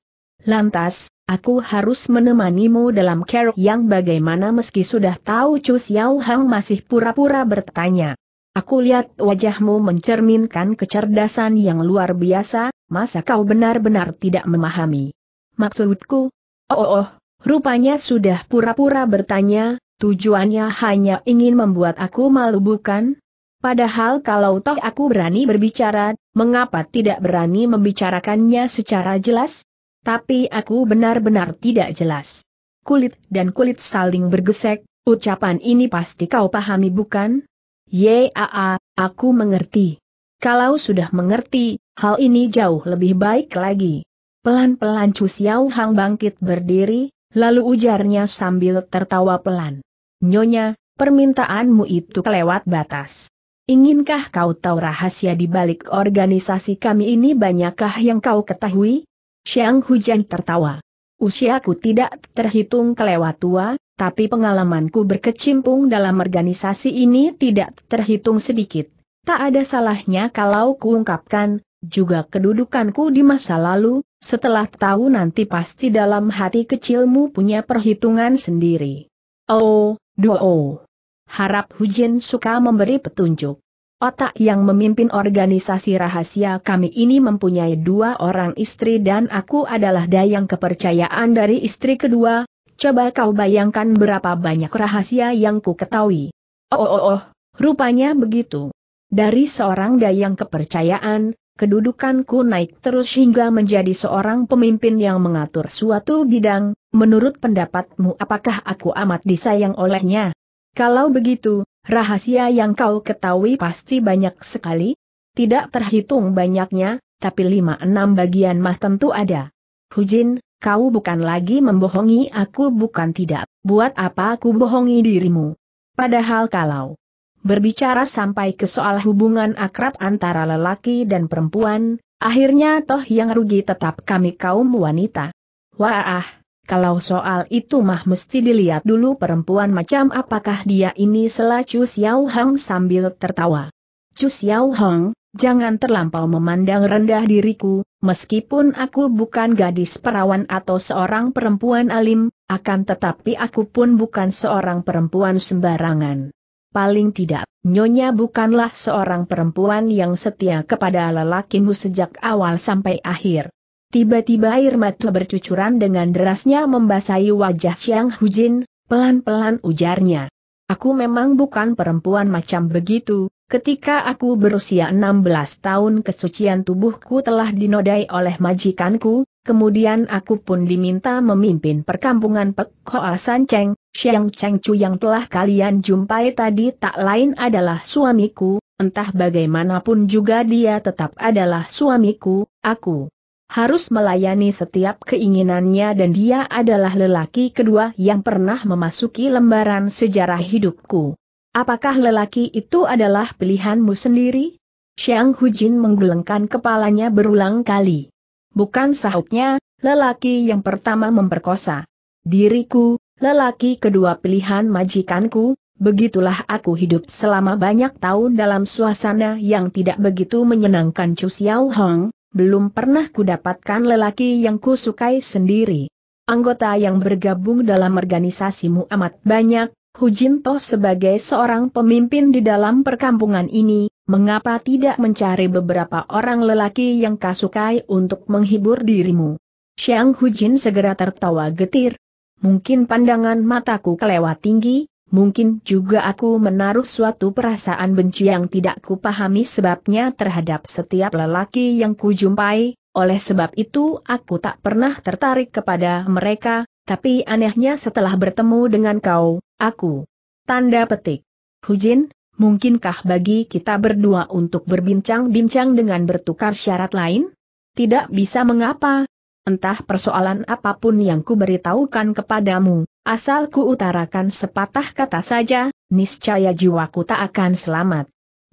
Lantas, aku harus menemanimu dalam kerok yang bagaimana meski sudah tahu Chu Xiao Hang masih pura-pura bertanya. Aku lihat wajahmu mencerminkan kecerdasan yang luar biasa, masa kau benar-benar tidak memahami. Maksudku, oh oh, oh rupanya sudah pura-pura bertanya, tujuannya hanya ingin membuat aku malu bukan? Padahal kalau toh aku berani berbicara, mengapa tidak berani membicarakannya secara jelas? tapi aku benar-benar tidak jelas. Kulit dan kulit saling bergesek, ucapan ini pasti kau pahami bukan? Yaa, aku mengerti. Kalau sudah mengerti, hal ini jauh lebih baik lagi. Pelan-pelan Chu Xiao Hang bangkit berdiri, lalu ujarnya sambil tertawa pelan. Nyonya, permintaanmu itu kelewat batas. Inginkah kau tahu rahasia di balik organisasi kami ini banyakkah yang kau ketahui? Xiang Hujan tertawa. Usiaku tidak terhitung kelewat tua, tapi pengalamanku berkecimpung dalam organisasi ini tidak terhitung sedikit. Tak ada salahnya kalau kuungkapkan, juga kedudukanku di masa lalu, setelah tahu nanti pasti dalam hati kecilmu punya perhitungan sendiri. Oh, duo. Harap Hujin suka memberi petunjuk. Otak yang memimpin organisasi rahasia kami ini mempunyai dua orang istri dan aku adalah dayang kepercayaan dari istri kedua, coba kau bayangkan berapa banyak rahasia yang ku ketahui. Oh oh oh, rupanya begitu. Dari seorang dayang kepercayaan, kedudukanku naik terus hingga menjadi seorang pemimpin yang mengatur suatu bidang, menurut pendapatmu apakah aku amat disayang olehnya? Kalau begitu, Rahasia yang kau ketahui pasti banyak sekali. Tidak terhitung banyaknya, tapi lima enam bagian mah tentu ada. Hujin, kau bukan lagi membohongi aku bukan tidak, buat apa aku bohongi dirimu? Padahal kalau berbicara sampai ke soal hubungan akrab antara lelaki dan perempuan, akhirnya toh yang rugi tetap kami kaum wanita. Wah, kalau soal itu mah mesti dilihat dulu perempuan macam apakah dia ini Selah Chu Xiao Hong sambil tertawa. Chu Xiao Hong, jangan terlampau memandang rendah diriku, meskipun aku bukan gadis perawan atau seorang perempuan alim, akan tetapi aku pun bukan seorang perempuan sembarangan. Paling tidak, Nyonya bukanlah seorang perempuan yang setia kepada lelakimu sejak awal sampai akhir. Tiba-tiba air mata bercucuran dengan derasnya membasahi wajah Chiang Hujin, pelan-pelan ujarnya. Aku memang bukan perempuan macam begitu, ketika aku berusia 16 tahun kesucian tubuhku telah dinodai oleh majikanku, kemudian aku pun diminta memimpin perkampungan Pek Hoa San Cheng, Xiang Cheng Chu yang telah kalian jumpai tadi tak lain adalah suamiku, entah bagaimanapun juga dia tetap adalah suamiku, aku harus melayani setiap keinginannya dan dia adalah lelaki kedua yang pernah memasuki lembaran sejarah hidupku. Apakah lelaki itu adalah pilihanmu sendiri? Xiang Hujin menggelengkan kepalanya berulang kali. Bukan sahutnya, lelaki yang pertama memperkosa diriku, lelaki kedua pilihan majikanku, begitulah aku hidup selama banyak tahun dalam suasana yang tidak begitu menyenangkan Chu Xiao Hong, belum pernah kudapatkan lelaki yang kusukai sendiri. Anggota yang bergabung dalam organisasimu amat banyak, Hujinto sebagai seorang pemimpin di dalam perkampungan ini, mengapa tidak mencari beberapa orang lelaki yang kasukai untuk menghibur dirimu? Xiang Hujin segera tertawa getir. Mungkin pandangan mataku kelewat tinggi, mungkin juga aku menaruh suatu perasaan benci yang tidak kupahami sebabnya terhadap setiap lelaki yang kujumpai, oleh sebab itu aku tak pernah tertarik kepada mereka, tapi anehnya setelah bertemu dengan kau, aku. Tanda petik. Hujin, mungkinkah bagi kita berdua untuk berbincang-bincang dengan bertukar syarat lain? Tidak bisa mengapa, Entah persoalan apapun yang kuberitahukan kepadamu, asal ku utarakan sepatah kata saja, niscaya jiwaku tak akan selamat.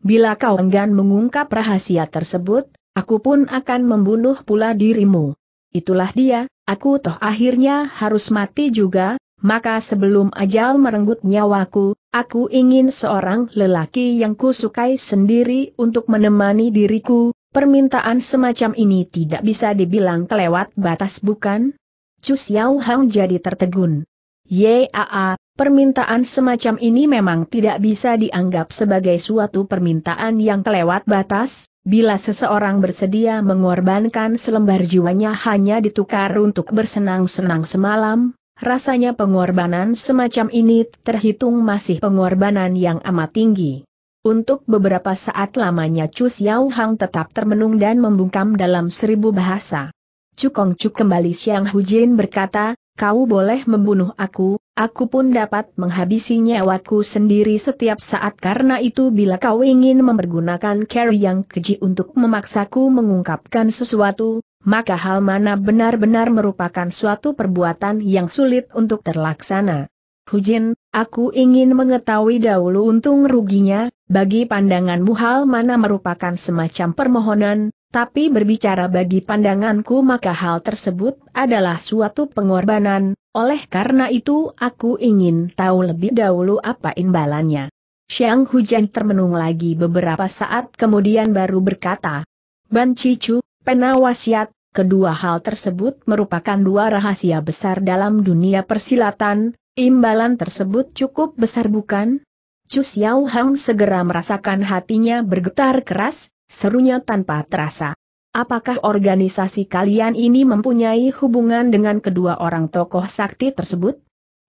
Bila kau enggan mengungkap rahasia tersebut, aku pun akan membunuh pula dirimu. Itulah dia, aku toh akhirnya harus mati juga, maka sebelum ajal merenggut nyawaku, aku ingin seorang lelaki yang kusukai sendiri untuk menemani diriku, Permintaan semacam ini tidak bisa dibilang kelewat batas bukan? Chu Xiao Hang jadi tertegun. Yaa, permintaan semacam ini memang tidak bisa dianggap sebagai suatu permintaan yang kelewat batas, bila seseorang bersedia mengorbankan selembar jiwanya hanya ditukar untuk bersenang-senang semalam, rasanya pengorbanan semacam ini terhitung masih pengorbanan yang amat tinggi. Untuk beberapa saat lamanya Chu Xiao Hang tetap termenung dan membungkam dalam seribu bahasa. Cukong Cuk kembali Xiang Jin berkata, kau boleh membunuh aku, aku pun dapat menghabisi nyawaku sendiri setiap saat karena itu bila kau ingin mempergunakan carry yang keji untuk memaksaku mengungkapkan sesuatu, maka hal mana benar-benar merupakan suatu perbuatan yang sulit untuk terlaksana. Hujin, aku ingin mengetahui dahulu untung ruginya, bagi pandanganmu hal mana merupakan semacam permohonan, tapi berbicara bagi pandanganku maka hal tersebut adalah suatu pengorbanan, oleh karena itu aku ingin tahu lebih dahulu apa imbalannya. Xiang Hujan termenung lagi beberapa saat kemudian baru berkata, Ban Cicu, penawasiat, kedua hal tersebut merupakan dua rahasia besar dalam dunia persilatan, imbalan tersebut cukup besar bukan? Cu Xiao Hang segera merasakan hatinya bergetar keras, serunya tanpa terasa. Apakah organisasi kalian ini mempunyai hubungan dengan kedua orang tokoh sakti tersebut?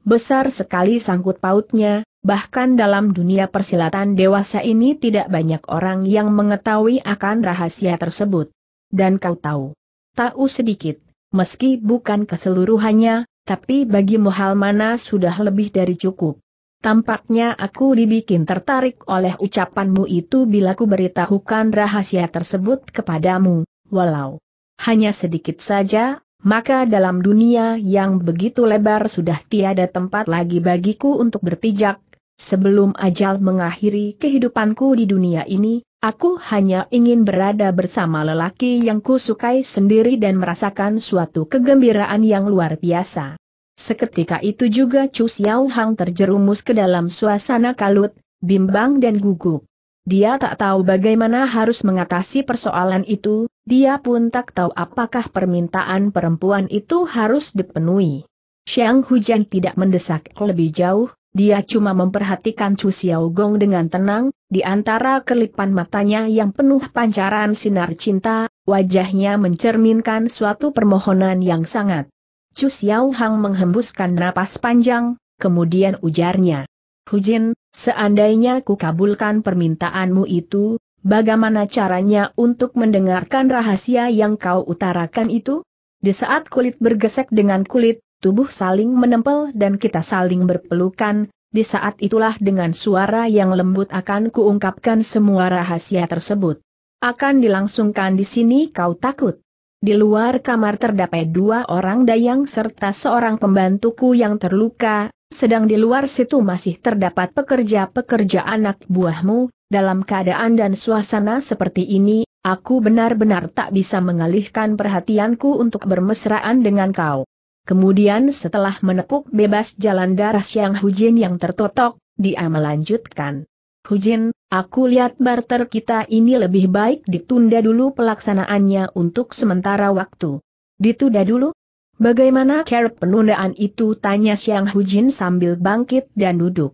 Besar sekali sangkut pautnya, bahkan dalam dunia persilatan dewasa ini tidak banyak orang yang mengetahui akan rahasia tersebut. Dan kau tahu, tahu sedikit, meski bukan keseluruhannya, tapi bagimu hal mana sudah lebih dari cukup. Tampaknya aku dibikin tertarik oleh ucapanmu itu bila ku beritahukan rahasia tersebut kepadamu, walau hanya sedikit saja, maka dalam dunia yang begitu lebar sudah tiada tempat lagi bagiku untuk berpijak. Sebelum ajal mengakhiri kehidupanku di dunia ini, aku hanya ingin berada bersama lelaki yang kusukai sendiri dan merasakan suatu kegembiraan yang luar biasa. Seketika itu juga Chu Xiao Hang terjerumus ke dalam suasana kalut, bimbang dan gugup. Dia tak tahu bagaimana harus mengatasi persoalan itu, dia pun tak tahu apakah permintaan perempuan itu harus dipenuhi. Xiang Hujan tidak mendesak lebih jauh, dia cuma memperhatikan Chu Xiao Gong dengan tenang, di antara kelipan matanya yang penuh pancaran sinar cinta, wajahnya mencerminkan suatu permohonan yang sangat Chu Xiao Hang menghembuskan napas panjang, kemudian ujarnya. Hu Jin, seandainya ku kabulkan permintaanmu itu, bagaimana caranya untuk mendengarkan rahasia yang kau utarakan itu? Di saat kulit bergesek dengan kulit, tubuh saling menempel dan kita saling berpelukan, di saat itulah dengan suara yang lembut akan kuungkapkan semua rahasia tersebut. Akan dilangsungkan di sini kau takut. Di luar kamar terdapat dua orang dayang serta seorang pembantuku yang terluka, sedang di luar situ masih terdapat pekerja-pekerja anak buahmu, dalam keadaan dan suasana seperti ini, aku benar-benar tak bisa mengalihkan perhatianku untuk bermesraan dengan kau. Kemudian setelah menepuk bebas jalan darah Siang Hujin yang tertotok, dia melanjutkan. Hujin, aku lihat barter kita ini lebih baik ditunda dulu pelaksanaannya untuk sementara waktu. Ditunda dulu? Bagaimana cara penundaan itu tanya Siang Hujin sambil bangkit dan duduk.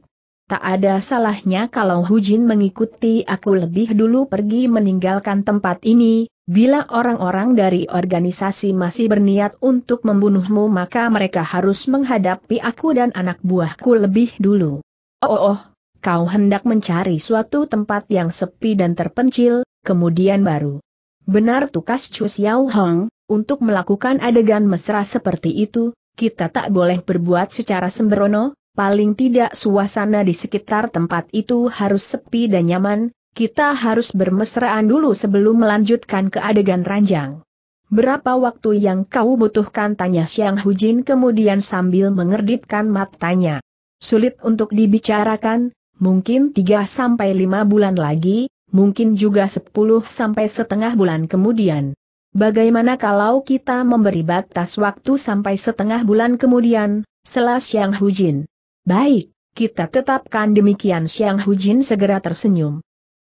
Tak ada salahnya kalau Hujin mengikuti aku lebih dulu pergi meninggalkan tempat ini, Bila orang-orang dari organisasi masih berniat untuk membunuhmu maka mereka harus menghadapi aku dan anak buahku lebih dulu. Oh, oh, oh kau hendak mencari suatu tempat yang sepi dan terpencil, kemudian baru. Benar tukas Chu Xiao Hong, untuk melakukan adegan mesra seperti itu, kita tak boleh berbuat secara sembrono, paling tidak suasana di sekitar tempat itu harus sepi dan nyaman, kita harus bermesraan dulu sebelum melanjutkan ke adegan ranjang. Berapa waktu yang kau butuhkan tanya Siang Hujin kemudian sambil mengerdipkan matanya. Sulit untuk dibicarakan, mungkin 3-5 bulan lagi, mungkin juga 10 sampai setengah bulan kemudian. Bagaimana kalau kita memberi batas waktu sampai setengah bulan kemudian, selas Hu Hujin? Baik, kita tetapkan demikian Hu Hujin segera tersenyum.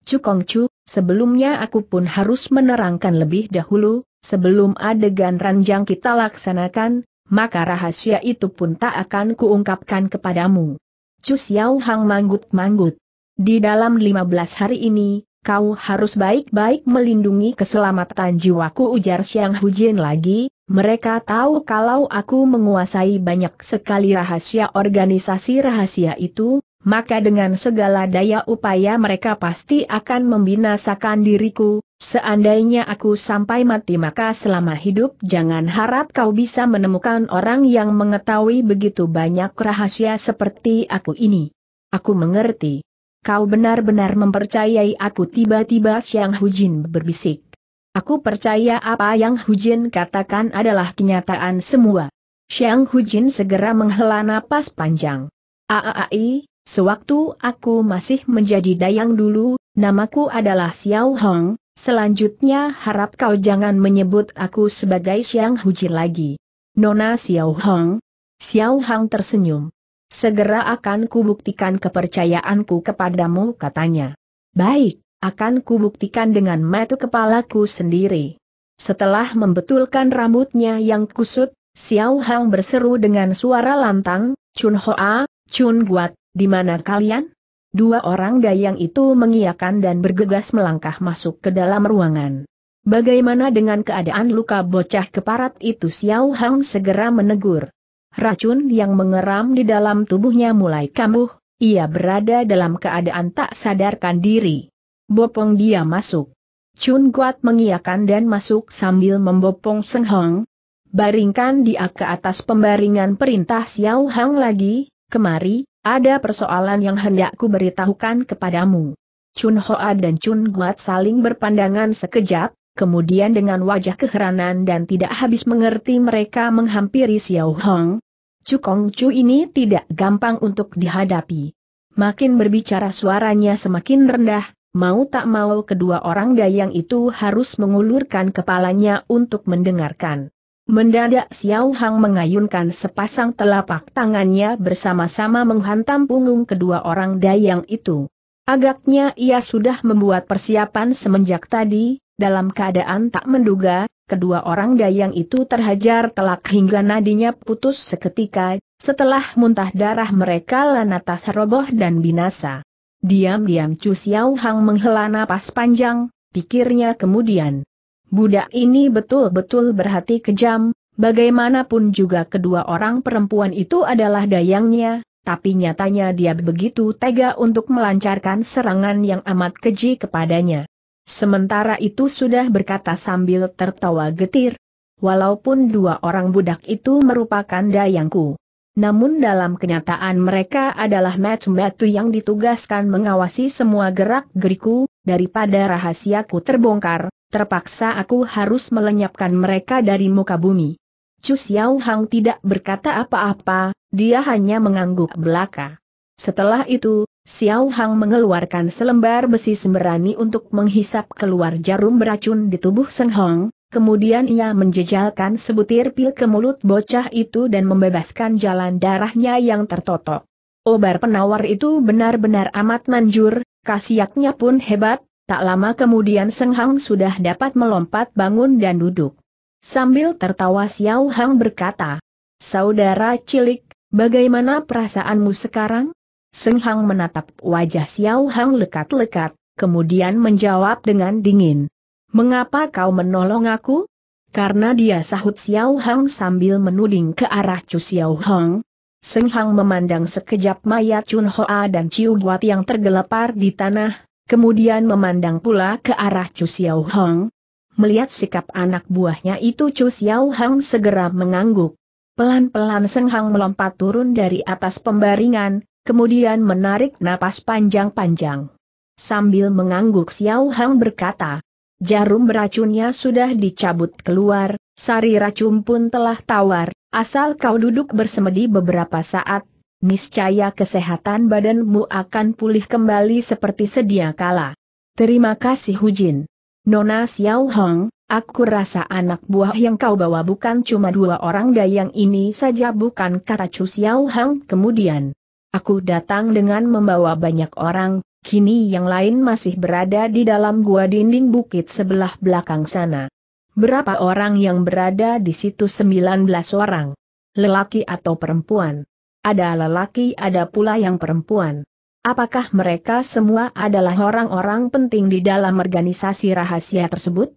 Cukong Chu, sebelumnya aku pun harus menerangkan lebih dahulu, sebelum adegan ranjang kita laksanakan, maka rahasia itu pun tak akan kuungkapkan kepadamu. Chu Xiao Hang manggut-manggut. Di dalam 15 hari ini, kau harus baik-baik melindungi keselamatan jiwaku ujar Xiang Hujin lagi, mereka tahu kalau aku menguasai banyak sekali rahasia organisasi rahasia itu, maka dengan segala daya upaya mereka pasti akan membinasakan diriku, Seandainya aku sampai mati maka selama hidup jangan harap kau bisa menemukan orang yang mengetahui begitu banyak rahasia seperti aku ini. Aku mengerti. Kau benar-benar mempercayai aku tiba-tiba Siang Hujin berbisik. Aku percaya apa yang Hujin katakan adalah kenyataan semua. Siang Hujin segera menghela napas panjang. Aai, sewaktu aku masih menjadi dayang dulu, namaku adalah Xiao Hong, Selanjutnya harap kau jangan menyebut aku sebagai Xiang Huji lagi. Nona Xiao Hong. Xiao Hong tersenyum. Segera akan kubuktikan kepercayaanku kepadamu katanya. Baik, akan kubuktikan dengan metu kepalaku sendiri. Setelah membetulkan rambutnya yang kusut, Xiao Hong berseru dengan suara lantang, Chun Hoa, Chun Guat, di mana kalian? Dua orang dayang itu mengiakan dan bergegas melangkah masuk ke dalam ruangan. Bagaimana dengan keadaan luka bocah keparat itu Xiao Hang segera menegur. Racun yang mengeram di dalam tubuhnya mulai kambuh, ia berada dalam keadaan tak sadarkan diri. Bopong dia masuk. Chun Guat mengiakan dan masuk sambil membopong Seng Hong. Baringkan dia ke atas pembaringan perintah Xiao Hang lagi, kemari, ada persoalan yang hendak ku beritahukan kepadamu. Chun Hoa dan Chun Guat saling berpandangan sekejap, kemudian dengan wajah keheranan dan tidak habis mengerti mereka menghampiri Xiao Hong. Chu Kong Chu ini tidak gampang untuk dihadapi. Makin berbicara suaranya semakin rendah, mau tak mau kedua orang dayang itu harus mengulurkan kepalanya untuk mendengarkan. Mendadak Xiao Hang mengayunkan sepasang telapak tangannya bersama-sama menghantam punggung kedua orang dayang itu. Agaknya ia sudah membuat persiapan semenjak tadi, dalam keadaan tak menduga, kedua orang dayang itu terhajar telak hingga nadinya putus seketika, setelah muntah darah mereka lanatas roboh dan binasa. Diam-diam Chu Xiao Hang menghela napas panjang, pikirnya kemudian. Budak ini betul-betul berhati kejam, bagaimanapun juga kedua orang perempuan itu adalah dayangnya, tapi nyatanya dia begitu tega untuk melancarkan serangan yang amat keji kepadanya. Sementara itu sudah berkata sambil tertawa getir, walaupun dua orang budak itu merupakan dayangku. Namun dalam kenyataan mereka adalah metu-metu yang ditugaskan mengawasi semua gerak-geriku, daripada rahasiaku terbongkar, terpaksa aku harus melenyapkan mereka dari muka bumi. Chu Xiao Hang tidak berkata apa-apa, dia hanya mengangguk belaka. Setelah itu, Xiao Hang mengeluarkan selembar besi semberani untuk menghisap keluar jarum beracun di tubuh Seng Hong, Kemudian ia menjejalkan sebutir pil ke mulut bocah itu dan membebaskan jalan darahnya yang tertotok. Obar penawar itu benar-benar amat manjur, kasiatnya pun hebat, Tak lama kemudian Seng Hang sudah dapat melompat bangun dan duduk. Sambil tertawa Xiao Hang berkata, Saudara cilik, bagaimana perasaanmu sekarang? Seng Hang menatap wajah Xiao Hang lekat-lekat, kemudian menjawab dengan dingin. Mengapa kau menolong aku? Karena dia sahut Xiao Hang sambil menuding ke arah Chu Xiao Hang. Seng Hang memandang sekejap mayat Chun Hoa dan Chiu Guat yang tergelepar di tanah, Kemudian memandang pula ke arah Chu Xiao Hong. Melihat sikap anak buahnya itu Chu Xiao Hong segera mengangguk. Pelan-pelan Seng Hang melompat turun dari atas pembaringan, kemudian menarik napas panjang-panjang. Sambil mengangguk Xiao Hang berkata, jarum beracunnya sudah dicabut keluar, sari racun pun telah tawar, asal kau duduk bersemedi beberapa saat, niscaya kesehatan badanmu akan pulih kembali seperti sedia kala. Terima kasih Hujin. Nona Xiao Hong, aku rasa anak buah yang kau bawa bukan cuma dua orang dayang ini saja bukan kata Chu Xiao Hong kemudian. Aku datang dengan membawa banyak orang, kini yang lain masih berada di dalam gua dinding bukit sebelah belakang sana. Berapa orang yang berada di situ 19 orang? Lelaki atau perempuan? Ada lelaki ada pula yang perempuan. Apakah mereka semua adalah orang-orang penting di dalam organisasi rahasia tersebut?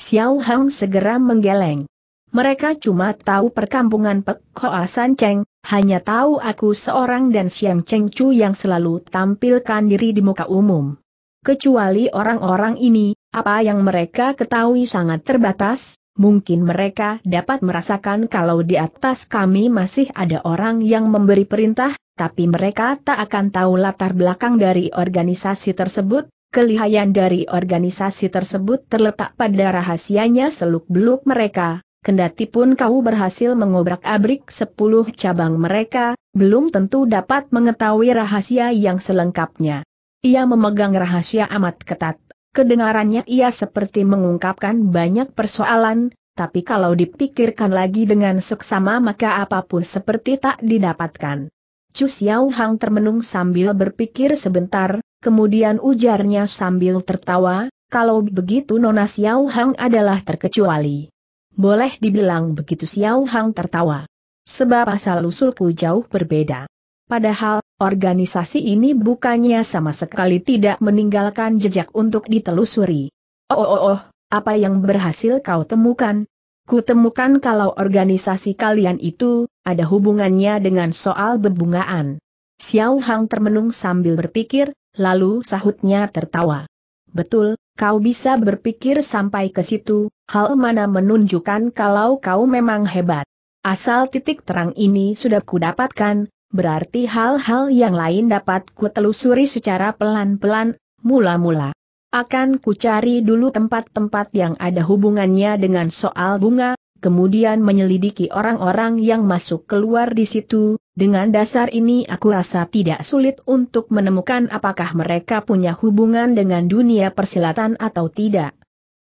Xiao Hang segera menggeleng. Mereka cuma tahu perkampungan Pek Hoa San Cheng, hanya tahu aku seorang dan Xiang Cheng Chu yang selalu tampilkan diri di muka umum. Kecuali orang-orang ini, apa yang mereka ketahui sangat terbatas, mungkin mereka dapat merasakan kalau di atas kami masih ada orang yang memberi perintah, tapi mereka tak akan tahu latar belakang dari organisasi tersebut, kelihayan dari organisasi tersebut terletak pada rahasianya seluk-beluk mereka. Kendati pun kau berhasil mengobrak-abrik sepuluh cabang mereka, belum tentu dapat mengetahui rahasia yang selengkapnya. Ia memegang rahasia amat ketat. Kedengarannya ia seperti mengungkapkan banyak persoalan, tapi kalau dipikirkan lagi dengan seksama maka apapun seperti tak didapatkan. Chu Xiao Hang termenung sambil berpikir sebentar, kemudian ujarnya sambil tertawa, kalau begitu Nona Xiao Hang adalah terkecuali. Boleh dibilang begitu Xiao Hang tertawa. Sebab asal-usulku jauh berbeda. Padahal, Organisasi ini bukannya sama sekali tidak meninggalkan jejak untuk ditelusuri. Oh oh oh, apa yang berhasil kau temukan? Kutemukan kalau organisasi kalian itu, ada hubungannya dengan soal berbungaan. Xiao Hang termenung sambil berpikir, lalu sahutnya tertawa. Betul, kau bisa berpikir sampai ke situ, hal mana menunjukkan kalau kau memang hebat. Asal titik terang ini sudah kudapatkan, berarti hal-hal yang lain dapat ku telusuri secara pelan-pelan, mula-mula. Akan ku cari dulu tempat-tempat yang ada hubungannya dengan soal bunga, kemudian menyelidiki orang-orang yang masuk keluar di situ, dengan dasar ini aku rasa tidak sulit untuk menemukan apakah mereka punya hubungan dengan dunia persilatan atau tidak.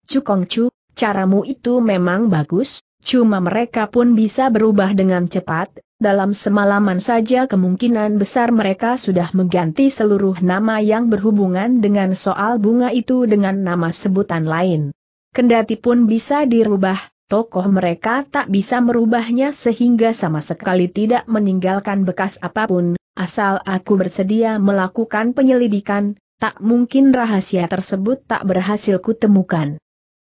Cukong Chu, caramu itu memang bagus, cuma mereka pun bisa berubah dengan cepat, dalam semalaman saja kemungkinan besar mereka sudah mengganti seluruh nama yang berhubungan dengan soal bunga itu dengan nama sebutan lain. Kendati pun bisa dirubah, tokoh mereka tak bisa merubahnya sehingga sama sekali tidak meninggalkan bekas apapun, asal aku bersedia melakukan penyelidikan, tak mungkin rahasia tersebut tak berhasil kutemukan.